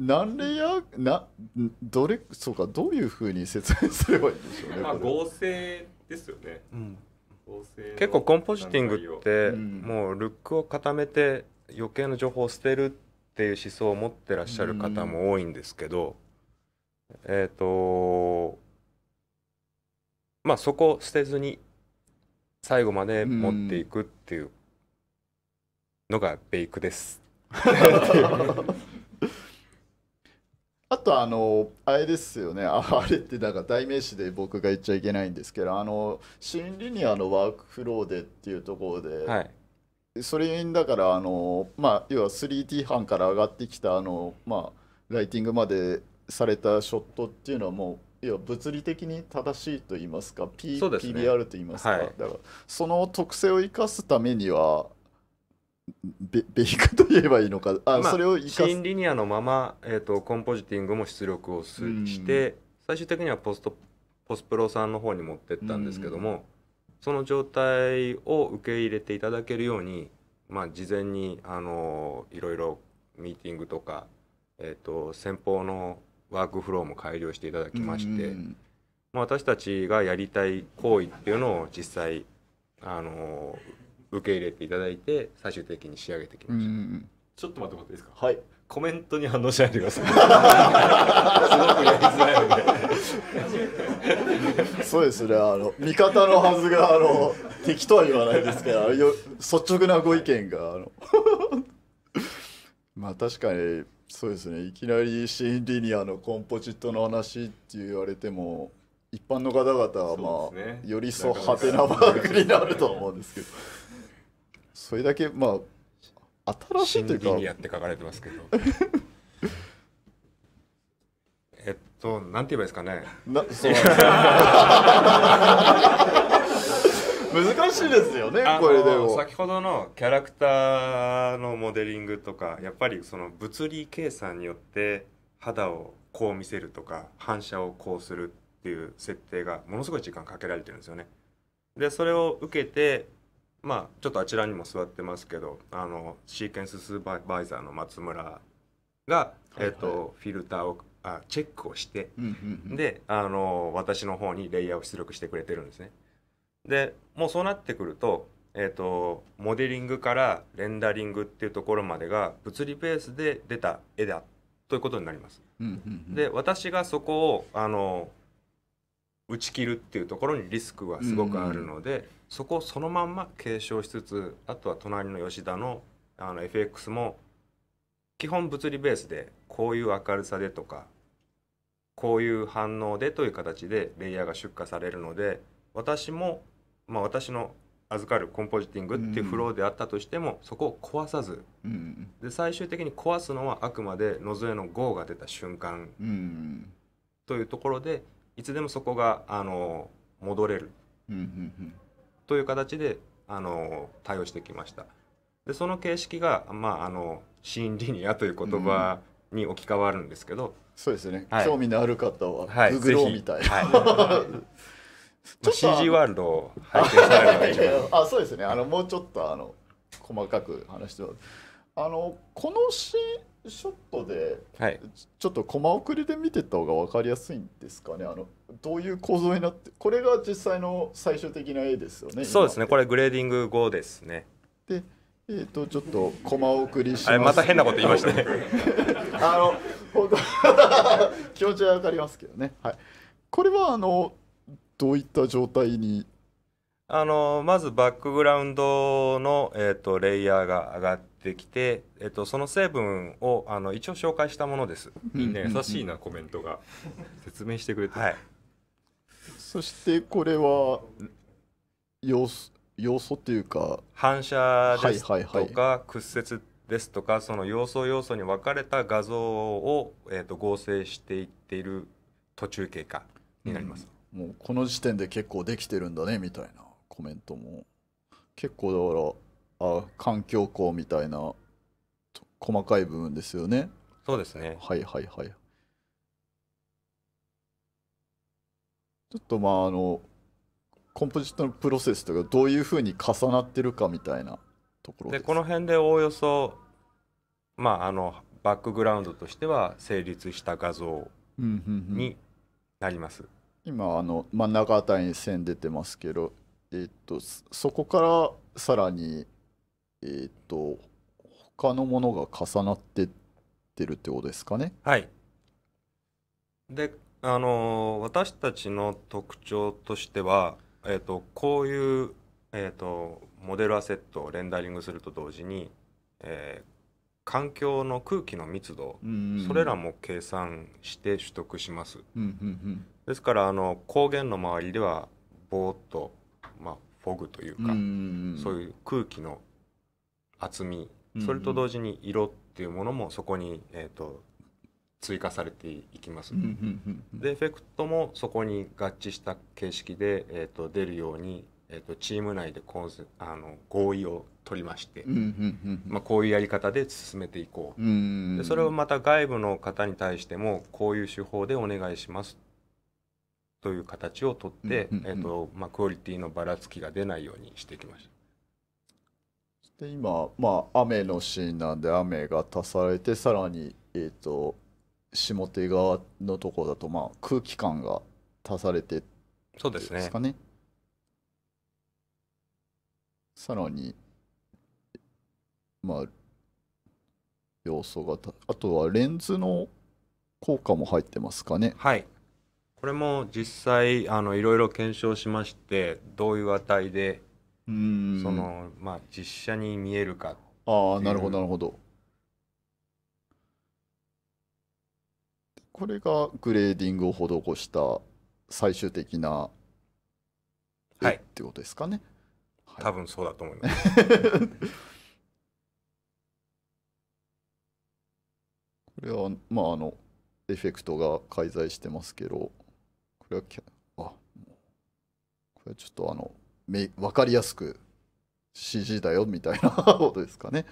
何レイヤーなどれそうかどういうふうに説明すればいいんでしょうね、まあ、合成ですよね、うん、結構コンポジティングってもうルックを固めて余計な情報を捨てるっていう思想を持ってらっしゃる方も多いんですけど、うん、えっ、ー、とまあそこを捨てずに最後まで持っていくっていうのがベイクです あとあのあれですよねあれってなんか代名詞で僕が言っちゃいけないんですけどあの新リニアのワークフローでっていうところで、はい、それにだからあの、まあ、要は 3D 班から上がってきたあの、まあ、ライティングまでされたショットっていうのはもう要は物理的に正しいと言いますか、P すね、PBR と言いますかはい、だからその特性を生かすためにはベベーカと言えばいいのかあ、まあ、それを新ンリニアのまま、えーと、コンポジティングも出力をすして最終的にはポストポスプロさんの方に持ってったんですけどもその状態を受け入れていただけるように、まあ、事前に、あのいろいろミーティングとか、えーと、と先方のワークフローも改良していただきまして、まあ、私たちがやりたい行為っていうのを実際、あのー受け入れていただいて最終的に仕上げてきました、うんちょっと待ってもらっていいですかはいコメントに反応しないでくださいすごくやりづらいのでそうですねあの味方のはずがあの敵とは言わないですけど率直なご意見があの まあ確かにそうですねいきなりシーンリニアのコンポジットの話って言われても一般の方々はまあ、ね、よりそうはてなマークになると思うんですけど。それだけまあ新しいというか。って書かれてますけど。えっと、なんて言えばいいですかね。な そう難しいですよねこれでも先ほどのキャラクターのモデリングとかやっぱりその物理計算によって肌をこう見せるとか反射をこうするっていう設定がものすごい時間かけられてるんですよね。でそれを受けてまあ、ちょっとあちらにも座ってますけどあのシーケンススーパーバイザーの松村が、えーと、はいフィルターをあチェックをして、うんうんうん、であの私の方にレイヤーを出力してくれてるんですね。でもうそうなってくると,、えーと、とモデリングからレンダリングっていうところまでが物理ベースで出た絵だということになります。うんうんうん、で私がそこをあの打ち切るっていうところにリスクはすごくあるので。うんうんそこをそのまんま継承しつつあとは隣の吉田のあの FX も基本物理ベースでこういう明るさでとかこういう反応でという形でレイヤーが出荷されるので私も、まあ、私の預かるコンポジティングっていうフローであったとしても、うん、そこを壊さず、うん、で最終的に壊すのはあくまで野添の GO が出た瞬間、うん、というところでいつでもそこがあの戻れる。うんうんうんという形であの対応してきました。でその形式が、まあ、あの新リニアという言葉に置き換わるんですけど、うん、そうですね、はい、興味のある方はググろうみたいな、はいはい あ、CG ワールドを拝見されるの あそうですねあのもうちょっとあの細かく話してあのこのシーンショットで、はい、ちょっとコマ送りで見てた方が分かりやすいんですかねあのどういう構造になってこれが実際の最終的な絵ですよねそうですねこれグレーディング5ですねでえっ、ー、とちょっとコマ送りします、ね、また変なこと言いましたね あの本当 気持ちは分かりますけどねはいこれはあのどういった状態にあのまずバックグラウンドの、えーと、とレイヤーが上がってってきて、えっと、その成分をあの一応紹介したものです。みんな優しいな、コメントが。説明してくれて。はい、そしてこれは要素要素っていうか反射ですとか、はいはいはい、屈折ですとかその要素要素に分かれた画像を、えーと、と合成していっている途中経過になります、うん、もうこの時点で結構できてるんだねみたいなコメントも結構だからあ環境光みたいな細かい部分ですよねそうですねはいはいはいちょっとまああのコンポジットのプロセスとかどういうふうに重なってるかみたいなところでこの辺でおおよそまああのバックグラウンドとしては成立した画像になります、うんうんうん、今あの真ん中あたりに線出てますけどえっとそこからさらにえっ、ー、と他のものが重なってってるってことですかね。はい、であの私たちの特徴としては、えーと、こういう、えーと、モデルアセットをレンダリングすると同時に、えー、環境の空気の密度、それらも計算して取得します。うんうんうんですからあの高原の周りではぼーっと、まあ、フォグというか、うんうん、そういう空気の厚みそれと同時に色っていうものもそこに、えーと、追加されていきます。でエフェクトもそこに合致した形式で、えーと、出るように、えーと、チーム内であの合意を取りまして、まあ、こういうやり方で進めていこう,、でそれをまた外部の方に対してもこういう手法でお願いしますという形をとって、えーとまあ、クオリティのばらつきが出ないようにしてきました。で今、まあ、雨のシーンなんで雨が足されてさらに、えーと、下手側のところだと、まあ、空気感が足されてそうですかねさらにまあ要素があとはレンズの効果も入ってますかね。はいこれも実際あのいろいろ検証しましてどういう値でそのまあ実写に見えるかああなるほどなるほどこれがグレーディングを施した最終的なはいってことですかね、はい、多分そうだと思います これはまああのエフェクトが介在してますけどこれはキャあこれはちょっとあのめ分かりやすく指示だよみたいな ことですかね。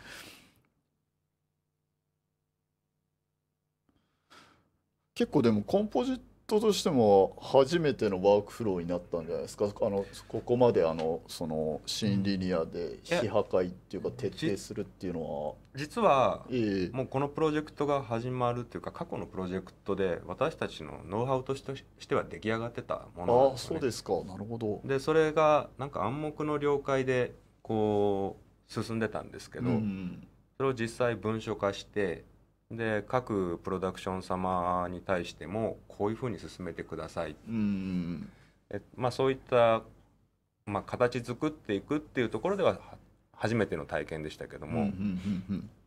結構でもコンポジットとしても初めてのワークフローになったんじゃないですかあのここまであのその新リニアで非破壊っていうか徹底するっていうのは実は、もうこのプロジェクトが始まるっていうか過去のプロジェクトで私たちのノウハウとしては出来上がってたものなんです、ね、あそうですかなるほどでそれがなんか暗黙の了解でこう進んでたんですけど、うん、それを実際文書化してで各プロダクション様に対してもこういうふうに進めてください、えまあ、そういった、まあ、形作っていくっていうところでは初めての体験でしたけども、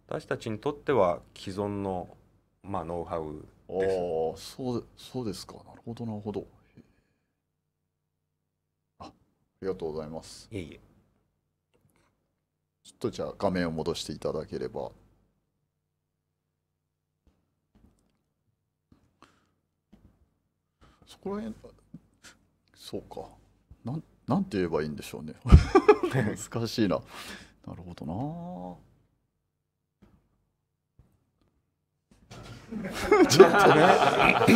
私たちにとっては既存の、まあ、ノウハウですそうそうですかなるほどなるほどあありがとうございますいえいえちょっとじゃあ画面を戻していただければそこら辺そうかなんなんて言えばいいんでしょうね 難しいななるほどな ちょっと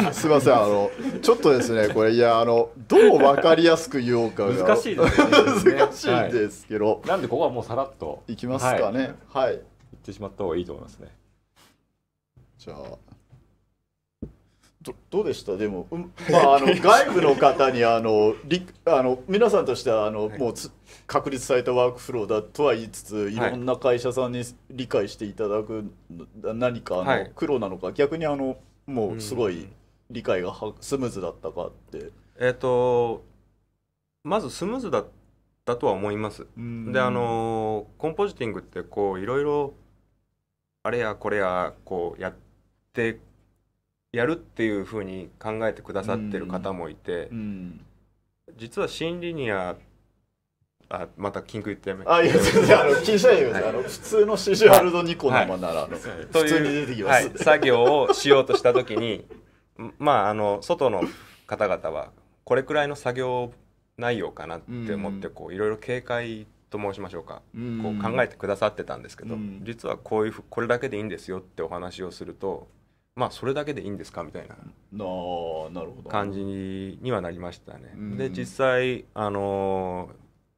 ね、すみません、あの、ちょっとですね、これ、いや、あの、どう分かりやすく言おうかが。難しいです、ね、難しいですけど、はい、なんで、ここはもうさらっと。いきますかね。はい。はい、言ってしまった方がいいと思いますね。じゃあ、どどうでしたでも、うん、まあ、あの外部の方にあのりあの皆さんとしてはあの、はい、もう確立されたワークフローだとは言いつついろんな会社さんに理解していただく、はい、何かあの、はい、苦労なのか逆にあのもうすごい理解がはスムーズだったかって。えっ、ー、とまずスムーズだったとは思います。であのコンポジティングってこういろいろあれやこれやこうやってやるっていうふうに考えてくださってる方もいて、うん、実はシンリニアあまた緊急言ってやめあいや全然あの気にしでくだい、あの普通のシジハルド2個のまなら、はい、普通に出てきます、はい、作業をしようとした時に まああの外の方々はこれくらいの作業内容かなって思ってこういろいろ警戒と申しましょうか、こう考えてくださってたんですけど、実はこういうこれだけでいいんですよってお話をするとまあそれだけでいいんですかみたいな感じにはなりましたね。で実際あの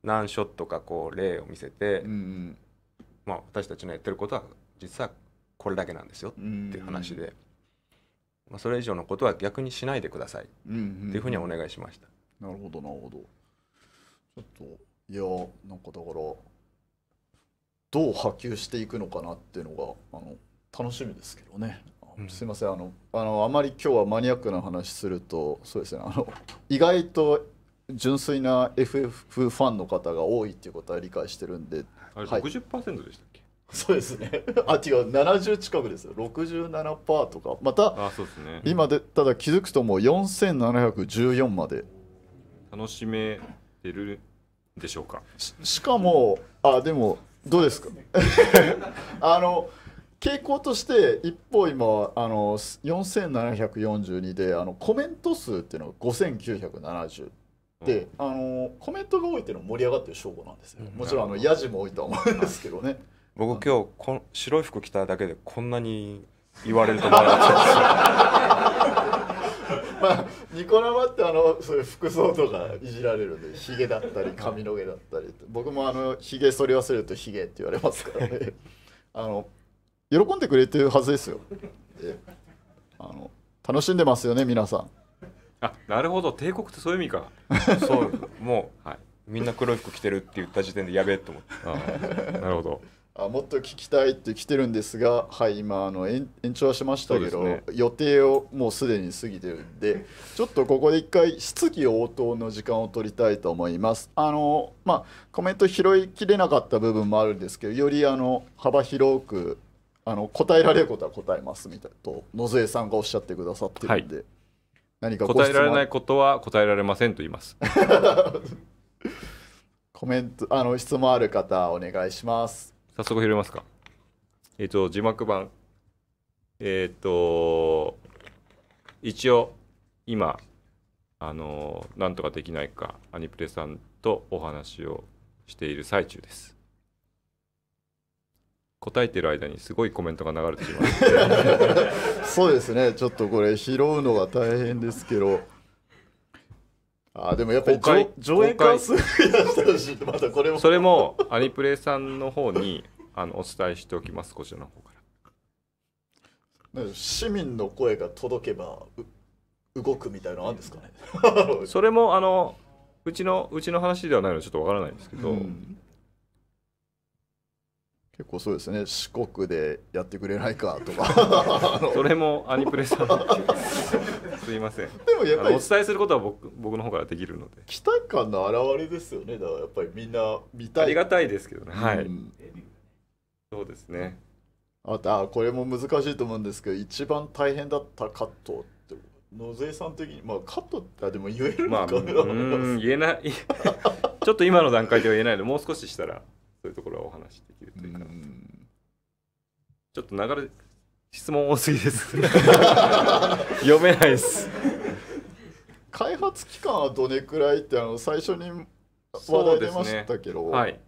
何ショットかこう例を見せて、まあ、私たちのやってることは実はこれだけなんですよっていう話で、まあ、それ以上のことは逆にしないでくださいっていうふうにはお願いしました。なるほどなるほど。ちょっといやなんかだからどう波及していくのかなっていうのがあの楽しみですけどね。すいませんあのあのあまり今日はマニアックな話するとそうですねあの意外と純粋な FF ファンの方が多いっていうことは理解してるんであれはい60%でしたっけ、そうですね あ違う70近くですよ67%とかまたあそうですね今でただ気づくともう4714まで楽しめてるでしょうかししかもあでもどうですか あの傾向として一方今あの4742であのコメント数っていうのが5970。で、あのコメントが多いっていうのは盛り上がってる証拠なんですよ、もちろんあのやじも多いとは思うんですけどね僕今日こ白い服着ただけでこんなに言われると思わなかったです まあニコ生ってあのそういう服装とかいじられるんでひげだったり髪の毛だったり僕もあのひげ剃り忘れるとひげって言われますからね あの喜んでくれてるはずですよ。あの楽しんでますよね皆さん。あなるほど帝国ってそういう意味か。そうもう、はい、みんな黒い服着てるって言った時点でやべえと思って。なるほど。あもっと聞きたいって来てるんですが、はい今あの延長はしましたけど、ね、予定をもうすでに過ぎてるんで、ちょっとここで一回質疑応答の時間を取りたいと思います。あのまあコメント拾いきれなかった部分もあるんですけど、よりあの幅広くあの答えられることは答えますみたいなと野添さんがおっしゃってくださってるんで、はい、何か答えられないことは答えられませんと言います コメントあの質問ある方お願いします早速拾いますかえっ、ー、と字幕版えっ、ー、と一応今あのなんとかできないかアニプレさんとお話をしている最中です答えてる間にすごいコメントが流れてきまし そうですねちょっとこれ拾うのが大変ですけどあでもやっぱり上映回数増やしたしまたこれもそれもアニプレさんの方にあのお伝えしておきますこちらの方から市民の声が届けば動くみたいなあるんですかね それもあのうちのうちの話ではないのでちょっとわからないんですけど、うん結構そうですね四国でやってくれないかとか それも アニプレさんすいませんでもやっぱりお伝えすることは僕僕の方からできるので期待感の表れですよねだからやっぱりみんな見たいありがたいですけどね、うん、はいそうですねあとあこれも難しいと思うんですけど一番大変だったカットって野添さん的にまあカットってでも言えるのかな、まあ、言えない ちょっと今の段階では言えないのでもう少ししたらそういうところはお話できるというかなちょっと流れ質問多すぎです 読めないです開発期間はどれくらいってあの最初に話題出ましたけど、ね、はい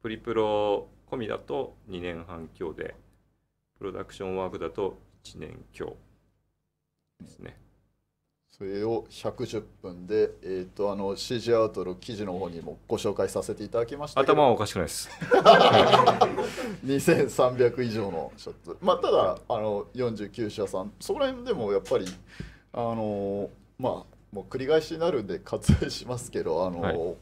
プリプロ込みだと2年半強でプロダクションワークだと1年強ですね、それを110分で、えーと、あの CG アウトの記事の方にもご紹介させていただきました頭はおかしくないです2300以上のショットまあただあの49社さんそこら辺でもやっぱりあのまあもう繰り返しになるんで割愛しますけどあの、はい、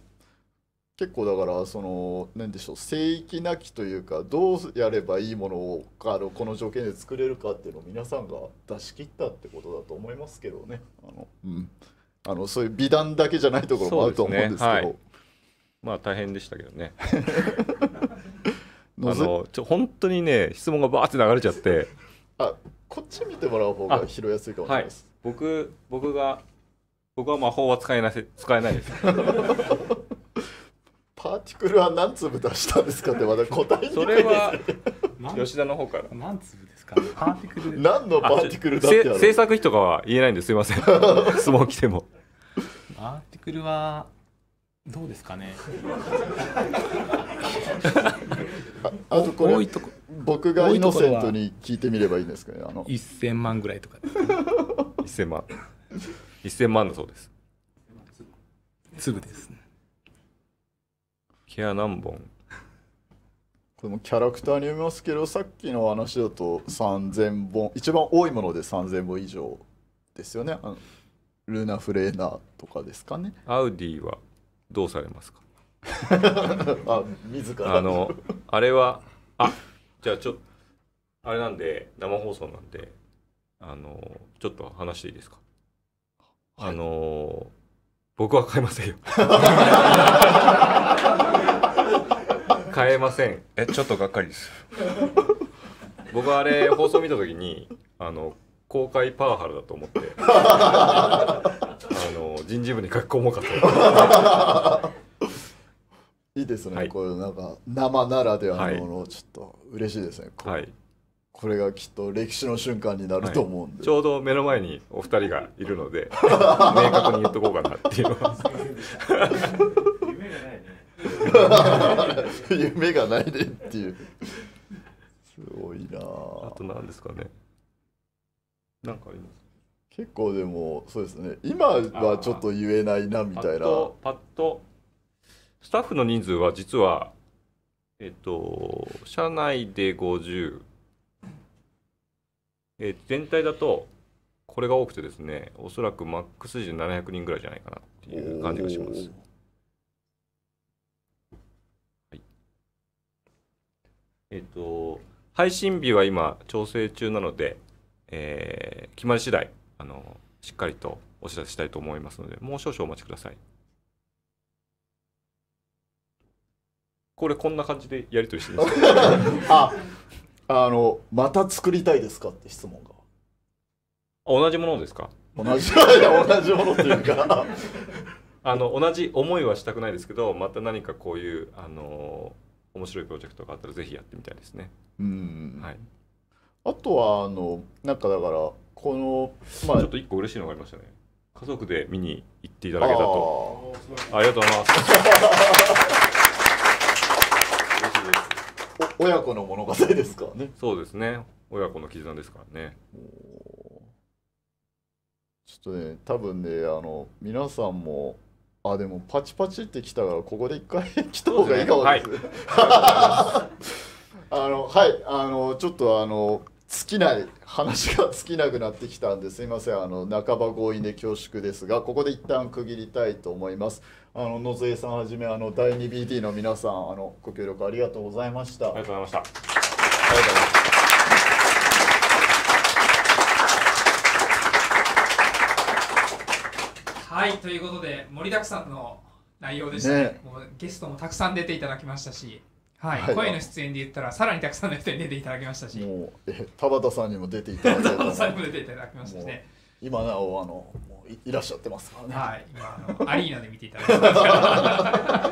結構だからその何でしょう聖域なきというかどうやればいいものをあのこの条件で作れるかっていうのを皆さんが出し切ったってことだと思いますけどねあの、うん、あのそういう美談だけじゃないところもあると思うんですけど、ねはい、まあ大変でしたけどね あのちょ本当にね質問がばーって流れちゃってあこっち見てもらう方が拾いやすいかもしれないです、はい、僕僕が僕は魔法は使えない使えないです パーティクルは何粒出したんですかってまだ答えにくいそれは 吉田の方から何粒ですか、パーティクル何のパーティクルだって制作費とかは言えないんですいません 質問来てもパーティクルはどうですかね あとこれ僕がイノセントに聞いてみればいいんですかねあの1000万ぐらいとか、ね、1000万1000万だそうです粒ですね毛は何本これもキャラクターに読みますけどさっきの話だと3000本一番多いもので3000本以上ですよねあのルナ・フレーナーとかですかねアウディはどうされますか あ自らあのあれはあじゃあちょっとあれなんで生放送なんであのちょっと話していいですか、はい、あの僕は買えませんよ買えませんえちょっとがっかりです僕はあれ放送見た時にあの公開パワハラだと思ってあの人事部に書き込もうかといいですね、はい、こういうなんか生ならではのものをちょっと嬉しいですね、はい、これがきっと歴史の瞬間になると思うんで、はい、ちょうど目の前にお二人がいるので 明確に言っとこうかなっていう夢がないねっていうすごいなあと何ですかねなんかあります結構でもそうですね今はちょっと言えないなみたいなパッとスタッフの人数は実はえっと社内で50えー、全体だとこれが多くてですねおそらくマックス時で700人ぐらいじゃないかなっていう感じがします。はい、えっ、ー、と配信日は今調整中なので、えー、決まり次第あのしっかりとお知らせしたいと思いますのでもう少々お待ちください。これこんな感じでやり取りしてるんです あのまた作りたいですかって質問が同じものですか同じ 同じものというか あの同じ思いはしたくないですけどまた何かこういうあの面白いプロジェクトがあったらぜひやってみたいですね。うんはい、あとはあのなんかだからこの、まあ、ちょっと一個嬉しいのがありましたね。家族で見に行っていただけたと。ありがとうございます。親子の物語ですかねそうですね親子の絆ですからねちょっとね多分ねあの皆さんもあでもパチパチってきたからここで一回 来た方がいいかもです、ね、はい、あのはいあのちょっとあの尽きない話が尽きなくなってきたんですいませんあの半ば強引で恐縮ですがここで一旦区切りたいと思います。あの野添さんはじめあの第 2BT の皆さんあのご協力ありがとうございましたありがとうございましたありがとうございますはいということで盛りだくさんの内容でしたね、ね、もうゲストもたくさん出ていただきましたし、はい、はい、声の出演で言ったらさらにたくさんの人に出ていただきましたしもうえ田畑さんにも出ていただきました田畑さんも出ていただきましね今なおあのいらっしゃってますからね。はい、今あのアリーナで見ていただきます。あ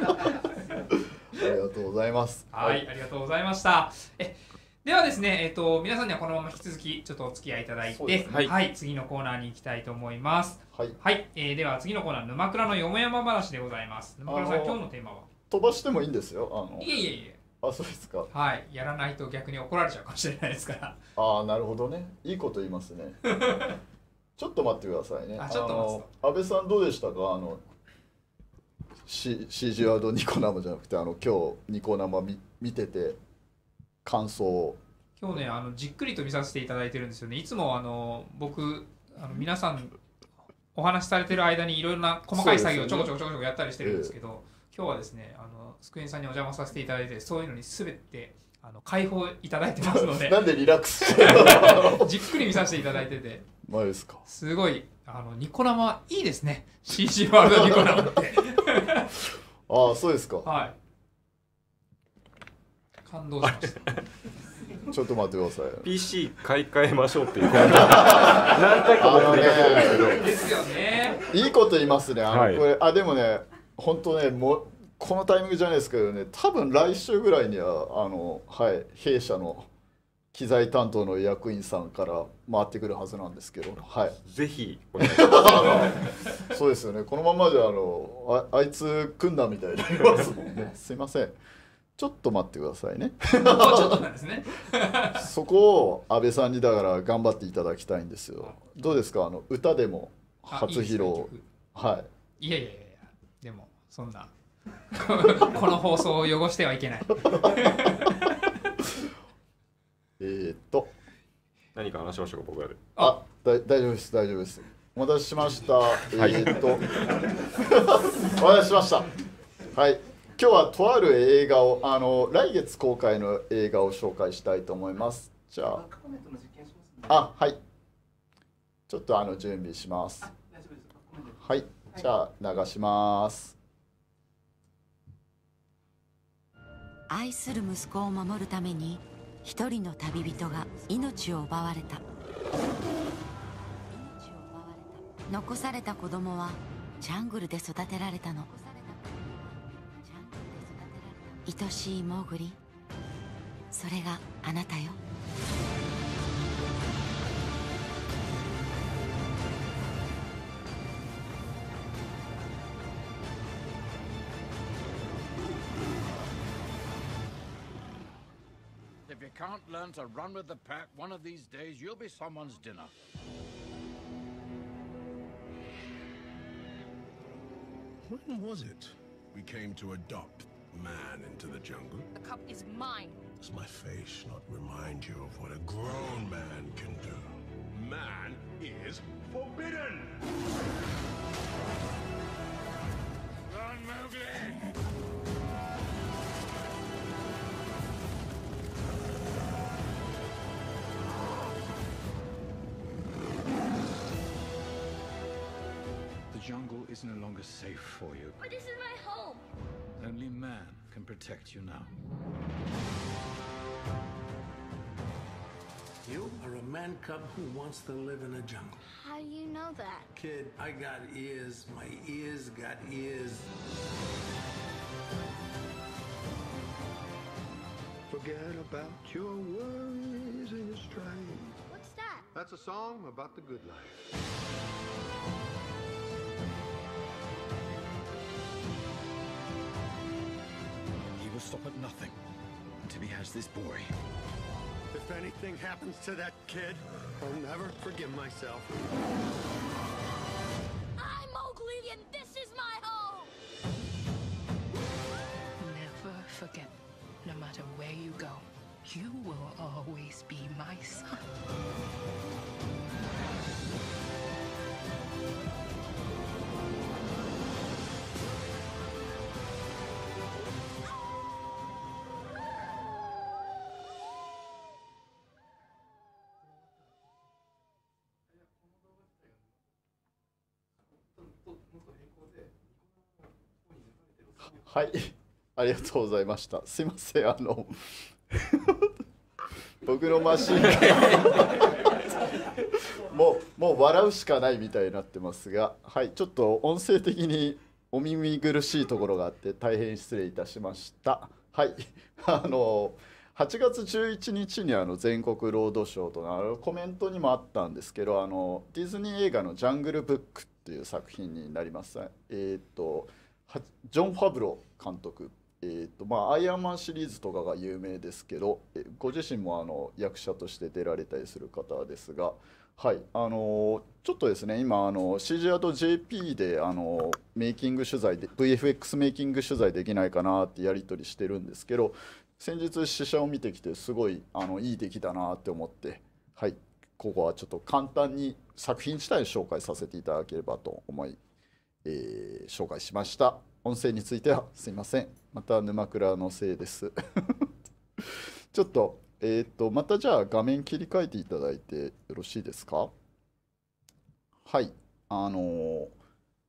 りがとうございます。はい、ありがとうございました。えではですね、えっ、ー、と、皆さんにはこのまま引き続き、ちょっとお付き合いいただいて、はい、はい、次のコーナーに行きたいと思います。はい。はい、えー、では、次のコーナー、沼倉のよもやま話でございます。沼倉さん、今日のテーマは飛ばしてもいいんですよ。あのいえいえいえ。あ、そうですか。はい、やらないと逆に怒られちゃうかもしれないですから。ああ、なるほどね。いいこと言いますね。ちょっと待ってくださいね。あ、ちょっと安倍さんどうでしたかあのワードニコ生じゃなくてあの今日ニコ生見見てて感想を今日ねあのじっくりと見させていただいてるんですよねいつもあの僕あの皆さんお話しされてる間にいろいろな細かい作業をちょこちょこちょこやったりしてるんですけど、ねえー、今日はですねあのスクエンさんにお邪魔させていただいてそういうのにすべてあの解放いただいてますのでなんでリラックスして じっくり見させていただいてて。マジですかすごいあのニコラマいいですね CG ワールドニコマってああそうですかはい感動しましたちょっと待ってください PC 買い替えましょうっていう何回かですよねいいこと言いますねあの、はい、あでもね本当ねもこのタイミングじゃないですけどね多分来週ぐらいにはあのはい弊社の機材担当の役員さんから回ってくるはずなんですけど、はい、ぜひ そうですよねこのままじゃあのああいつ組んだみたいになりますもんね すいませんちょっと待ってくださいねね、そこを安倍さんにだから頑張っていただきたいんですよどうですかあの歌でも初披露はいいやいやいやでもそんなこの放送を汚してはいけないえー、っと。何か話しましょうか、僕らで。あ、だ大丈夫です、大丈夫です。お待たせしました。はい、えっと。お待たせしました。はい。今日はとある映画を、あの、来月公開の映画を紹介したいと思います。じゃあ。あ、はい。ちょっとあの準備します。はい、じゃあ流します。愛する息子を守るために。一人の旅人が命を奪われた残された子供はジャングルで育てられたの愛しいモーグリそれがあなたよ can't learn to run with the pack, one of these days you'll be someone's dinner. When was it we came to adopt man into the jungle? The cup is mine. Does my face not remind you of what a grown man can do? Man is forbidden! Run, Mowgli! is no longer safe for you. But this is my home. Only man can protect you now. You are a man cub who wants to live in a jungle. How do you know that? Kid, I got ears. My ears got ears. Forget about your worries and your strife. What's that? That's a song about the good life. stop at nothing until he has this boy. If anything happens to that kid, I'll never forgive myself. I'm Mowgli, and this is my home! Never forget, no matter where you go, you will always be my son. はい。ありがとうございました。すいません、あの 僕のマシン もうもう笑うしかないみたいになってますが、はい、ちょっと音声的にお耳苦しいところがあって大変失礼いたしました。はい、あの8月11日にあの全国ロードショーとのコメントにもあったんですけどあのディズニー映画の「ジャングルブック」っていう作品になります。えー、っとジョン・ファブロ監督、えーとまあ、アイアンマンシリーズとかが有名ですけどご自身もあの役者として出られたりする方ですが、はいあのちょっとですね今あの CG アート JP であのメイキング取材で VFX メイキング取材できないかなってやり取りしてるんですけど先日試写を見てきてすごいあのいい出来だなって思って、はい、ここはちょっと簡単に作品自体を紹介させていただければと思います。えー、紹介しました音声についてはすいませんまた沼倉のせいです ちょっとえー、っとまたじゃあ画面切り替えていただいてよろしいですかはいあのー、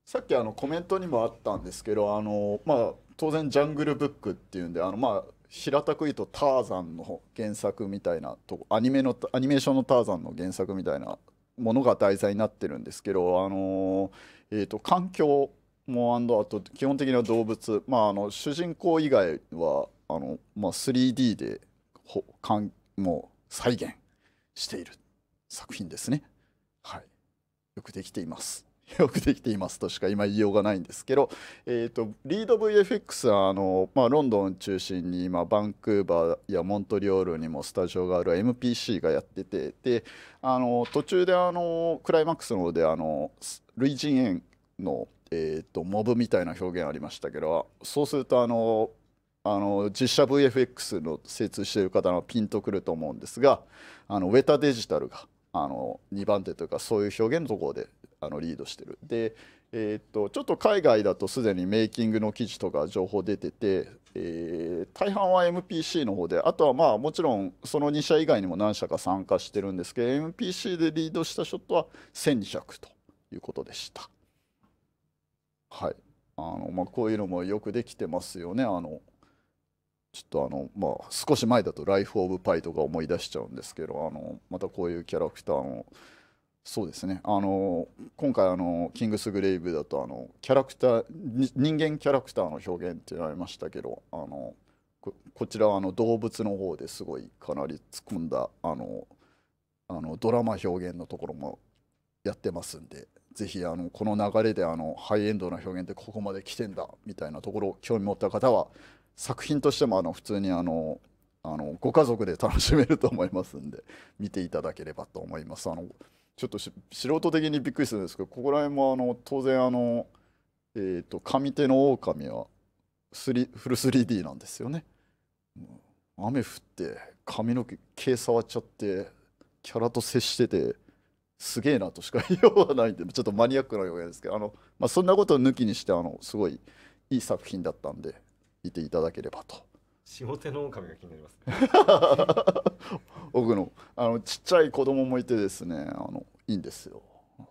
さっきあのコメントにもあったんですけどあのー、まあ当然ジャングルブックっていうんであのまあ平たく言うとターザンの原作みたいなとアニメのアニメーションのターザンの原作みたいなものが題材になってるんですけどあのーえーと、環境もあと基本的には動物、まあ、あの主人公以外はあの、まあ、3D でほかんもう再現している作品ですね。はい、よくできています。よくできていますとしか今言いようがないんですけど、えーと、リード VFX はあの、まあ、ロンドン中心に今バンクーバーやモントリオールにもスタジオがある MPC がやっててであの途中であのクライマックスの方であの類人猿の、えーと、とモブみたいな表現ありましたけどそうするとあのあの実写 VFX の精通している方のピンとくると思うんですがあのウェタデジタルがあの2番手というかそういう表現のところであのリードしてる。で、えー、っとちょっと海外だとすでにメイキングの記事とか情報出てて、えー、大半は MPC の方であとはまあもちろんその2社以外にも何社か参加してるんですけど MPC でリードしたショットは1200ということでした。はいあのまあ、こういうのもよくできてますよね。あのちょっとあの、まあ、少し前だと「ライフ・オブ・パイ」とか思い出しちゃうんですけどあのまたこういうキャラクターのそうですねあの今回あの「キングスグレイブ」だとあのキャラクター人間キャラクターの表現って言われましたけどあのこちらはあの動物の方ですごいかなり突っ込んだあのあのドラマ表現のところもやってますんでぜひあのこの流れであのハイエンドな表現でここまで来てんだみたいなところを興味持った方は作品としてもあの普通にあのあのご家族で楽しめると思いますんで見ていただければと思います。あのちょっと素人的にびっくりするんですけどここら辺もあの当然あの、えーと、上手の狼はスリフル 3D なんですよね。雨降って髪の毛触っちゃってキャラと接しててすげえなとしか言いようがないんでちょっとマニアックな表現ですけどあの、まあ、そんなことを抜きにしてあのすごいいい作品だったんで見ていただければと。下手の狼が気になります、ね、僕のあのちっちゃい子供もいてですねあのいいんですよ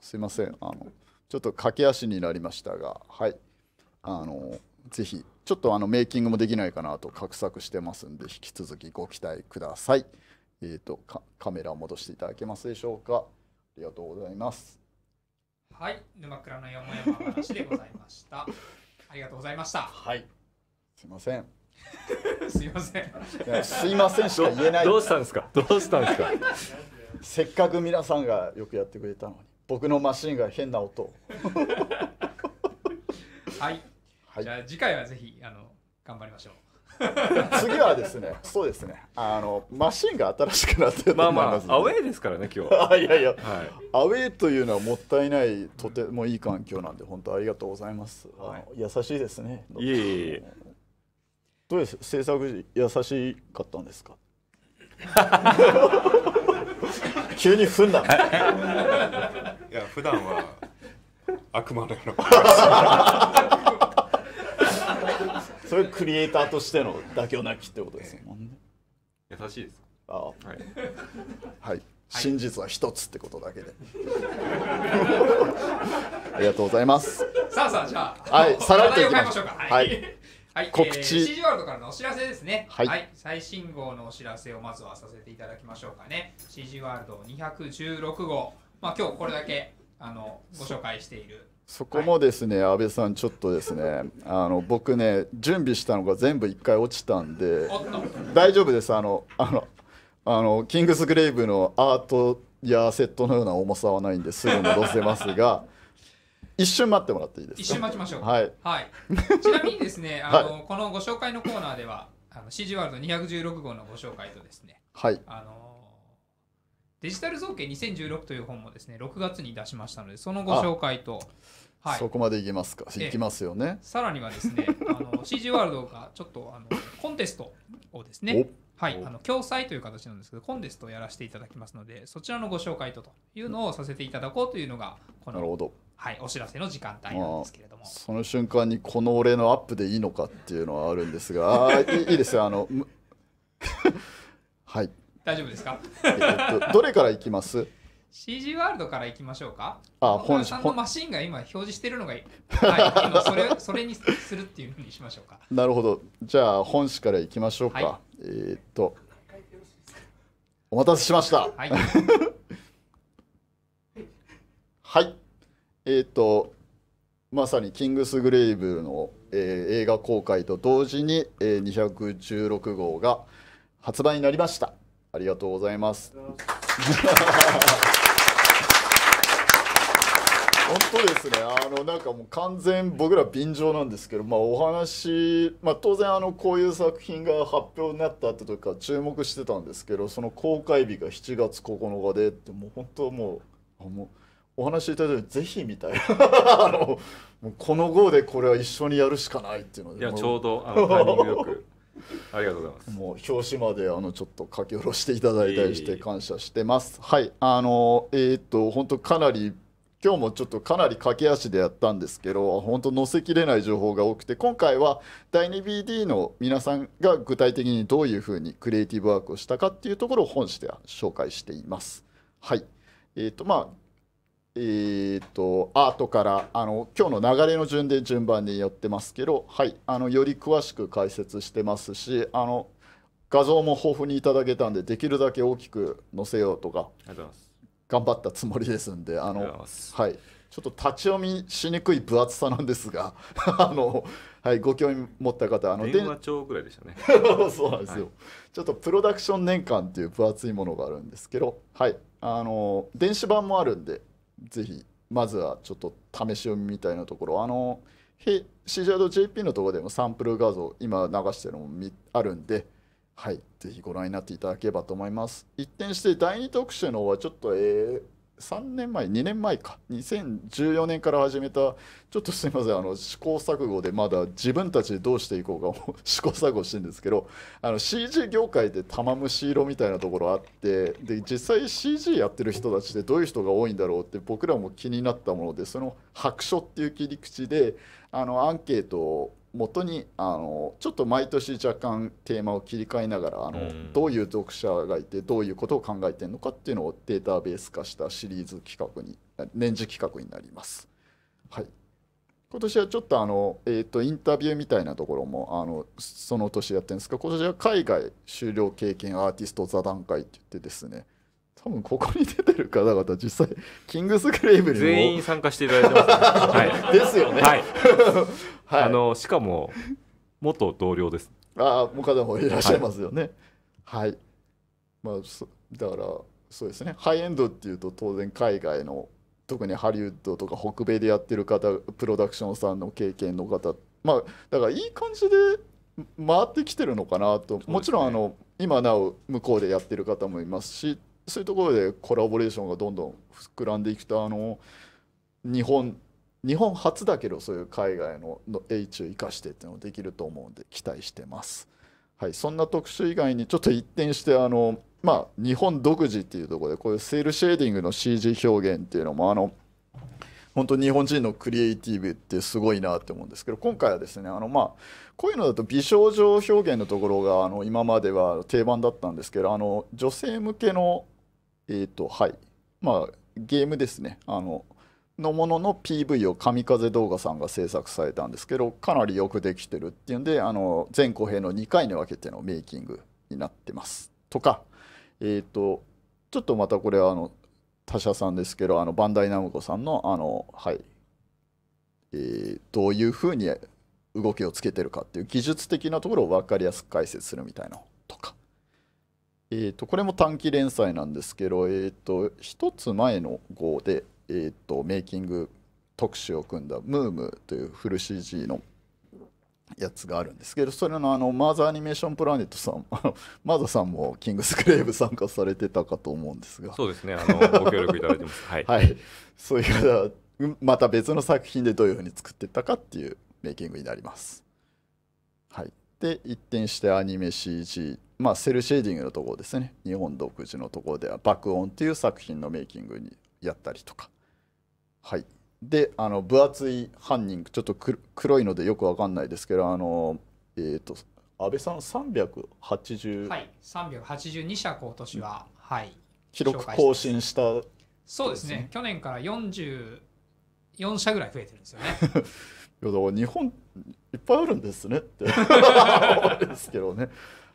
すいませんあのちょっと駆け足になりましたがはいあのぜひちょっとあのメイキングもできないかなと画策してますんで引き続きご期待くださいえっ、ー、とカメラ戻していただけますでしょうかありがとうございますはい沼倉のよもやま話でございましたありがとうございましたはいすいません すいませんすいませんしか言えないどうしたんですかどうしたんですかせっかく皆さんがよくやってくれたのに僕のマシンが変な音 はい、はい、じゃあ次回はぜひあの頑張りましょう 次はですね、そうですね、あのマシンが新しくなってるまあまあ、アウェーですからね、今日いやいや、はい、アウェーというのはもったいない、とてもいい環境なんで、本当ありがとうございます。はい、優しいですね。いえいえ。どうです制作優しかったんですか 急にふんな いや普段は悪魔のような それクリエイターとしての妥協なきってことですもんね、えー、優しいですああはい、はい、真実は一つってことだけでありがとうございますさあさあじゃあはいさらっといきましょうかはいはい、告知、えー、CG ワールドからのお知らせですね、はい、はい、最新号のお知らせをまずはさせていただきましょうかね CG ワールド216号、まあ、今日これだけあのご紹介しているそこもですね、はい、安倍さんちょっとですね あの僕ね準備したのが全部1回落ちたんで大丈夫ですあのあのあのキングスグレイブのアートやセットのような重さはないんですぐ戻せますが一瞬待ってもらっていいですか一瞬待ちましょう。はい。はい。ちなみにですね、あの、はい、このご紹介のコーナーでは、あの CG ワールド216号のご紹介とですね、はい。あのデジタル造形2016という本もですね、6月に出しましたので、そのご紹介と、はい、そこまでいきますか、いきますよね。さらにはですね、あの CG ワールドがちょっとあのコンテストをですね、はい、あの共催という形なんですけど、コンテストをやらせていただきますので、そちらのご紹介とというのをさせていただこうというのが、このはい、お知らせの時間帯なんですけれどもその瞬間にこの俺のアップでいいのかっていうのはあるんですがあいいいですよあの はい大丈夫ですか、えっと、どれからいきます CG ワールドからいきましょうかああ本さんのマシンが今表示してるのがいい、はい、今それ それにするっていうふうにしましょうかなるほどじゃあ本誌からいきましょうか、はい、えー、っとお待たせしましたはい、はいえっ、ー、とまさにキングスグレイブの、えー、映画公開と同時に、えー、216号が発売になりました。ありがとうございます。本当ですね。あのなんかもう完全僕ら便乗なんですけど、まあお話、まあ当然あのこういう作品が発表になったってとか注目してたんですけど、その公開日が7月9日でってもう本当もうもう。お話しいただいてぜひみたいな あのもうこの号でこれは一緒にやるしかないっていうのでいやちょうどあのタイミングよくありがとうございますもう表紙まであのちょっと書き下ろしていただいたりして感謝してます、はいあのえー、っと本当かなり今日もちょっとかなり駆け足でやったんですけど本当載せきれない情報が多くて今回は第 2BD の皆さんが具体的にどういうふうにクリエイティブワークをしたかっていうところを本誌では紹介しています。はいえーとまあえーと、とアートからあの今日の流れの順で順番によってますけど、はい、あのより詳しく解説してますしあの画像も豊富にいただけたんでできるだけ大きく載せようとか頑張ったつもりですんであのはいちょっと立ち読みしにくい分厚さなんですが あの、はい、ご興味持った方あの電話帳ぐらいでしたね そうなんですよ、はい、ちょっとプロダクション年間っていう分厚いものがあるんですけど、はい、あの電子版もあるんでぜひまずはちょっと試し読みみたいなところあの CJ.jp のところでもサンプル画像今流してるのもあるんではいぜひご覧になっていただければと思います一転して第2特集の方はちょっとえー3年前2年前か2014年から始めたちょっとすいませんあの試行錯誤でまだ自分たちでどうしていこうか 試行錯誤してるんですけどあの CG 業界で玉虫色みたいなところあってで実際 CG やってる人たちでどういう人が多いんだろうって僕らも気になったものでその白書っていう切り口であのアンケートを元にあのちょっと毎年若干テーマを切り替えながらあの、うん、どういう読者がいてどういうことを考えてるのかっていうのをデータベース化したシリーズ企画に年次企画になります。はい今年はちょっとあの、えーと、インタビューみたいなところもあのその年やってるんですが今年は海外終了経験アーティスト座談会って言ってですね多分ここに出てる方々実際キングスクレイブに全員参加していただいてます、ね、はい、ですよねはい、はい、あのしかも元同僚ですああもう片方いらっしゃいますよねはい、はい、まあだからそうですねハイエンドっていうと当然海外の特にハリウッドとか北米でやってる方プロダクションさんの経験の方まあだからいい感じで回ってきてるのかなと、ね、もちろんあの今なお向こうでやってる方もいますしそういうところでコラボレーションがどんどん膨らんでいくとあの日本日本初だけどそういう海外のの H を生かしてっていうのができると思うんで期待してます。はい、そんな特集以外にちょっと一転してあの、まあ、日本独自っていうところでこういうセールシェーディングの CG 表現っていうのもあの本当日本人のクリエイティブってすごいなって思うんですけど今回はですねあのまあこういうのだと美少女表現のところがあの今までは定番だったんですけどあの女性向けのえっ、ー、と、はい。まあ、ゲームですね。あの、のものの PV を神風動画さんが制作されたんですけど、かなりよくできてるっていうんで、あの、全後編の2回に分けてのメイキングになってます。とか、えっ、ー、と、ちょっとまたこれはあの、他社さんですけど、あの、バンダイナムコさんの、あの、はい。えー、どういうふうに動きをつけてるかっていう技術的なところを分かりやすく解説するみたいなとか。えー、とこれも短期連載なんですけど、えー、と1つ前の号で、えー、とメイキング特集を組んだ「ムームというフル CG のやつがあるんですけどそれのあのマーザーアニメーションプラネットさん マーザーさんもキングスクレーブ参加されてたかと思うんですがそうですねあのご協力いただいてます、はい、はい、そういうまた別の作品でどういうふうに作ってたかっていうメイキングになりますはいで一転してアニメ CG まあ、セルシェーディングのところですね日本独自のところでは「爆音」っていう作品のメイキングにやったりとかはいであの分厚い犯人ちょっと黒いのでよくわかんないですけどあのえっ、ー、と安倍さん380はい382社今年は、うん、はい記録更新したそうですね、去年から44社ぐらい増えてるんですよね いやだから日本いっぱいあるんですねって ですけどね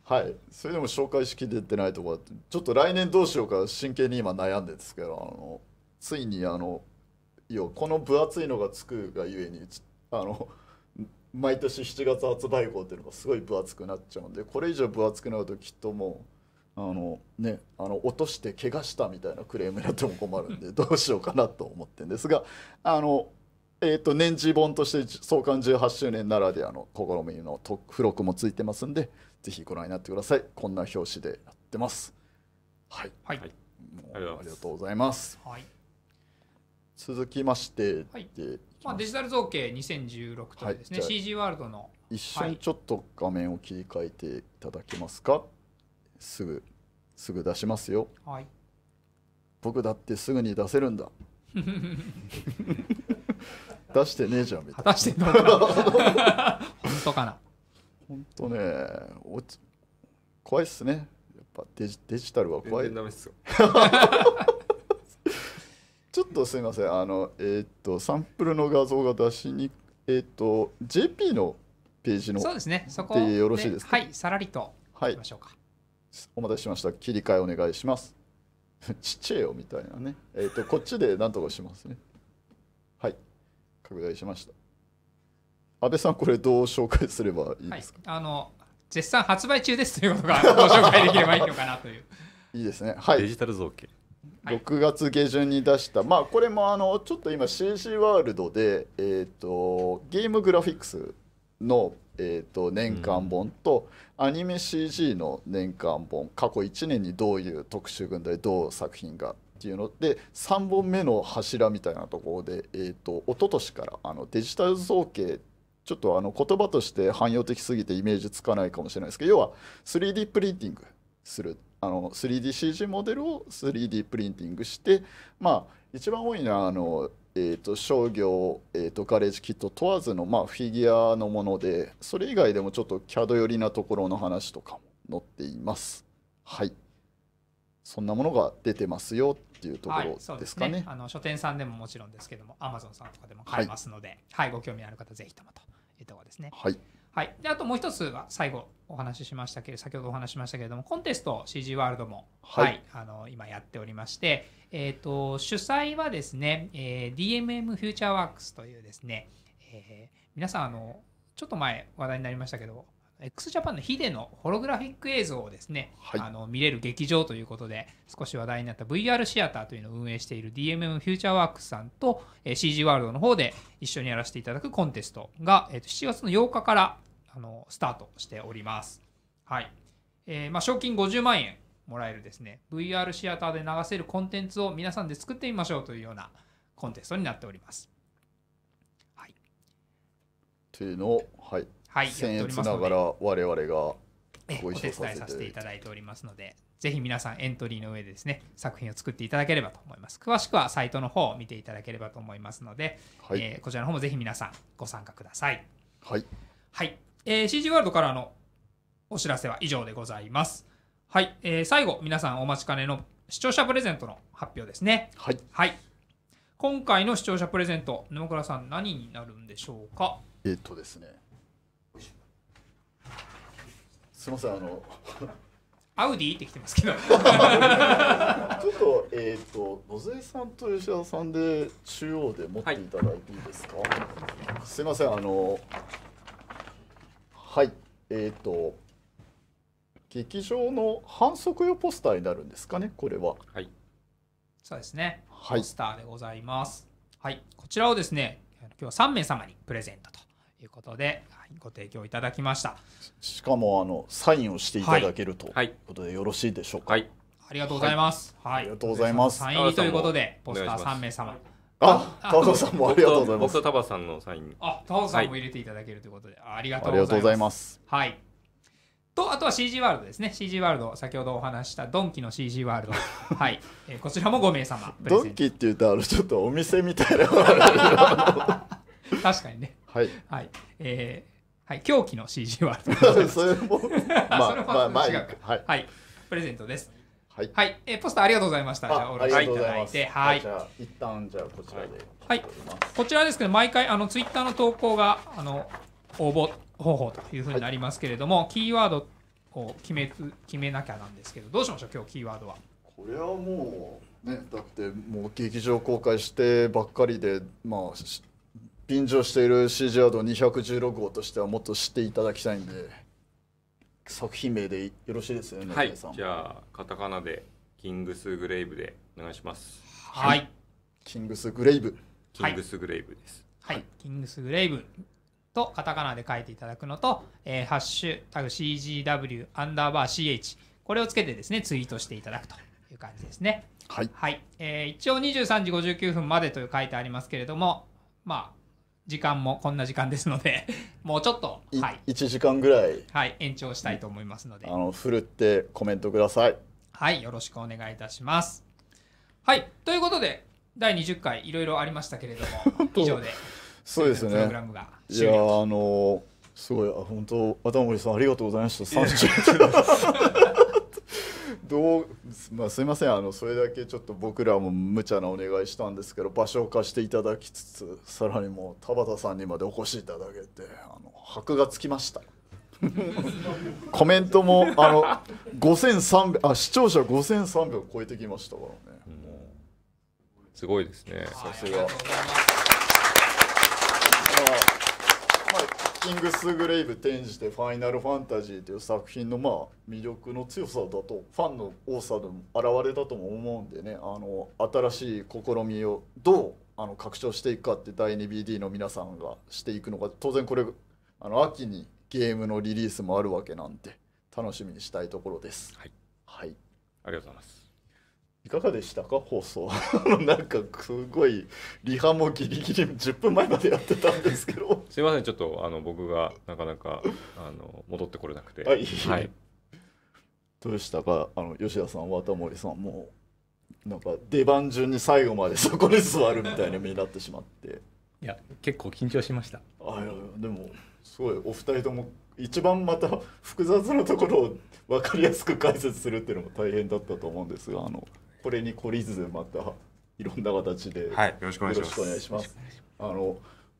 はいそれでも紹介しきれてないところちょっと来年どうしようか真剣に今悩んでるんですけどあのついにあのよこの分厚いのがつくがゆえにあの毎年7月発売号っていうのがすごい分厚くなっちゃうんでこれ以上分厚くなるときっともうあのねあの落として怪我したみたいなクレームになっても困るんでどうしようかなと思ってるんですがあのえーと、と年次本として創刊18周年ならではの試みの付録もついてますんでぜひご覧になってくださいこんな表紙でやってますはい、はい、ありがとうございます、はい、続きましてはいまあ、デジタル造形2016とですね、はい、CG ワールドの一瞬ちょっと画面を切り替えていただけますか、すぐすぐ出しますよ、はい、僕だってすぐに出せるんだ 出してねえじゃんみたいな 本当かな本当ねおち怖いっすねやっぱデジデジタルは怖い ちょっとすみませんあのえー、っとサンプルの画像が出しにえー、っと JP のページのそうですねそこでよろしいですかはいさらりとはい、お待たせしました切り替えお願いします ちっちゃいよみたいなねえー、っとこっちで何とかしますねはい拡大しました安倍さんこれどう紹介すればいいですか、はい、あの絶賛発売中ですということが ご紹介できればいいのかなといういいですねはいデジタル造形6月下旬に出した、まあこれもあのちょっと今 CG ワールドで、えーと、ゲームグラフィックスの、えーと、年間本と、うん、アニメ CG の年間本過去1年にどういう特集軍隊どう作品がっていうので3本目の柱みたいなところで、えーと、と一昨年からあのデジタル造形ちょっとあの言葉として汎用的すぎてイメージつかないかもしれないですけど要は 3D プリンティングするあの 3DCG モデルを 3D プリンティングしてまあ一番多いのはあの、えーと、商業、えーと、ガレージキット問わずの、まあ、フィギュアのものでそれ以外でもちょっと CAD 寄りなところの話とかも載っています。はいそんなものが出てますよっていうところですかね。はい、ねあの書店さんでももちろんですけども、アマゾンさんとかでも買えますので、はい、はい、ご興味ある方ぜひともとえっとですね。はい、はい、であともう一つは最後お話ししましたけど先ほどお話しましたけれどもコンテスト CG ワールドも、はい、はい、あの今やっておりまして、えーと、主催はですね、えー、DMM フューチャーワークスというですね、えー、皆さんあのちょっと前話題になりましたけど XJAPAN のヒデのホログラフィック映像をですね、はい、あの見れる劇場ということで少し話題になった VR シアターというのを運営している DMM フューチャーワークスさんと CG ワールドの方で一緒にやらせていただくコンテストが、えと7月の8日からあのスタートしております。はいえー、まあ、賞金50万円もらえるですね VR シアターで流せるコンテンツを皆さんで作ってみましょうというようなコンテストになっております。はい、というのを、はい、はい、僭越ながら我々がご一緒させさせていただいておりますのでぜひ皆さんエントリーの上でですね作品を作っていただければと思います詳しくはサイトの方を見ていただければと思いますので、はい、えー、こちらの方もぜひ皆さんご参加くださいはい、はいえー、CG ワールドからのお知らせは以上でございますはい、えー、最後皆さんお待ちかねの視聴者プレゼントの発表ですねはい、はい、今回の視聴者プレゼント沼倉さん何になるんでしょうかえっとですねすみませんあのアウディって来てますけど ちょっとえっ、ー、と野添さんと吉田さんで中央で持っていただいていいですか、はい、すいませんあのはいえっ、ー、と劇場の反則用ポスターになるんですかねこれははいそうですね、はい、ポスターでございますはいこちらをですね今日は3名様にプレゼントということでご提供いただきましたしかもあのサインをしていただけるということでよろしいでしょうか、はいありがとうございます、はいありがとうございますサイン入りということでポスター3名様あ、タオさんもありがとうございます。僕とタバさんのサイン。あ、タオさんも入れていただけるということで、ありがとうございます。はい。と、あとは CG ワールドですね。CG ワールド、先ほどお話したドンキの CG ワールド。はい。えー、こちらも5名様。ドンキって言うと、ら、ちょっとお店みたいな。確かにね。はい。はい。えーはい狂気の CG ワールド それもまあまあまあ違うか、はい、はい、プレゼントですはい、はい、えー、ポスターありがとうございました。じゃあ、おろしていただいて、はい。じゃあ、一旦、じゃあ、こちらで。はい。こちらですけど、毎回、あの、ツイッターの投稿が、あの、応募方法というふうになりますけれども、はい、キーワードを決め、決めなきゃなんですけど、どうしましょう、今日、キーワードは。これはもう、ね、だってもう劇場公開してばっかりで、まあ、便乗している CG アード216号としてはもっと知っていただきたいんで作品名でよろしいですよね、はい、じゃあカタカナでキングスグレイブでお願いしますはい、キングスグレイブキングスグレイブですはい、はい、キングスグレイブとカタカナで書いていただくのと、えー、ハッシュタグ CGW アンダーバー CH これをつけてですねツイートしていただくという感じですねはい、はい、えー、一応23時59分までという書いてありますけれどもまあ時間もこんな時間ですので もうちょっと、はい、1時間ぐらい、はい、延長したいと思いますのであのふるってコメントくださいはいよろしくお願いいたしますはいということで第20回いろいろありましたけれども 以上でそうですねプログラムがいやあのー、すごいあ、本当頭森さんありがとうございました30 どうまあ、すみませんあのそれだけちょっと僕らも無茶なお願いしたんですけど場所を貸していただきつつさらにもう田畑さんにまでお越しいただけてあの箔がつきました コメントもあの5300あ視聴者5300超えてきましたからね、うすごいですねさすが。キングスグレイブ転じて「ファイナルファンタジー」という作品のまあ魅力の強さだとファンの多さの表れだとも思うんでねあの新しい試みをどうあの拡張していくかって第 2BD の皆さんがしていくのが当然これあの秋にゲームのリリースもあるわけなんで楽しみにしたいところです。はい、はい、ありがとうございますいかがでしたか放送 なんかすごいリハもギリギリ10分前までやってたんですけどすいませんちょっとあの僕がなかなかあの戻ってこれなくてはい、はい、どうしたかあの吉田さん渡森さんもなんか出番順に最後までそこに座るみたいな目になってしまって いや結構緊張しましたあいやでもすごいお二人とも一番また複雑なところを分かりやすく解説するっていうのも大変だったと思うんですがあのこれに懲りずまたいろんな形で、はい、よろしくお願いします。あの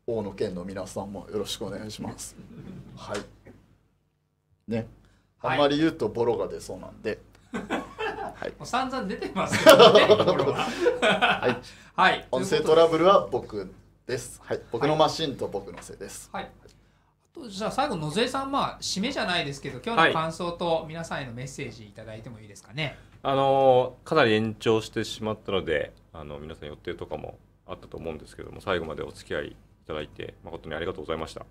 大野県の皆さんもよろしくお願いします。はい。ね、あんまり言うとボロが出そうなんで。はい、もう散々出てますけね、はい。はい。音声トラブルは僕です。はい。僕のマシンと僕のせいです。はい。あとじゃあ最後野添さんまあ締めじゃないですけど今日の感想と皆さんへのメッセージいただいてもいいですかね。あのかなり延長してしまったのであの皆さん予定とかもあったと思うんですけども最後までお付き合いいただいて誠にありがとうございました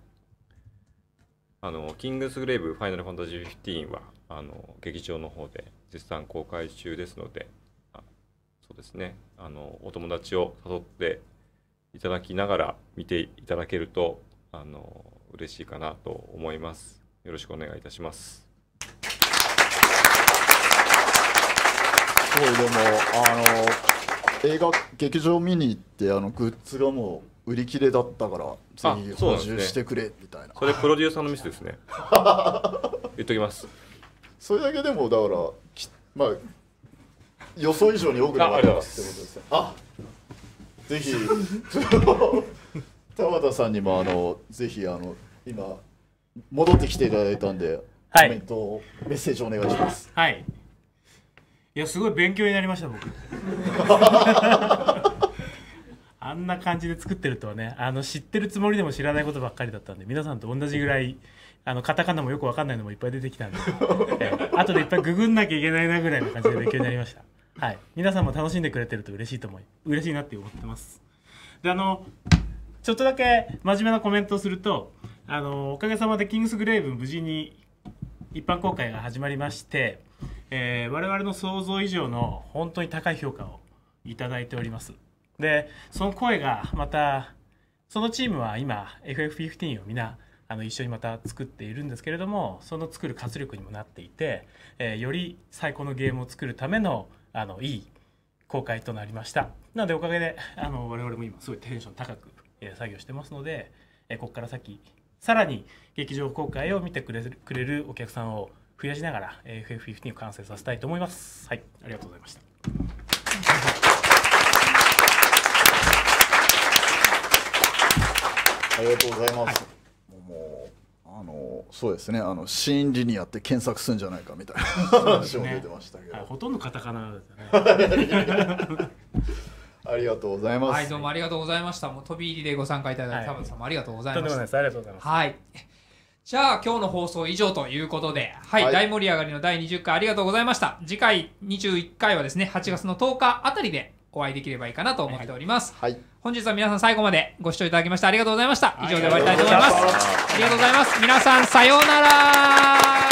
あのキングスグレーブファイナルファンタジー15はあの劇場の方で絶賛公開中ですのでそうですねあのお友達を誘っていただきながら見ていただけるとあの嬉しいかなと思いますよろしくお願いいたしますごいでもあの映画劇場見に行ってあのグッズがもう売り切れだったからぜひ補充してくれみたいなそれプロデューサーのミスですね 言っときますそれだけでもだからまあ予想以上に多くなかっすってことですねあぜひ田畑さんにもあのぜひあの今戻ってきていただいたんで、はい、コメントメッセージお願いしますはいいやすごい勉強になりました僕 あんな感じで作ってるとはねあの知ってるつもりでも知らないことばっかりだったんで皆さんと同じぐらいあのカタカナもよく分かんないのもいっぱい出てきたんであと でいっぱいググんなきゃいけないなぐらいの感じで勉強になりましたはい皆さんも楽しんでくれてると嬉しいと思い嬉しいなって思ってますであのちょっとだけ真面目なコメントをするとあのおかげさまでキングスグレイブ無事に一般公開が始まりましてえー、我々の想像以上の本当に高い評価をいただいておりますでその声がまたそのチームは今 FF15 を皆あの一緒にまた作っているんですけれどもその作る活力にもなっていて、えー、より最高のゲームを作るためのあのいい公開となりましたなのでおかげであの我々も今すごいテンション高く、えー、作業してますので、えー、ここから先さらに劇場公開を見てくれるくれるお客さんを増やしながら FF15 を完成させたいと思います。はい、ありがとうございました。ありがとうございます。はい、もうあのそうですねあの新リニアって検索するんじゃないかみたいな話も出てましたけど、ね、ほとんどカタカナですね。ありがとうございます。はい、どうもありがとうございました。もう飛び入りでご参加いただいた、はい、田畑さんもありがとうございました。ありがとうございます。はい。じゃあ今日の放送以上ということで、はい、はい、大盛り上がりの第20回ありがとうございました。次回21回はですね、8月の10日あたりでお会いできればいいかなと思っております。はい、本日は皆さん最後までご視聴いただきましてありがとうございました。以上で終わりたいと思います。ありがとうございます。皆さんさようなら。